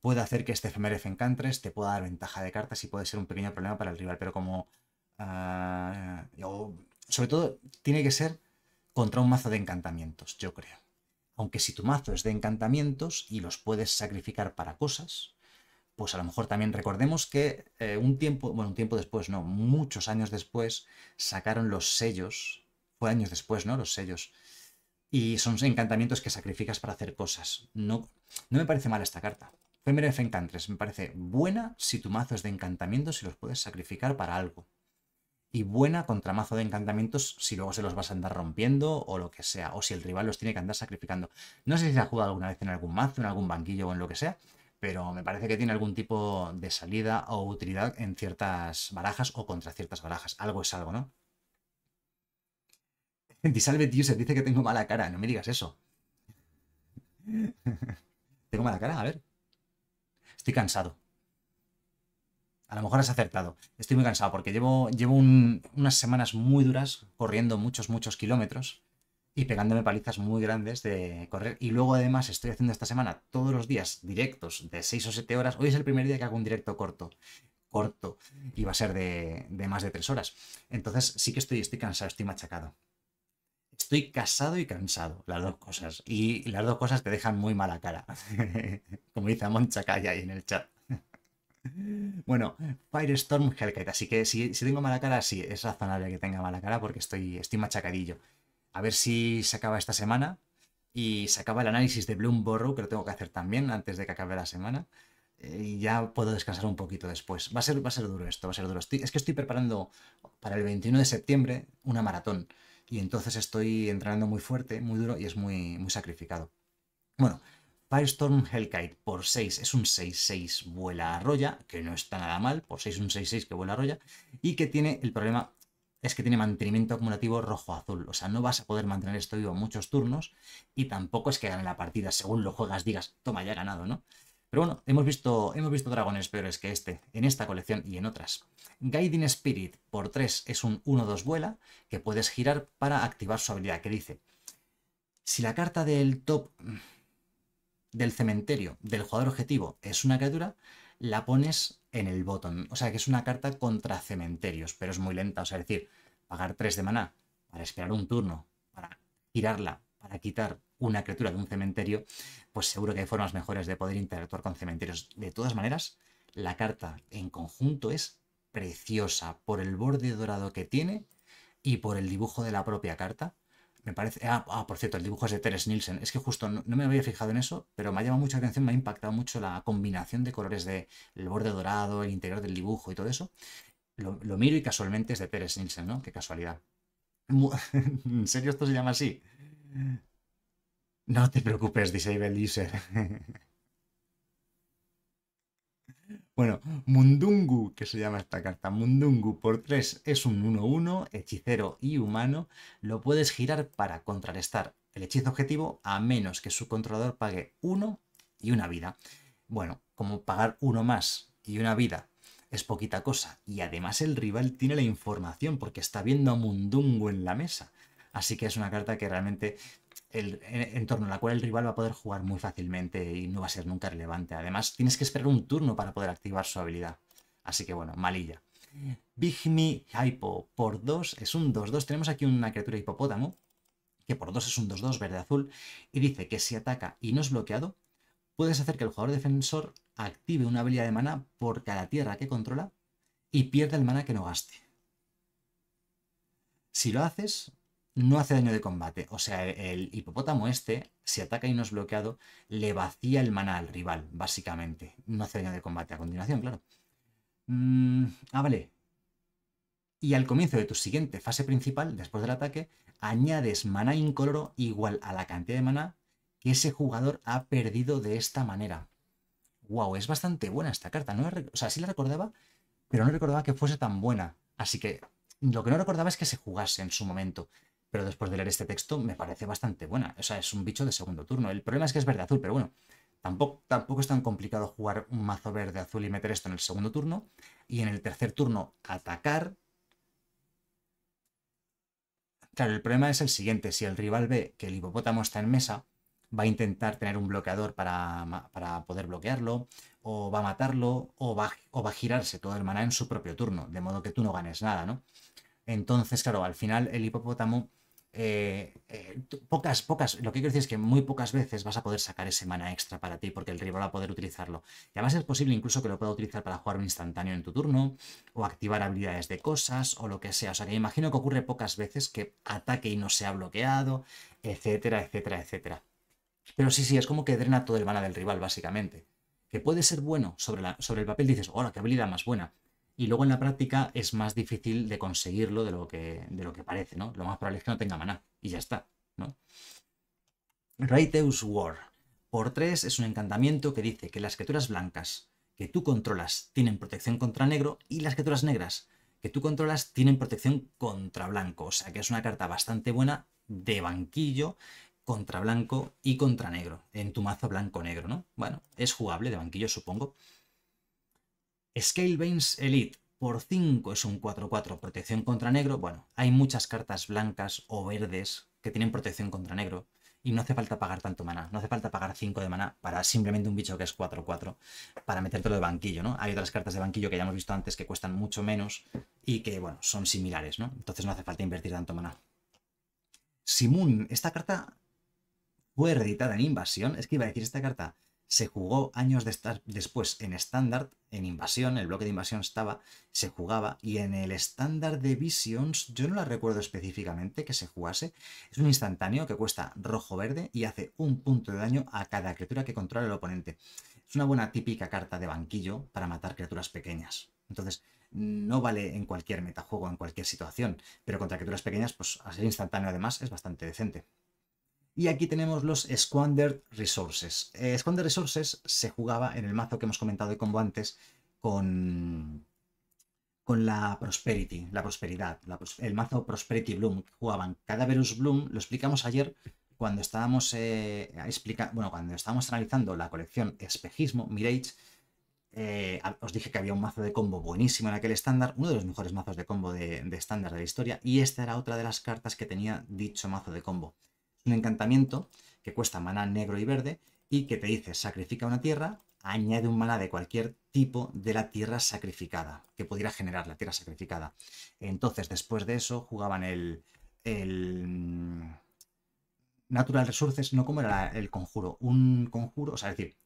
puede hacer que este FMRF Encantres te pueda dar ventaja de cartas y puede ser un pequeño problema para el rival, pero como... yo, ah, sobre todo, tiene que ser contra un mazo de encantamientos, yo creo. Aunque si tu mazo es de encantamientos y los puedes sacrificar para cosas, pues a lo mejor también recordemos que eh, un tiempo, bueno, un tiempo después, no, muchos años después, sacaron los sellos, fue años después, ¿no? Los sellos. Y son encantamientos que sacrificas para hacer cosas. No, no me parece mal esta carta. fe Encantres me parece buena si tu mazo es de encantamientos y los puedes sacrificar para algo y buena contra mazo de encantamientos si luego se los vas a andar rompiendo o lo que sea, o si el rival los tiene que andar sacrificando. No sé si se ha jugado alguna vez en algún mazo, en algún banquillo o en lo que sea, pero me parece que tiene algún tipo de salida o utilidad en ciertas barajas o contra ciertas barajas. Algo es algo, ¿no? Disalve se dice que tengo mala cara, no me digas eso. ¿Tengo mala cara? A ver. Estoy cansado. A lo mejor has acertado. Estoy muy cansado porque llevo, llevo unas semanas muy duras corriendo muchos, muchos kilómetros y pegándome palizas muy grandes de correr. Y luego además estoy haciendo esta semana todos los días directos de 6 o 7 horas. Hoy es el primer día que hago un directo corto. Corto. Y va a ser de, más de 3 horas. Entonces sí que estoy, estoy cansado, estoy machacado. Estoy casado y cansado, las dos cosas. Y las dos cosas te dejan muy mala cara. Como dice Amon Chacay ahí en el chat. Bueno, Firestorm Hellcat, así que si, tengo mala cara, sí, es razonable que tenga mala cara porque estoy, estoy machacadillo. A ver si se acaba esta semana y se acaba el análisis de Bloomborough, que lo tengo que hacer también antes de que acabe la semana. Eh, y ya puedo descansar un poquito después. Va a ser, va a ser duro esto, va a ser duro. es que estoy preparando para el 21 de septiembre una maratón. Y entonces estoy entrenando muy fuerte, muy duro y es muy, muy sacrificado. Bueno, Firestorm Hellkite por 6 es un 6-6 vuela a que no está nada mal, por 6 es un 6-6 que vuela a y que tiene el problema es que tiene mantenimiento acumulativo rojo-azul, o sea, no vas a poder mantener esto vivo muchos turnos, y tampoco es que gane la partida, según lo juegas digas, toma, ya he ganado, ¿no? Pero bueno, hemos visto, hemos visto dragones peores que este en esta colección y en otras. Guiding Spirit por 3 es un 1-2 vuela que puedes girar para activar su habilidad que dice, si la carta del top del cementerio del jugador objetivo es una criatura, la pones en el botón. O sea que es una carta contra cementerios, pero es muy lenta. O sea, es decir, pagar 3 de maná para esperar un turno, para tirarla, para quitar una criatura de un cementerio, pues seguro que hay formas mejores de poder interactuar con cementerios. De todas maneras, la carta en conjunto es preciosa por el borde dorado que tiene y por el dibujo de la propia carta. Me parece. Ah, ah, por cierto, el dibujo es de Teres Nielsen. Es que justo no, me había fijado en eso, pero me ha llamado mucha atención, me ha impactado mucho la combinación de colores del borde dorado, el interior del dibujo y todo eso. Lo, lo miro y casualmente es de Teres Nielsen, ¿no? Qué casualidad. ¿En serio esto se llama así? No te preocupes, Disable User. Bueno, Mundungu, que se llama esta carta, Mundungu por 3 es un 1-1, hechicero y humano, lo puedes girar para contrarrestar el hechizo objetivo a menos que su controlador pague 1 y una vida. Bueno, como pagar uno más y una vida es poquita cosa, y además el rival tiene la información porque está viendo a Mundungu en la mesa. Así que es una carta que realmente en, torno a la cual el rival va a poder jugar muy fácilmente y no va a ser nunca relevante. Además, tienes que esperar un turno para poder activar su habilidad. Así que bueno, malilla. Big Me Hypo por 2 es un 2-2. Tenemos aquí una criatura hipopótamo, que por 2 es un 2-2 verde-azul, y dice que si ataca y no es bloqueado, puedes hacer que el jugador defensor active una habilidad de mana por cada tierra que controla y pierda el mana que no gaste. Si lo haces, no hace daño de combate. O sea, el hipopótamo este, si ataca y no es bloqueado, le vacía el maná al rival, básicamente. No hace daño de combate. A continuación, claro. Mm, ah, vale. Y al comienzo de tu siguiente fase principal, después del ataque, añades mana incoloro igual a la cantidad de maná que ese jugador ha perdido de esta manera. Wow, es bastante buena esta carta. No o sea, sí la recordaba, pero no recordaba que fuese tan buena. Así que lo que no recordaba es que se jugase en su momento pero después de leer este texto me parece bastante buena. O sea, es un bicho de segundo turno. El problema es que es verde-azul, pero bueno, tampoco, tampoco es tan complicado jugar un mazo verde-azul y meter esto en el segundo turno. Y en el tercer turno atacar. Claro, el problema es el siguiente. Si el rival ve que el hipopótamo está en mesa, va a intentar tener un bloqueador para, poder bloquearlo, o va a matarlo, o va, o va a girarse todo el maná en su propio turno, de modo que tú no ganes nada, ¿no? Entonces, claro, al final el hipopótamo eh, eh, pocas, pocas, lo que quiero decir es que muy pocas veces vas a poder sacar ese mana extra para ti, porque el rival va a poder utilizarlo. Y además es posible incluso que lo pueda utilizar para jugar un instantáneo en tu turno, o activar habilidades de cosas, o lo que sea. O sea que imagino que ocurre pocas veces que ataque y no sea bloqueado, etcétera, etcétera, etcétera. Pero sí, sí, es como que drena todo el mana del rival, básicamente. Que puede ser bueno sobre, la, sobre el papel, dices, hola, qué habilidad más buena y luego en la práctica es más difícil de conseguirlo de lo que, de lo que parece, ¿no? Lo más probable es que no tenga maná y ya está, ¿no? Raiteus War. Por 3 es un encantamiento que dice que las criaturas blancas que tú controlas tienen protección contra negro y las criaturas negras que tú controlas tienen protección contra blanco. O sea que es una carta bastante buena de banquillo contra blanco y contra negro en tu mazo blanco-negro, ¿no? Bueno, es jugable de banquillo, supongo. Scale Veins Elite por 5 es un 4-4, protección contra negro. Bueno, hay muchas cartas blancas o verdes que tienen protección contra negro y no hace falta pagar tanto maná. No hace falta pagar 5 de maná para simplemente un bicho que es 4-4 para metértelo de banquillo, ¿no? Hay otras cartas de banquillo que ya hemos visto antes que cuestan mucho menos y que, bueno, son similares, ¿no? Entonces no hace falta invertir tanto maná. Simun, esta carta fue reeditada en Invasión. Es que iba a decir, esta carta se jugó años de después en estándar, en invasión, el bloque de invasión estaba, se jugaba, y en el estándar de Visions, yo no la recuerdo específicamente que se jugase, es un instantáneo que cuesta rojo-verde y hace un punto de daño a cada criatura que controla el oponente. Es una buena típica carta de banquillo para matar criaturas pequeñas. Entonces, no vale en cualquier metajuego, en cualquier situación, pero contra criaturas pequeñas, pues a ser instantáneo además es bastante decente. Y aquí tenemos los Squandered Resources. Eh, Squandered Resources se jugaba en el mazo que hemos comentado de combo antes con, con la Prosperity, la prosperidad, el mazo Prosperity Bloom jugaban. Cadaverus Bloom, lo explicamos ayer cuando estábamos, eh, bueno, cuando estábamos analizando la colección Espejismo, Mirage, eh, os dije que había un mazo de combo buenísimo en aquel estándar, uno de los mejores mazos de combo de estándar de, la historia, y esta era otra de las cartas que tenía dicho mazo de combo un encantamiento que cuesta maná negro y verde y que te dice sacrifica una tierra, añade un maná de cualquier tipo de la tierra sacrificada, que pudiera generar la tierra sacrificada. Entonces, después de eso, jugaban el... Mm, Natural Resources, no como era el conjuro, un conjuro, o sea, es decir,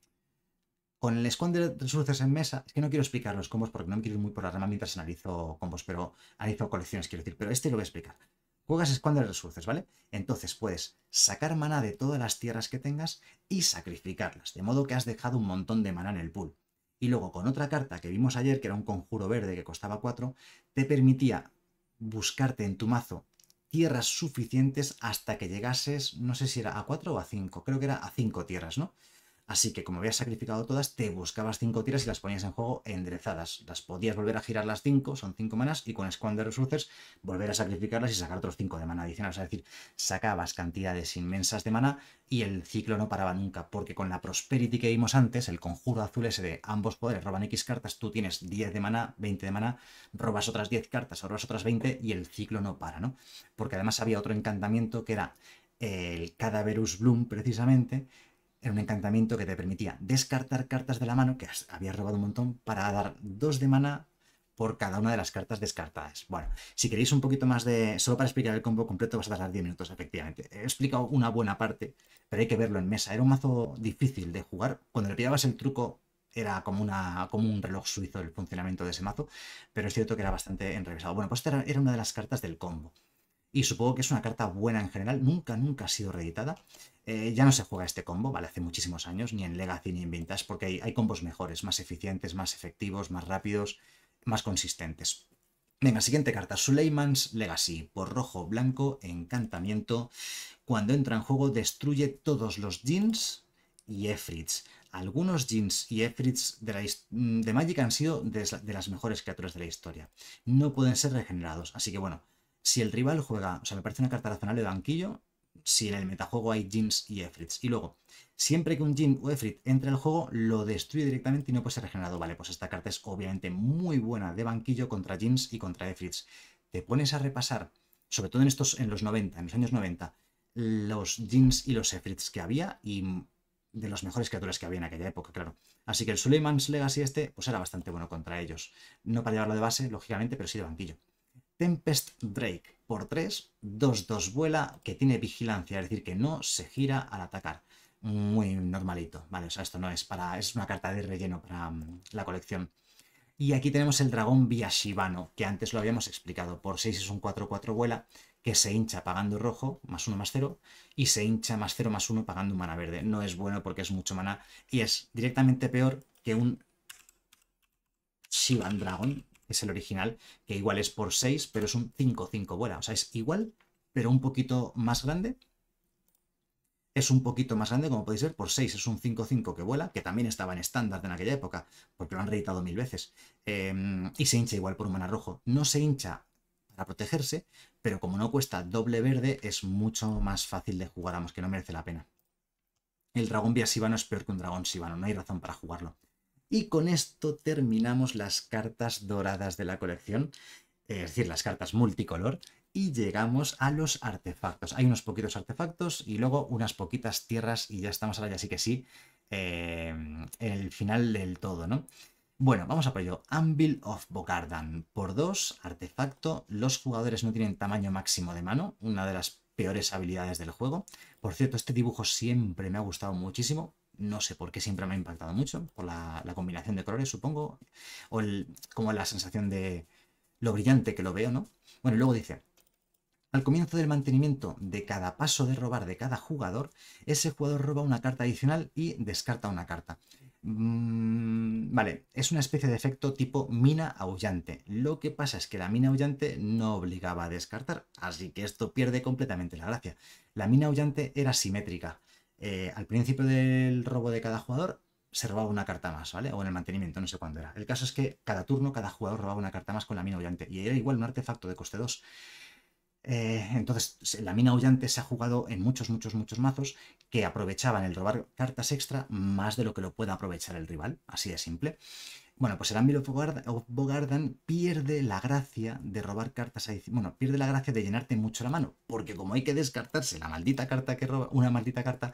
con el esconder Resources en mesa, es que no quiero explicar los combos porque no me quiero ir muy por la rama mientras analizo combos, pero analizo colecciones, quiero decir, pero este lo voy a explicar. Juegas Squander resources, ¿vale? Entonces puedes sacar maná de todas las tierras que tengas y sacrificarlas, de modo que has dejado un montón de maná en el pool. Y luego con otra carta que vimos ayer, que era un conjuro verde que costaba 4, te permitía buscarte en tu mazo tierras suficientes hasta que llegases, no sé si era a 4 o a 5, creo que era a 5 tierras, ¿no? Así que como habías sacrificado todas, te buscabas 5 tiras y las ponías en juego enderezadas. Las podías volver a girar las 5, son 5 manas, y con Squander Resources volver a sacrificarlas y sacar otros 5 de mana adicional. Es decir, sacabas cantidades inmensas de mana y el ciclo no paraba nunca, porque con la Prosperity que vimos antes, el conjuro azul ese de ambos poderes roban X cartas, tú tienes 10 de mana, 20 de mana, robas otras 10 cartas, robas otras 20 y el ciclo no para, ¿no? Porque además había otro encantamiento que era el Cadaverus Bloom, precisamente, era un encantamiento que te permitía descartar cartas de la mano, que habías robado un montón, para dar dos de mana por cada una de las cartas descartadas. Bueno, si queréis un poquito más de... Solo para explicar el combo completo vas a tardar 10 minutos, efectivamente. He explicado una buena parte, pero hay que verlo en mesa. Era un mazo difícil de jugar. Cuando le pillabas el truco era como, como un reloj suizo el funcionamiento de ese mazo, pero es cierto que era bastante enrevesado. Bueno, pues esta era una de las cartas del combo. Y supongo que es una carta buena en general, nunca, nunca ha sido reeditada. Eh, ya no se juega este combo, ¿vale? Hace muchísimos años, ni en Legacy ni en Vintage, porque hay, combos mejores, más eficientes, más efectivos, más rápidos, más consistentes. Venga, siguiente carta, Suleiman's Legacy, por rojo, blanco, encantamiento. Cuando entra en juego destruye todos los jeans y efrits. Algunos jeans y efrits de, mm, de Magic han sido de, las mejores criaturas de la historia. No pueden ser regenerados, así que bueno, si el rival juega, o sea, me parece una carta razonable de banquillo, si en el metajuego hay jeans y efrits. Y luego, siempre que un jean o efrit entre al juego, lo destruye directamente y no puede ser regenerado. Vale, pues esta carta es obviamente muy buena de banquillo contra jeans y contra efrits. Te pones a repasar, sobre todo en estos, en los 90, en los años 90, los jeans y los efrits que había y de las mejores criaturas que había en aquella época, claro. Así que el Suleiman's Legacy este, pues era bastante bueno contra ellos. No para llevarlo de base, lógicamente, pero sí de banquillo. Tempest Drake por 3, 2-2 vuela, que tiene vigilancia, es decir, que no se gira al atacar. Muy normalito, ¿vale? O sea, esto no es para... es una carta de relleno para mm, la colección. Y aquí tenemos el dragón Shivano, que antes lo habíamos explicado. Por 6 es un 4-4 vuela, que se hincha pagando rojo, más 1 más 0, y se hincha más 0 más 1 pagando mana verde. No es bueno porque es mucho mana y es directamente peor que un Shivan Dragon, es el original, que igual es por 6, pero es un 5-5 vuela. O sea, es igual, pero un poquito más grande. Es un poquito más grande, como podéis ver, por 6. Es un 5-5 que vuela, que también estaba en estándar en aquella época, porque lo han reeditado mil veces. Em, y se hincha igual por un mana rojo. No se hincha para protegerse, pero como no cuesta doble verde, es mucho más fácil de jugar, vamos, que no merece la pena. El dragón síbano es peor que un dragón Sivano, no hay razón para jugarlo. Y con esto terminamos las cartas doradas de la colección, es decir, las cartas multicolor, y llegamos a los artefactos. Hay unos poquitos artefactos y luego unas poquitas tierras y ya estamos ahora ya sí que sí, eh, en el final del todo, ¿no? Bueno, vamos a por ello. Anvil of Bogardan. Por dos artefacto. Los jugadores no tienen tamaño máximo de mano, una de las peores habilidades del juego. Por cierto, este dibujo siempre me ha gustado muchísimo. No sé por qué siempre me ha impactado mucho, por la, combinación de colores, supongo, o como la sensación de lo brillante que lo veo, ¿no? Bueno, y luego dice, al comienzo del mantenimiento de cada paso de robar de cada jugador, ese jugador roba una carta adicional y descarta una carta. Mm, vale, es una especie de efecto tipo mina aullante. Lo que pasa es que la mina aullante no obligaba a descartar, así que esto pierde completamente la gracia. La mina aullante era simétrica, eh, al principio del robo de cada jugador se robaba una carta más, ¿vale? O en el mantenimiento, no sé cuándo era. El caso es que cada turno cada jugador robaba una carta más con la mina huyante Y era igual un artefacto de coste 2. Eh, entonces, la mina huyante se ha jugado en muchos, muchos, muchos mazos que aprovechaban el robar cartas extra más de lo que lo pueda aprovechar el rival, así de simple. Bueno, pues el ámbito of Bogardan pierde la gracia de robar cartas Bueno, pierde la gracia de llenarte mucho la mano, porque como hay que descartarse la maldita carta que roba, una maldita carta,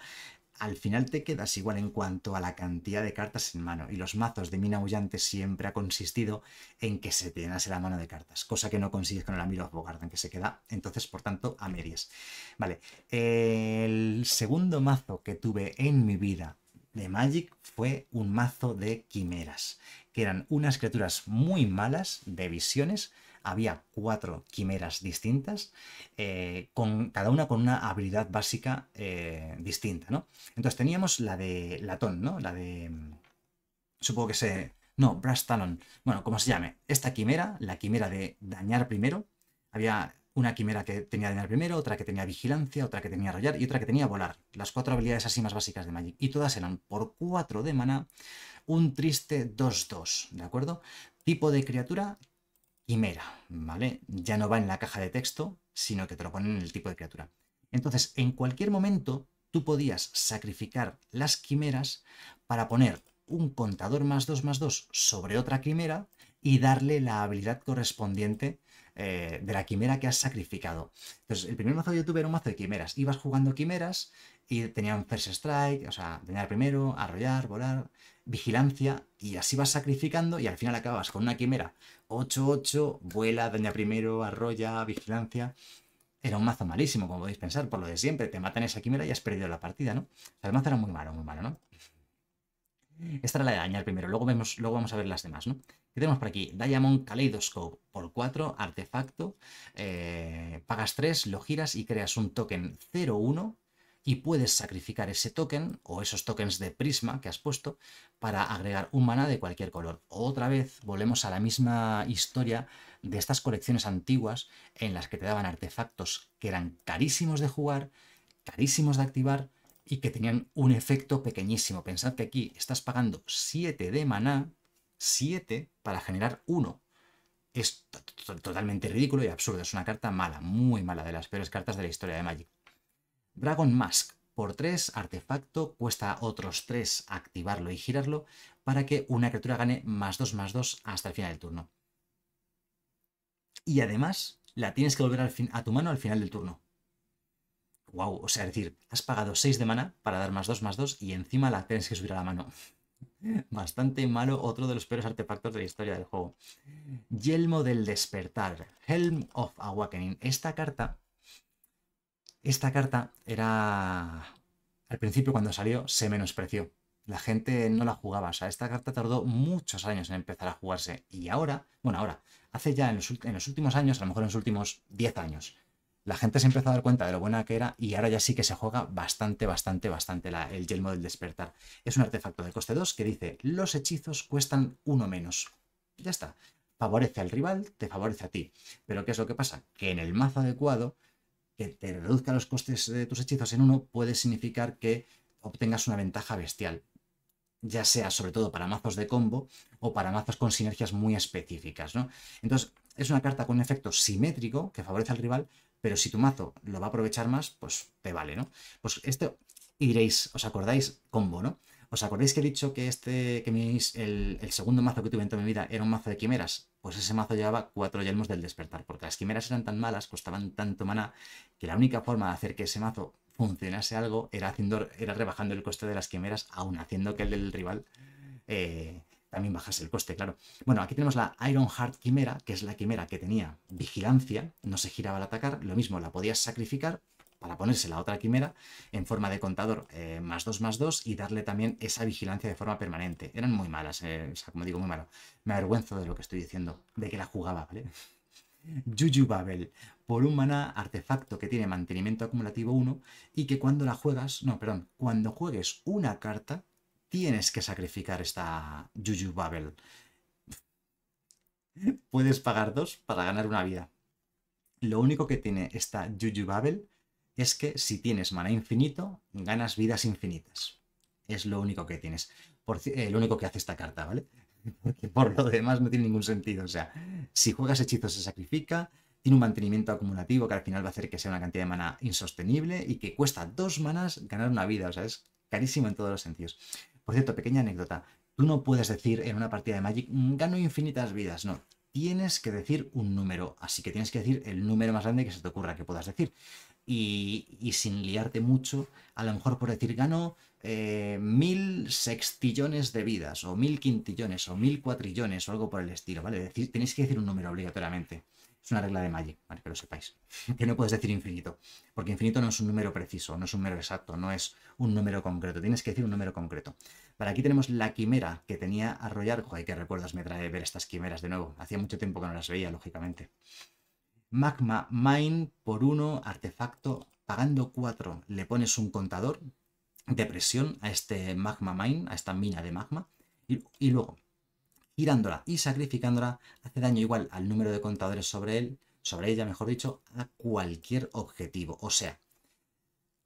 al final te quedas igual en cuanto a la cantidad de cartas en mano. Y los mazos de Mina Huyante siempre ha consistido en que se te llenase la mano de cartas, cosa que no consigues con el Anvil of que se queda, entonces, por tanto, a medias. Vale, el segundo mazo que tuve en mi vida de Magic fue un mazo de quimeras eran unas criaturas muy malas de visiones. Había cuatro quimeras distintas, eh, con, cada una con una habilidad básica eh, distinta, ¿no? Entonces teníamos la de Latón, ¿no? La de... Mm, supongo que se... No, Brass Talon. Bueno, como se llame. Esta quimera, la quimera de dañar primero. Había una quimera que tenía dañar primero, otra que tenía vigilancia, otra que tenía rollar y otra que tenía volar. Las cuatro habilidades así más básicas de Magic. Y todas eran por cuatro de mana un triste 2-2, ¿de acuerdo? Tipo de criatura, quimera, ¿vale? Ya no va en la caja de texto, sino que te lo ponen en el tipo de criatura. Entonces, en cualquier momento, tú podías sacrificar las quimeras para poner un contador más 2 más 2 sobre otra quimera y darle la habilidad correspondiente eh, de la quimera que has sacrificado. Entonces, el primer mazo que yo tuve era un mazo de quimeras. Ibas jugando quimeras y tenían First Strike, o sea, dañar primero, arrollar, volar, vigilancia y así vas sacrificando y al final acabas con una quimera. 8-8, vuela, daña primero, arrolla, vigilancia. Era un mazo malísimo, como podéis pensar, por lo de siempre. Te matan esa quimera y has perdido la partida, ¿no? O el mazo era muy malo, muy malo, ¿no? Esta era la de dañar primero, luego, vemos, luego vamos a ver las demás, ¿no? ¿Qué tenemos por aquí? Diamond Kaleidoscope por 4, artefacto. Eh, pagas 3, lo giras y creas un token 0-1 y puedes sacrificar ese token o esos tokens de prisma que has puesto para agregar un maná de cualquier color. Otra vez volvemos a la misma historia de estas colecciones antiguas en las que te daban artefactos que eran carísimos de jugar, carísimos de activar y que tenían un efecto pequeñísimo. Pensad que aquí estás pagando 7 de maná, 7 para generar 1. Es totalmente ridículo y absurdo. Es una carta mala, muy mala, de las peores cartas de la historia de Magic. Dragon Mask. Por 3, artefacto, cuesta otros 3 activarlo y girarlo para que una criatura gane más 2 más 2 hasta el final del turno. Y además, la tienes que volver al fin, a tu mano al final del turno. Wow, o sea, es decir, has pagado 6 de mana para dar más 2 más 2 y encima la tienes que subir a la mano. Bastante malo, otro de los peores artefactos de la historia del juego. Yelmo del Despertar, Helm of Awakening. Esta carta esta carta era... Al principio cuando salió se menospreció. La gente no la jugaba. O sea, esta carta tardó muchos años en empezar a jugarse. Y ahora, bueno, ahora, hace ya en los, últimos años, a lo mejor en los últimos 10 años, la gente se empezó a dar cuenta de lo buena que era y ahora ya sí que se juega bastante, bastante, bastante la, el Yelmo del Despertar. Es un artefacto de coste 2 que dice, los hechizos cuestan uno menos. Ya está. Favorece al rival, te favorece a ti. Pero ¿qué es lo que pasa? Que en el mazo adecuado que te reduzca los costes de tus hechizos en uno puede significar que obtengas una ventaja bestial, ya sea sobre todo para mazos de combo o para mazos con sinergias muy específicas, ¿no? Entonces, es una carta con un efecto simétrico que favorece al rival, pero si tu mazo lo va a aprovechar más, pues te vale, ¿no? Pues esto iréis, ¿os acordáis? Combo, ¿no? ¿Os acordáis que he dicho que este, que el, el, segundo mazo que tuve en toda mi vida era un mazo de quimeras? pues ese mazo llevaba cuatro yelmos del despertar, porque las quimeras eran tan malas, costaban tanto maná, que la única forma de hacer que ese mazo funcionase algo era, haciendo, era rebajando el coste de las quimeras, aún haciendo que el del rival eh, también bajase el coste, claro. Bueno, aquí tenemos la Iron Heart Quimera, que es la quimera que tenía vigilancia, no se giraba al atacar, lo mismo, la podías sacrificar para ponerse la otra quimera en forma de contador eh, más dos, más dos, y darle también esa vigilancia de forma permanente. Eran muy malas, eh, o sea, como digo, muy malas. Me avergüenzo de lo que estoy diciendo, de que la jugaba, ¿vale? Juju Babel, por un maná artefacto que tiene mantenimiento acumulativo 1 y que cuando la juegas, no, perdón, cuando juegues una carta, tienes que sacrificar esta Juju Babel. Puedes pagar dos para ganar una vida. Lo único que tiene esta Juju Babel es que si tienes mana infinito, ganas vidas infinitas. Es lo único que tienes. Por, eh, lo único que hace esta carta, ¿vale? Porque por lo demás no tiene ningún sentido. O sea, si juegas hechizos se sacrifica, tiene un mantenimiento acumulativo que al final va a hacer que sea una cantidad de mana insostenible y que cuesta dos manas ganar una vida. O sea, es carísimo en todos los sentidos. Por cierto, pequeña anécdota. Tú no puedes decir en una partida de Magic, mm, gano infinitas vidas. No, tienes que decir un número. Así que tienes que decir el número más grande que se te ocurra que puedas decir y, sin liarte mucho, a lo mejor por decir gano eh, mil sextillones de vidas, o mil quintillones, o mil cuatrillones, o algo por el estilo, ¿vale? tenéis que decir un número obligatoriamente. Es una regla de Magic, ¿vale? Que lo sepáis. Que no puedes decir infinito, porque infinito no es un número preciso, no es un número exacto, no es un número concreto. Tienes que decir un número concreto. Para aquí tenemos la quimera que tenía Arrollar. Joder, qué recuerdas. me trae ver estas quimeras de nuevo. Hacía mucho tiempo que no las veía, lógicamente. Magma Mine por 1, artefacto, pagando 4. Le pones un contador de presión a este Magma Mine, a esta mina de magma. Y, luego, girándola y sacrificándola, hace daño igual al número de contadores sobre él, sobre ella, mejor dicho, a cualquier objetivo. O sea,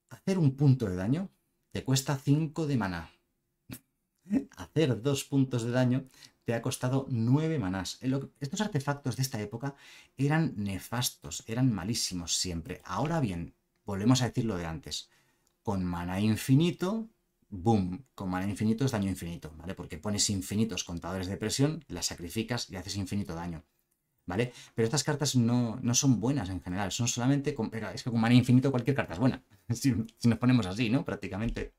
hacer un punto de daño te cuesta 5 de mana. hacer dos puntos de daño te ha costado 9 manás. Eh, estos artefactos de esta época eran nefastos, eran malísimos siempre. Ahora bien, volvemos a decir lo de antes. Con mana infinito, boom, con mana infinito es daño infinito, ¿vale? Porque pones infinitos contadores de presión, las sacrificas y haces infinito daño. ¿Vale? Pero estas cartas no, son buenas en general, son solamente... es que con mana infinito cualquier carta es buena, si, si nos ponemos así, ¿no? Prácticamente.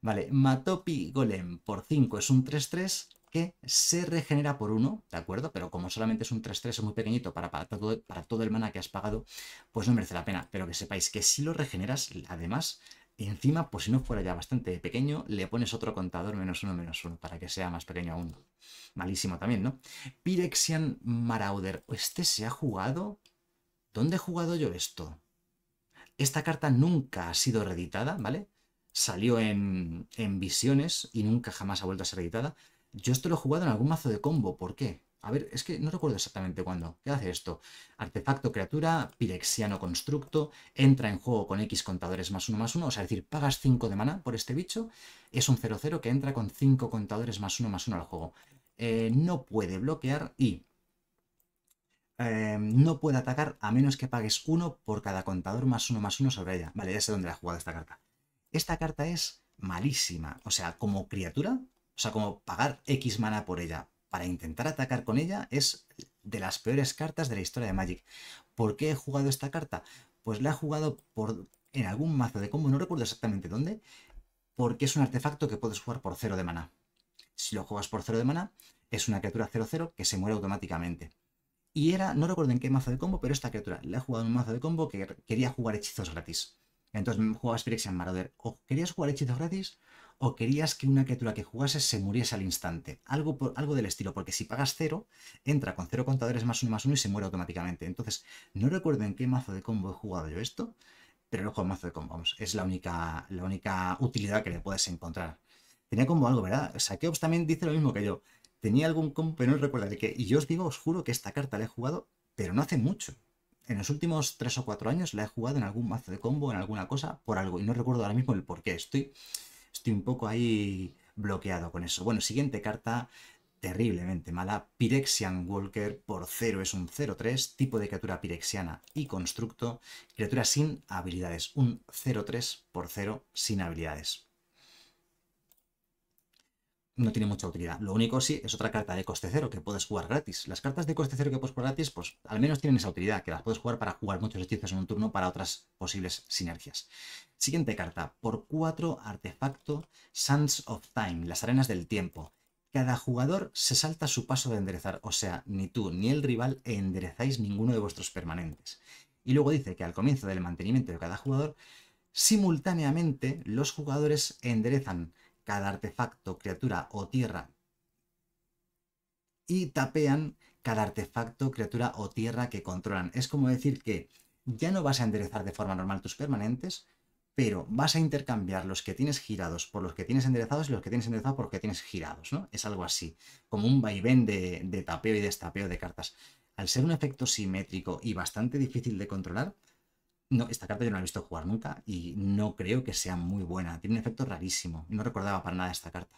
Vale, Matopi Golem por 5 es un 3-3 que se regenera por uno, ¿de acuerdo? Pero como solamente es un 3-3 muy pequeñito para, todo, el mana que has pagado, pues no merece la pena. Pero que sepáis que si lo regeneras, además, encima, por pues si no fuera ya bastante pequeño, le pones otro contador menos uno menos uno para que sea más pequeño aún. Malísimo también, ¿no? Pirexian Marauder. ¿Este se ha jugado? ¿Dónde he jugado yo esto? Esta carta nunca ha sido reeditada, ¿vale? Salió en, en, Visiones y nunca jamás ha vuelto a ser editada. Yo esto lo he jugado en algún mazo de combo, ¿por qué? A ver, es que no recuerdo exactamente cuándo. ¿Qué hace esto? Artefacto criatura, pirexiano constructo, entra en juego con X contadores más uno más uno. o sea, es decir, pagas 5 de mana por este bicho, es un 0-0 que entra con 5 contadores más uno más uno al juego. Eh, no puede bloquear y eh, no puede atacar a menos que pagues uno por cada contador más uno más uno sobre ella. Vale, ya sé dónde la he jugado esta carta. Esta carta es malísima, o sea, como criatura o sea, como pagar X mana por ella para intentar atacar con ella es de las peores cartas de la historia de Magic. ¿Por qué he jugado esta carta? Pues la he jugado en algún mazo de combo, no recuerdo exactamente dónde, porque es un artefacto que puedes jugar por 0 de mana. Si lo juegas por 0 de mana, es una criatura 0-0 que se muere automáticamente. Y era, no recuerdo en qué mazo de combo, pero esta criatura la he jugado en un mazo de combo que quería jugar hechizos gratis. Entonces jugabas Phyrexian Marauder. O querías jugar hechizos gratis, o querías que una criatura que jugases se muriese al instante. Algo, por, algo del estilo, porque si pagas cero, entra con cero contadores más uno más uno y se muere automáticamente. Entonces, no recuerdo en qué mazo de combo he jugado yo esto, pero lo juego en mazo de combo, vamos. Es la única, la única utilidad que le puedes encontrar. Tenía combo algo, ¿verdad? O también dice lo mismo que yo. Tenía algún combo, pero no recuerdo de qué. Y yo os digo, os juro que esta carta la he jugado, pero no hace mucho en los últimos tres o cuatro años la he jugado en algún mazo de combo, en alguna cosa, por algo, y no recuerdo ahora mismo el por qué. Estoy Estoy un poco ahí bloqueado con eso. Bueno, siguiente carta, terriblemente mala. Pirexian Walker por 0 es un 0-3, tipo de criatura pirexiana y constructo. Criatura sin habilidades, un 0-3 por 0 sin habilidades no tiene mucha utilidad. Lo único sí es otra carta de coste cero que puedes jugar gratis. Las cartas de coste cero que puedes jugar gratis, pues al menos tienen esa utilidad, que las puedes jugar para jugar muchos hechizos en un turno para otras posibles sinergias. Siguiente carta, por 4 artefacto Sands of Time, las arenas del tiempo. Cada jugador se salta su paso de enderezar, o sea, ni tú ni el rival enderezáis ninguno de vuestros permanentes. Y luego dice que al comienzo del mantenimiento de cada jugador, simultáneamente los jugadores enderezan cada artefacto, criatura o tierra y tapean cada artefacto, criatura o tierra que controlan. Es como decir que ya no vas a enderezar de forma normal tus permanentes, pero vas a intercambiar los que tienes girados por los que tienes enderezados y los que tienes enderezados por los que tienes girados, ¿no? Es algo así, como un vaivén de, de tapeo y destapeo de cartas. Al ser un efecto simétrico y bastante difícil de controlar, no, esta carta yo no la he visto jugar nunca y no creo que sea muy buena. Tiene un efecto rarísimo. No recordaba para nada esta carta.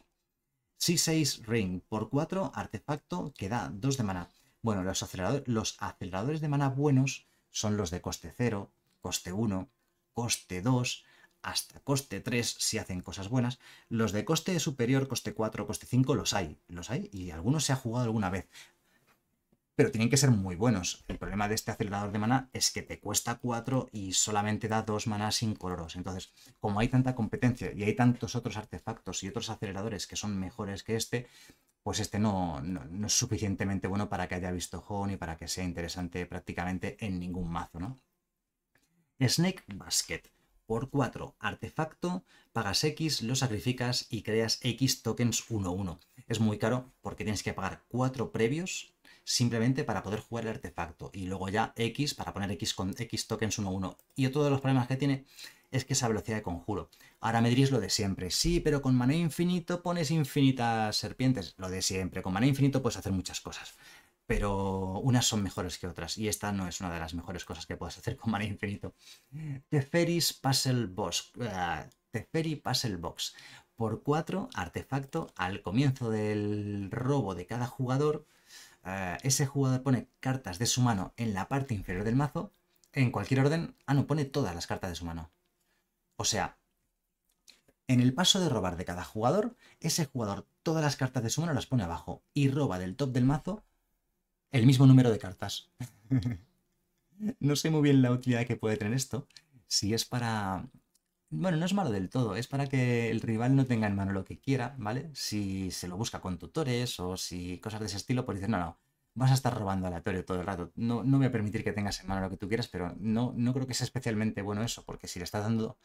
6-6 Ring por 4, artefacto que da 2 de mana. Bueno, los, los aceleradores de mana buenos son los de coste 0, coste 1, coste 2, hasta coste 3 si hacen cosas buenas. Los de coste superior, coste 4, coste 5 los hay, los hay y algunos se ha jugado alguna vez pero tienen que ser muy buenos. El problema de este acelerador de maná es que te cuesta 4 y solamente da 2 sin coloros. Entonces, como hay tanta competencia y hay tantos otros artefactos y otros aceleradores que son mejores que este, pues este no, es suficientemente bueno para que haya visto juego ni para que sea interesante prácticamente en ningún mazo, ¿no? Snake Basket. Por 4, artefacto, pagas X, lo sacrificas y creas X tokens 1-1. Es muy caro porque tienes que pagar 4 previos simplemente para poder jugar el artefacto. Y luego ya X para poner X con X tokens 1-1. Y otro de los problemas que tiene es que esa velocidad de conjuro. Ahora me diréis lo de siempre. Sí, pero con mané infinito pones infinitas serpientes. Lo de siempre. Con mané infinito puedes hacer muchas cosas. Pero unas son mejores que otras. Y esta no es una de las mejores cosas que puedes hacer con mané infinito. Teferis Puzzle Box. Ah, Teferi Puzzle Box. Por 4, artefacto, al comienzo del robo de cada jugador, eh, ese jugador pone cartas de su mano en la parte inferior del mazo, en cualquier orden, ah, no, pone todas las cartas de su mano. O sea, en el paso de robar de cada jugador, ese jugador todas las cartas de su mano las pone abajo y roba del top del mazo el mismo número de cartas. no sé muy bien la utilidad que puede tener esto, si es para bueno, no es malo del todo, es para que el rival no tenga en mano lo que quiera, ¿vale? Si se lo busca con tutores o si cosas de ese estilo, pues dices, no, no, vas a estar robando aleatorio todo el rato. No, no voy a permitir que tengas en mano lo que tú quieras, pero no, no creo que sea especialmente bueno eso, porque si le estás dando,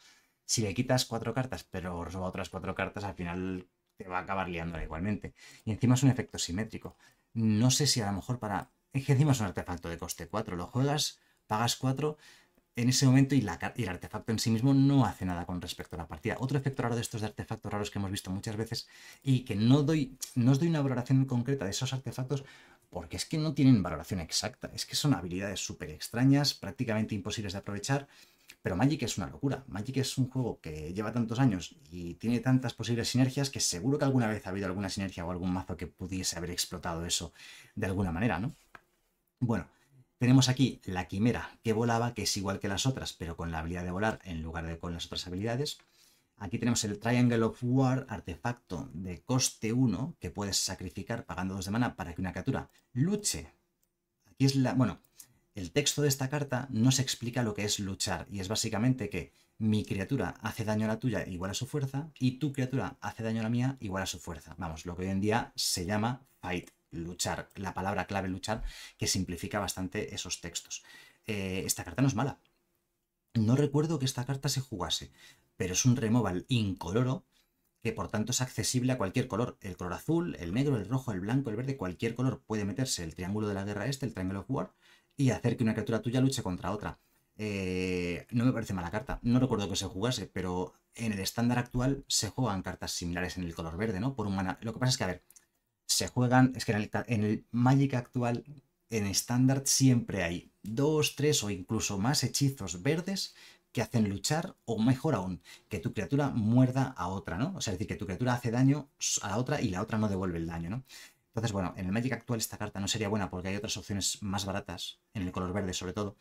si le quitas cuatro cartas, pero roba otras cuatro cartas, al final te va a acabar liándola igualmente. Y encima es un efecto simétrico. No sé si a lo mejor para... Es que encima es un artefacto de coste 4, lo juegas, pagas 4 en ese momento y, el artefacto en sí mismo no hace nada con respecto a la partida. Otro efecto raro de estos artefactos raros que hemos visto muchas veces y que no, doy, no os doy una valoración concreta de esos artefactos porque es que no tienen valoración exacta, es que son habilidades súper extrañas, prácticamente imposibles de aprovechar, pero Magic es una locura. Magic es un juego que lleva tantos años y tiene tantas posibles sinergias que seguro que alguna vez ha habido alguna sinergia o algún mazo que pudiese haber explotado eso de alguna manera, ¿no? Bueno, tenemos aquí la quimera que volaba, que es igual que las otras, pero con la habilidad de volar en lugar de con las otras habilidades. Aquí tenemos el Triangle of War, artefacto de coste 1, que puedes sacrificar pagando 2 de mana para que una criatura luche. Aquí es la... Bueno, el texto de esta carta no se explica lo que es luchar, y es básicamente que mi criatura hace daño a la tuya igual a su fuerza, y tu criatura hace daño a la mía igual a su fuerza. Vamos, lo que hoy en día se llama fight luchar, la palabra clave luchar, que simplifica bastante esos textos. Eh, esta carta no es mala. No recuerdo que esta carta se jugase, pero es un removal incoloro que por tanto es accesible a cualquier color. El color azul, el negro, el rojo, el blanco, el verde, cualquier color puede meterse el triángulo de la guerra este, el Triangle of War, y hacer que una criatura tuya luche contra otra. Eh, no me parece mala carta. No recuerdo que se jugase, pero en el estándar actual se juegan cartas similares en el color verde, ¿no? Por un mana. Lo que pasa es que, a ver, se juegan, es que en el, Magic actual, en estándar, siempre hay dos, tres o incluso más hechizos verdes que hacen luchar, o mejor aún, que tu criatura muerda a otra, ¿no? O sea, es decir, que tu criatura hace daño a la otra y la otra no devuelve el daño, ¿no? Entonces, bueno, en el Magic actual esta carta no sería buena porque hay otras opciones más baratas, en el color verde sobre todo,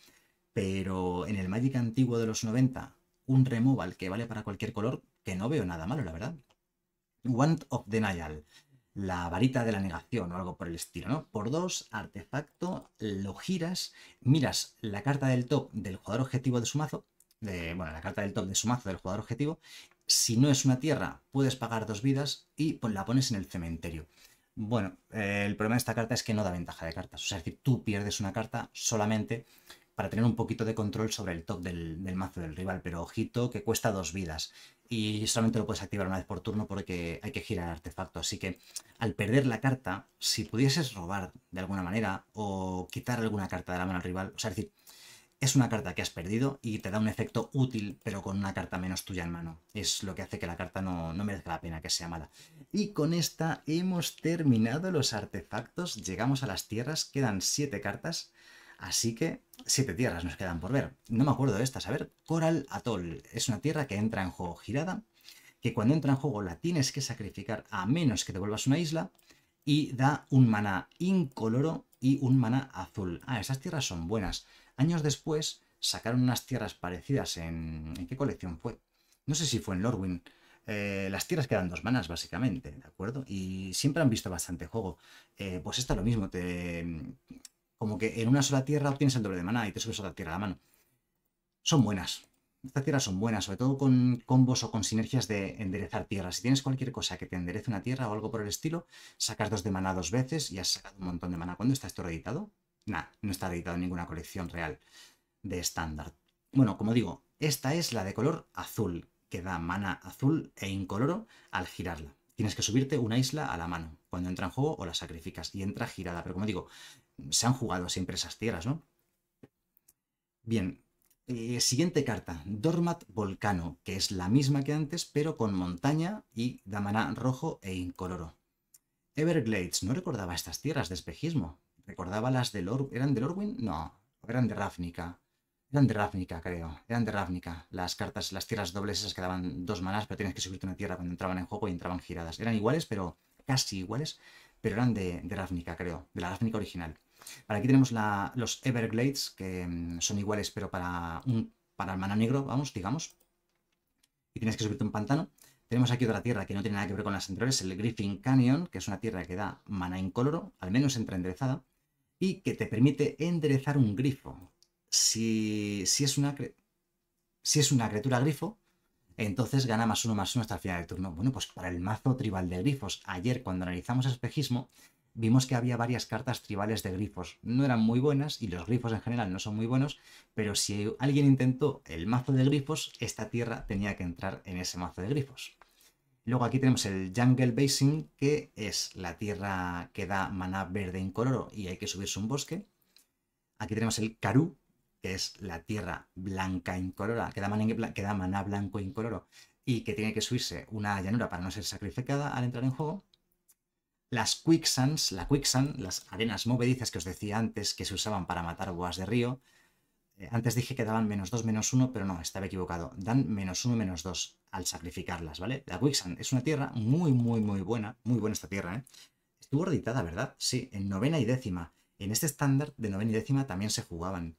pero en el Magic antiguo de los 90, un removal que vale para cualquier color, que no veo nada malo, la verdad. Want of Denial la varita de la negación o algo por el estilo, ¿no? Por dos, artefacto, lo giras, miras la carta del top del jugador objetivo de su mazo, de, bueno, la carta del top de su mazo del jugador objetivo. Si no es una tierra, puedes pagar dos vidas y pues, la pones en el cementerio. Bueno, eh, el problema de esta carta es que no da ventaja de cartas. O sea, es decir, tú pierdes una carta solamente para tener un poquito de control sobre el top del mazo del rival, pero ojito que cuesta dos vidas y solamente lo puedes activar una vez por turno porque hay que girar el artefacto. Así que al perder la carta, si pudieses robar de alguna manera o quitar alguna carta de la mano al rival, o sea, es decir, es una carta que has perdido y te da un efecto útil, pero con una carta menos tuya en mano. Es lo que hace que la carta no, no merezca la pena que sea mala. Y con esta hemos terminado los artefactos, llegamos a las tierras, quedan 7 cartas. Así que siete tierras nos quedan por ver. No me acuerdo de estas. A ver, Coral Atoll es una tierra que entra en juego girada, que cuando entra en juego la tienes que sacrificar a menos que te vuelvas una isla y da un maná incoloro y un maná azul. Ah, esas tierras son buenas. Años después sacaron unas tierras parecidas en... ¿En qué colección fue? No sé si fue en Lorwyn. Eh, las tierras quedan dos manas, básicamente, ¿de acuerdo? Y siempre han visto bastante juego. Eh, pues está lo mismo, te, como que en una sola tierra obtienes el doble de maná y te subes otra tierra a la mano. Son buenas. Estas tierras son buenas, sobre todo con combos o con sinergias de enderezar tierras. Si tienes cualquier cosa que te enderece una tierra o algo por el estilo, sacas dos de maná dos veces y has sacado un montón de maná. ¿Cuándo está esto reeditado? Nah, no está editado en ninguna colección real de estándar. Bueno, como digo, esta es la de color azul, que da mana azul e incoloro al girarla. Tienes que subirte una isla a la mano cuando entra en juego o la sacrificas y entra girada. Pero como digo, se han jugado siempre esas tierras, ¿no? Bien, eh, siguiente carta, Dormat Volcano, que es la misma que antes, pero con montaña y damaná rojo e incoloro. Everglades, no recordaba estas tierras de espejismo. Recordaba las de Orwin? ¿Eran de Orwin? No, eran de Ravnica. Eran de Ravnica, creo. Eran de Ravnica. Las cartas, las tierras dobles esas que daban dos manas, pero tenías que subirte una tierra cuando entraban en juego y entraban giradas. Eran iguales, pero casi iguales, pero eran de, de Ravnica, creo. De la Ravnica original aquí tenemos los Everglades, que mm, son iguales, pero para, un, para el mana negro, vamos, digamos. Y tienes que subirte un pantano. Tenemos aquí otra tierra que no tiene nada que ver con las anteriores, el Griffin Canyon, que es una tierra que da mana incoloro, al menos entra enderezada, y que te permite enderezar un grifo. Si, si, es, una, si es una criatura grifo, entonces gana más uno más uno hasta el final del turno. Bueno, pues para el mazo tribal de grifos, ayer cuando analizamos espejismo, vimos que había varias cartas tribales de grifos. No eran muy buenas y los grifos en general no son muy buenos, pero si alguien intentó el mazo de grifos, esta tierra tenía que entrar en ese mazo de grifos. Luego aquí tenemos el Jungle Basin, que es la tierra que da maná verde incoloro y hay que subirse un bosque. Aquí tenemos el Karu, que es la tierra blanca incolora, que da maná, que da maná blanco incoloro y que tiene que subirse una llanura para no ser sacrificada al entrar en juego. Las quicksands, la quicksand, las arenas movedizas que os decía antes que se usaban para matar boas de río, eh, antes dije que daban menos 2, menos 1, pero no, estaba equivocado. Dan menos 1, menos 2 al sacrificarlas, ¿vale? La Quicksand es una tierra muy, muy, muy buena. Muy buena esta tierra, ¿eh? Estuvo reditada, ¿verdad? Sí, en novena y décima. En este estándar de novena y décima también se jugaban.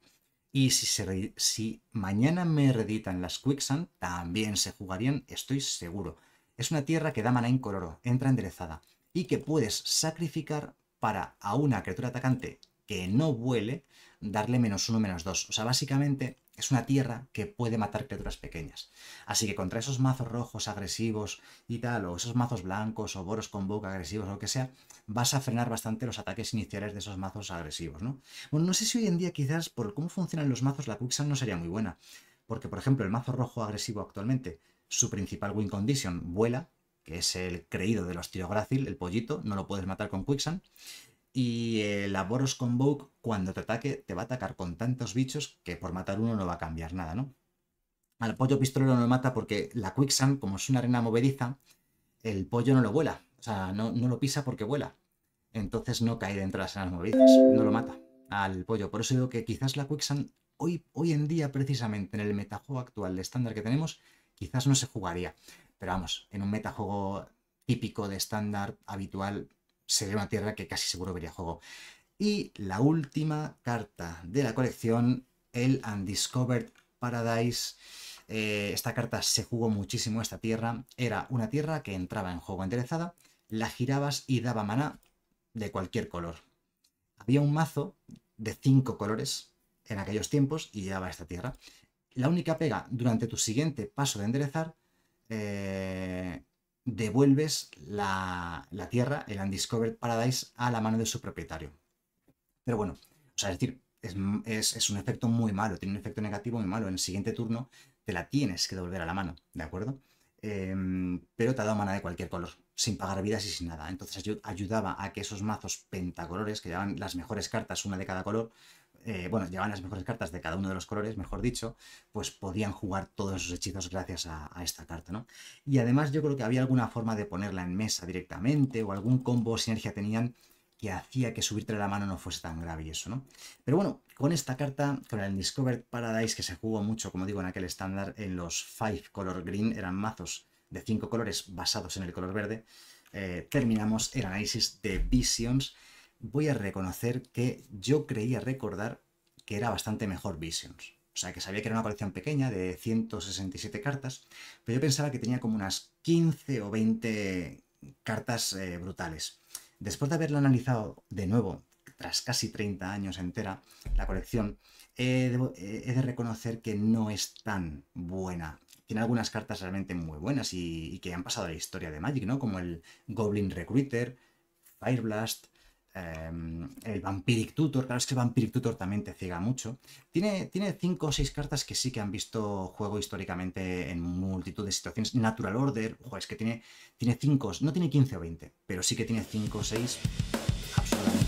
Y si, mañana me reeditan las Quicksand, también se jugarían, estoy seguro. Es una tierra que da mana incoloro, entra enderezada y que puedes sacrificar para a una criatura atacante que no vuele darle menos uno, menos dos. O sea, básicamente es una tierra que puede matar criaturas pequeñas. Así que contra esos mazos rojos agresivos y tal, o esos mazos blancos o boros con boca agresivos o lo que sea, vas a frenar bastante los ataques iniciales de esos mazos agresivos, ¿no? Bueno, no sé si hoy en día quizás por cómo funcionan los mazos la Quicksand no sería muy buena. Porque, por ejemplo, el mazo rojo agresivo actualmente, su principal win condition vuela, que es el creído de los tiros grácil, el pollito, no lo puedes matar con Quicksand. Y el Aboros Convoke, cuando te ataque, te va a atacar con tantos bichos que por matar uno no va a cambiar nada, ¿no? Al pollo pistolero no lo mata porque la Quicksand, como es una arena movediza, el pollo no lo vuela. O sea, no, lo pisa porque vuela. Entonces no cae dentro de las arenas movedizas, no lo mata al pollo. Por eso digo que quizás la Quicksand hoy, hoy en día, precisamente en el metajuego actual de estándar que tenemos, quizás no se jugaría. Pero vamos, en un metajuego típico de estándar habitual sería una tierra que casi seguro vería juego. Y la última carta de la colección, el Undiscovered Paradise. Eh, esta carta se jugó muchísimo esta tierra. Era una tierra que entraba en juego enderezada, la girabas y daba maná de cualquier color. Había un mazo de cinco colores en aquellos tiempos y llevaba esta tierra. La única pega durante tu siguiente paso de enderezar eh, devuelves la, tierra, el Undiscovered Paradise, a la mano de su propietario. Pero bueno, o sea, es decir, es, un efecto muy malo, tiene un efecto negativo muy malo. En el siguiente turno te la tienes que devolver a la mano, ¿de acuerdo? Em, pero te ha dado mana de cualquier color, sin pagar vidas y sin nada. Entonces yo ayudaba a que esos mazos pentacolores, que llevan las mejores cartas, una de cada color, eh, bueno, llevaban las mejores cartas de cada uno de los colores, mejor dicho, pues podían jugar todos esos hechizos gracias a, esta carta, ¿no? Y además yo creo que había alguna forma de ponerla en mesa directamente o algún combo o sinergia tenían que hacía que subirte la mano no fuese tan grave y eso, ¿no? Pero bueno, con esta carta, con el Discovered Paradise, que se jugó mucho, como digo, en aquel estándar, en los Five Color Green, eran mazos de cinco colores basados en el color verde, eh, terminamos el análisis de Visions, voy a reconocer que yo creía recordar que era bastante mejor Visions. O sea, que sabía que era una colección pequeña de 167 cartas, pero yo pensaba que tenía como unas 15 o 20 cartas eh, brutales. Después de haberla analizado de nuevo, tras casi 30 años entera, la colección, he de, reconocer que no es tan buena tiene algunas cartas realmente muy buenas y, que han pasado a la historia de Magic, ¿no? Como el Goblin Recruiter, Fireblast, Em, el Vampiric Tutor, claro es que el Vampiric Tutor también te ciega mucho. Tiene, tiene cinco o seis cartas que sí que han visto juego históricamente en multitud de situaciones. Natural Order, es que tiene, tiene cinco, no tiene 15 o 20, pero sí que tiene 5 o 6 absolutamente.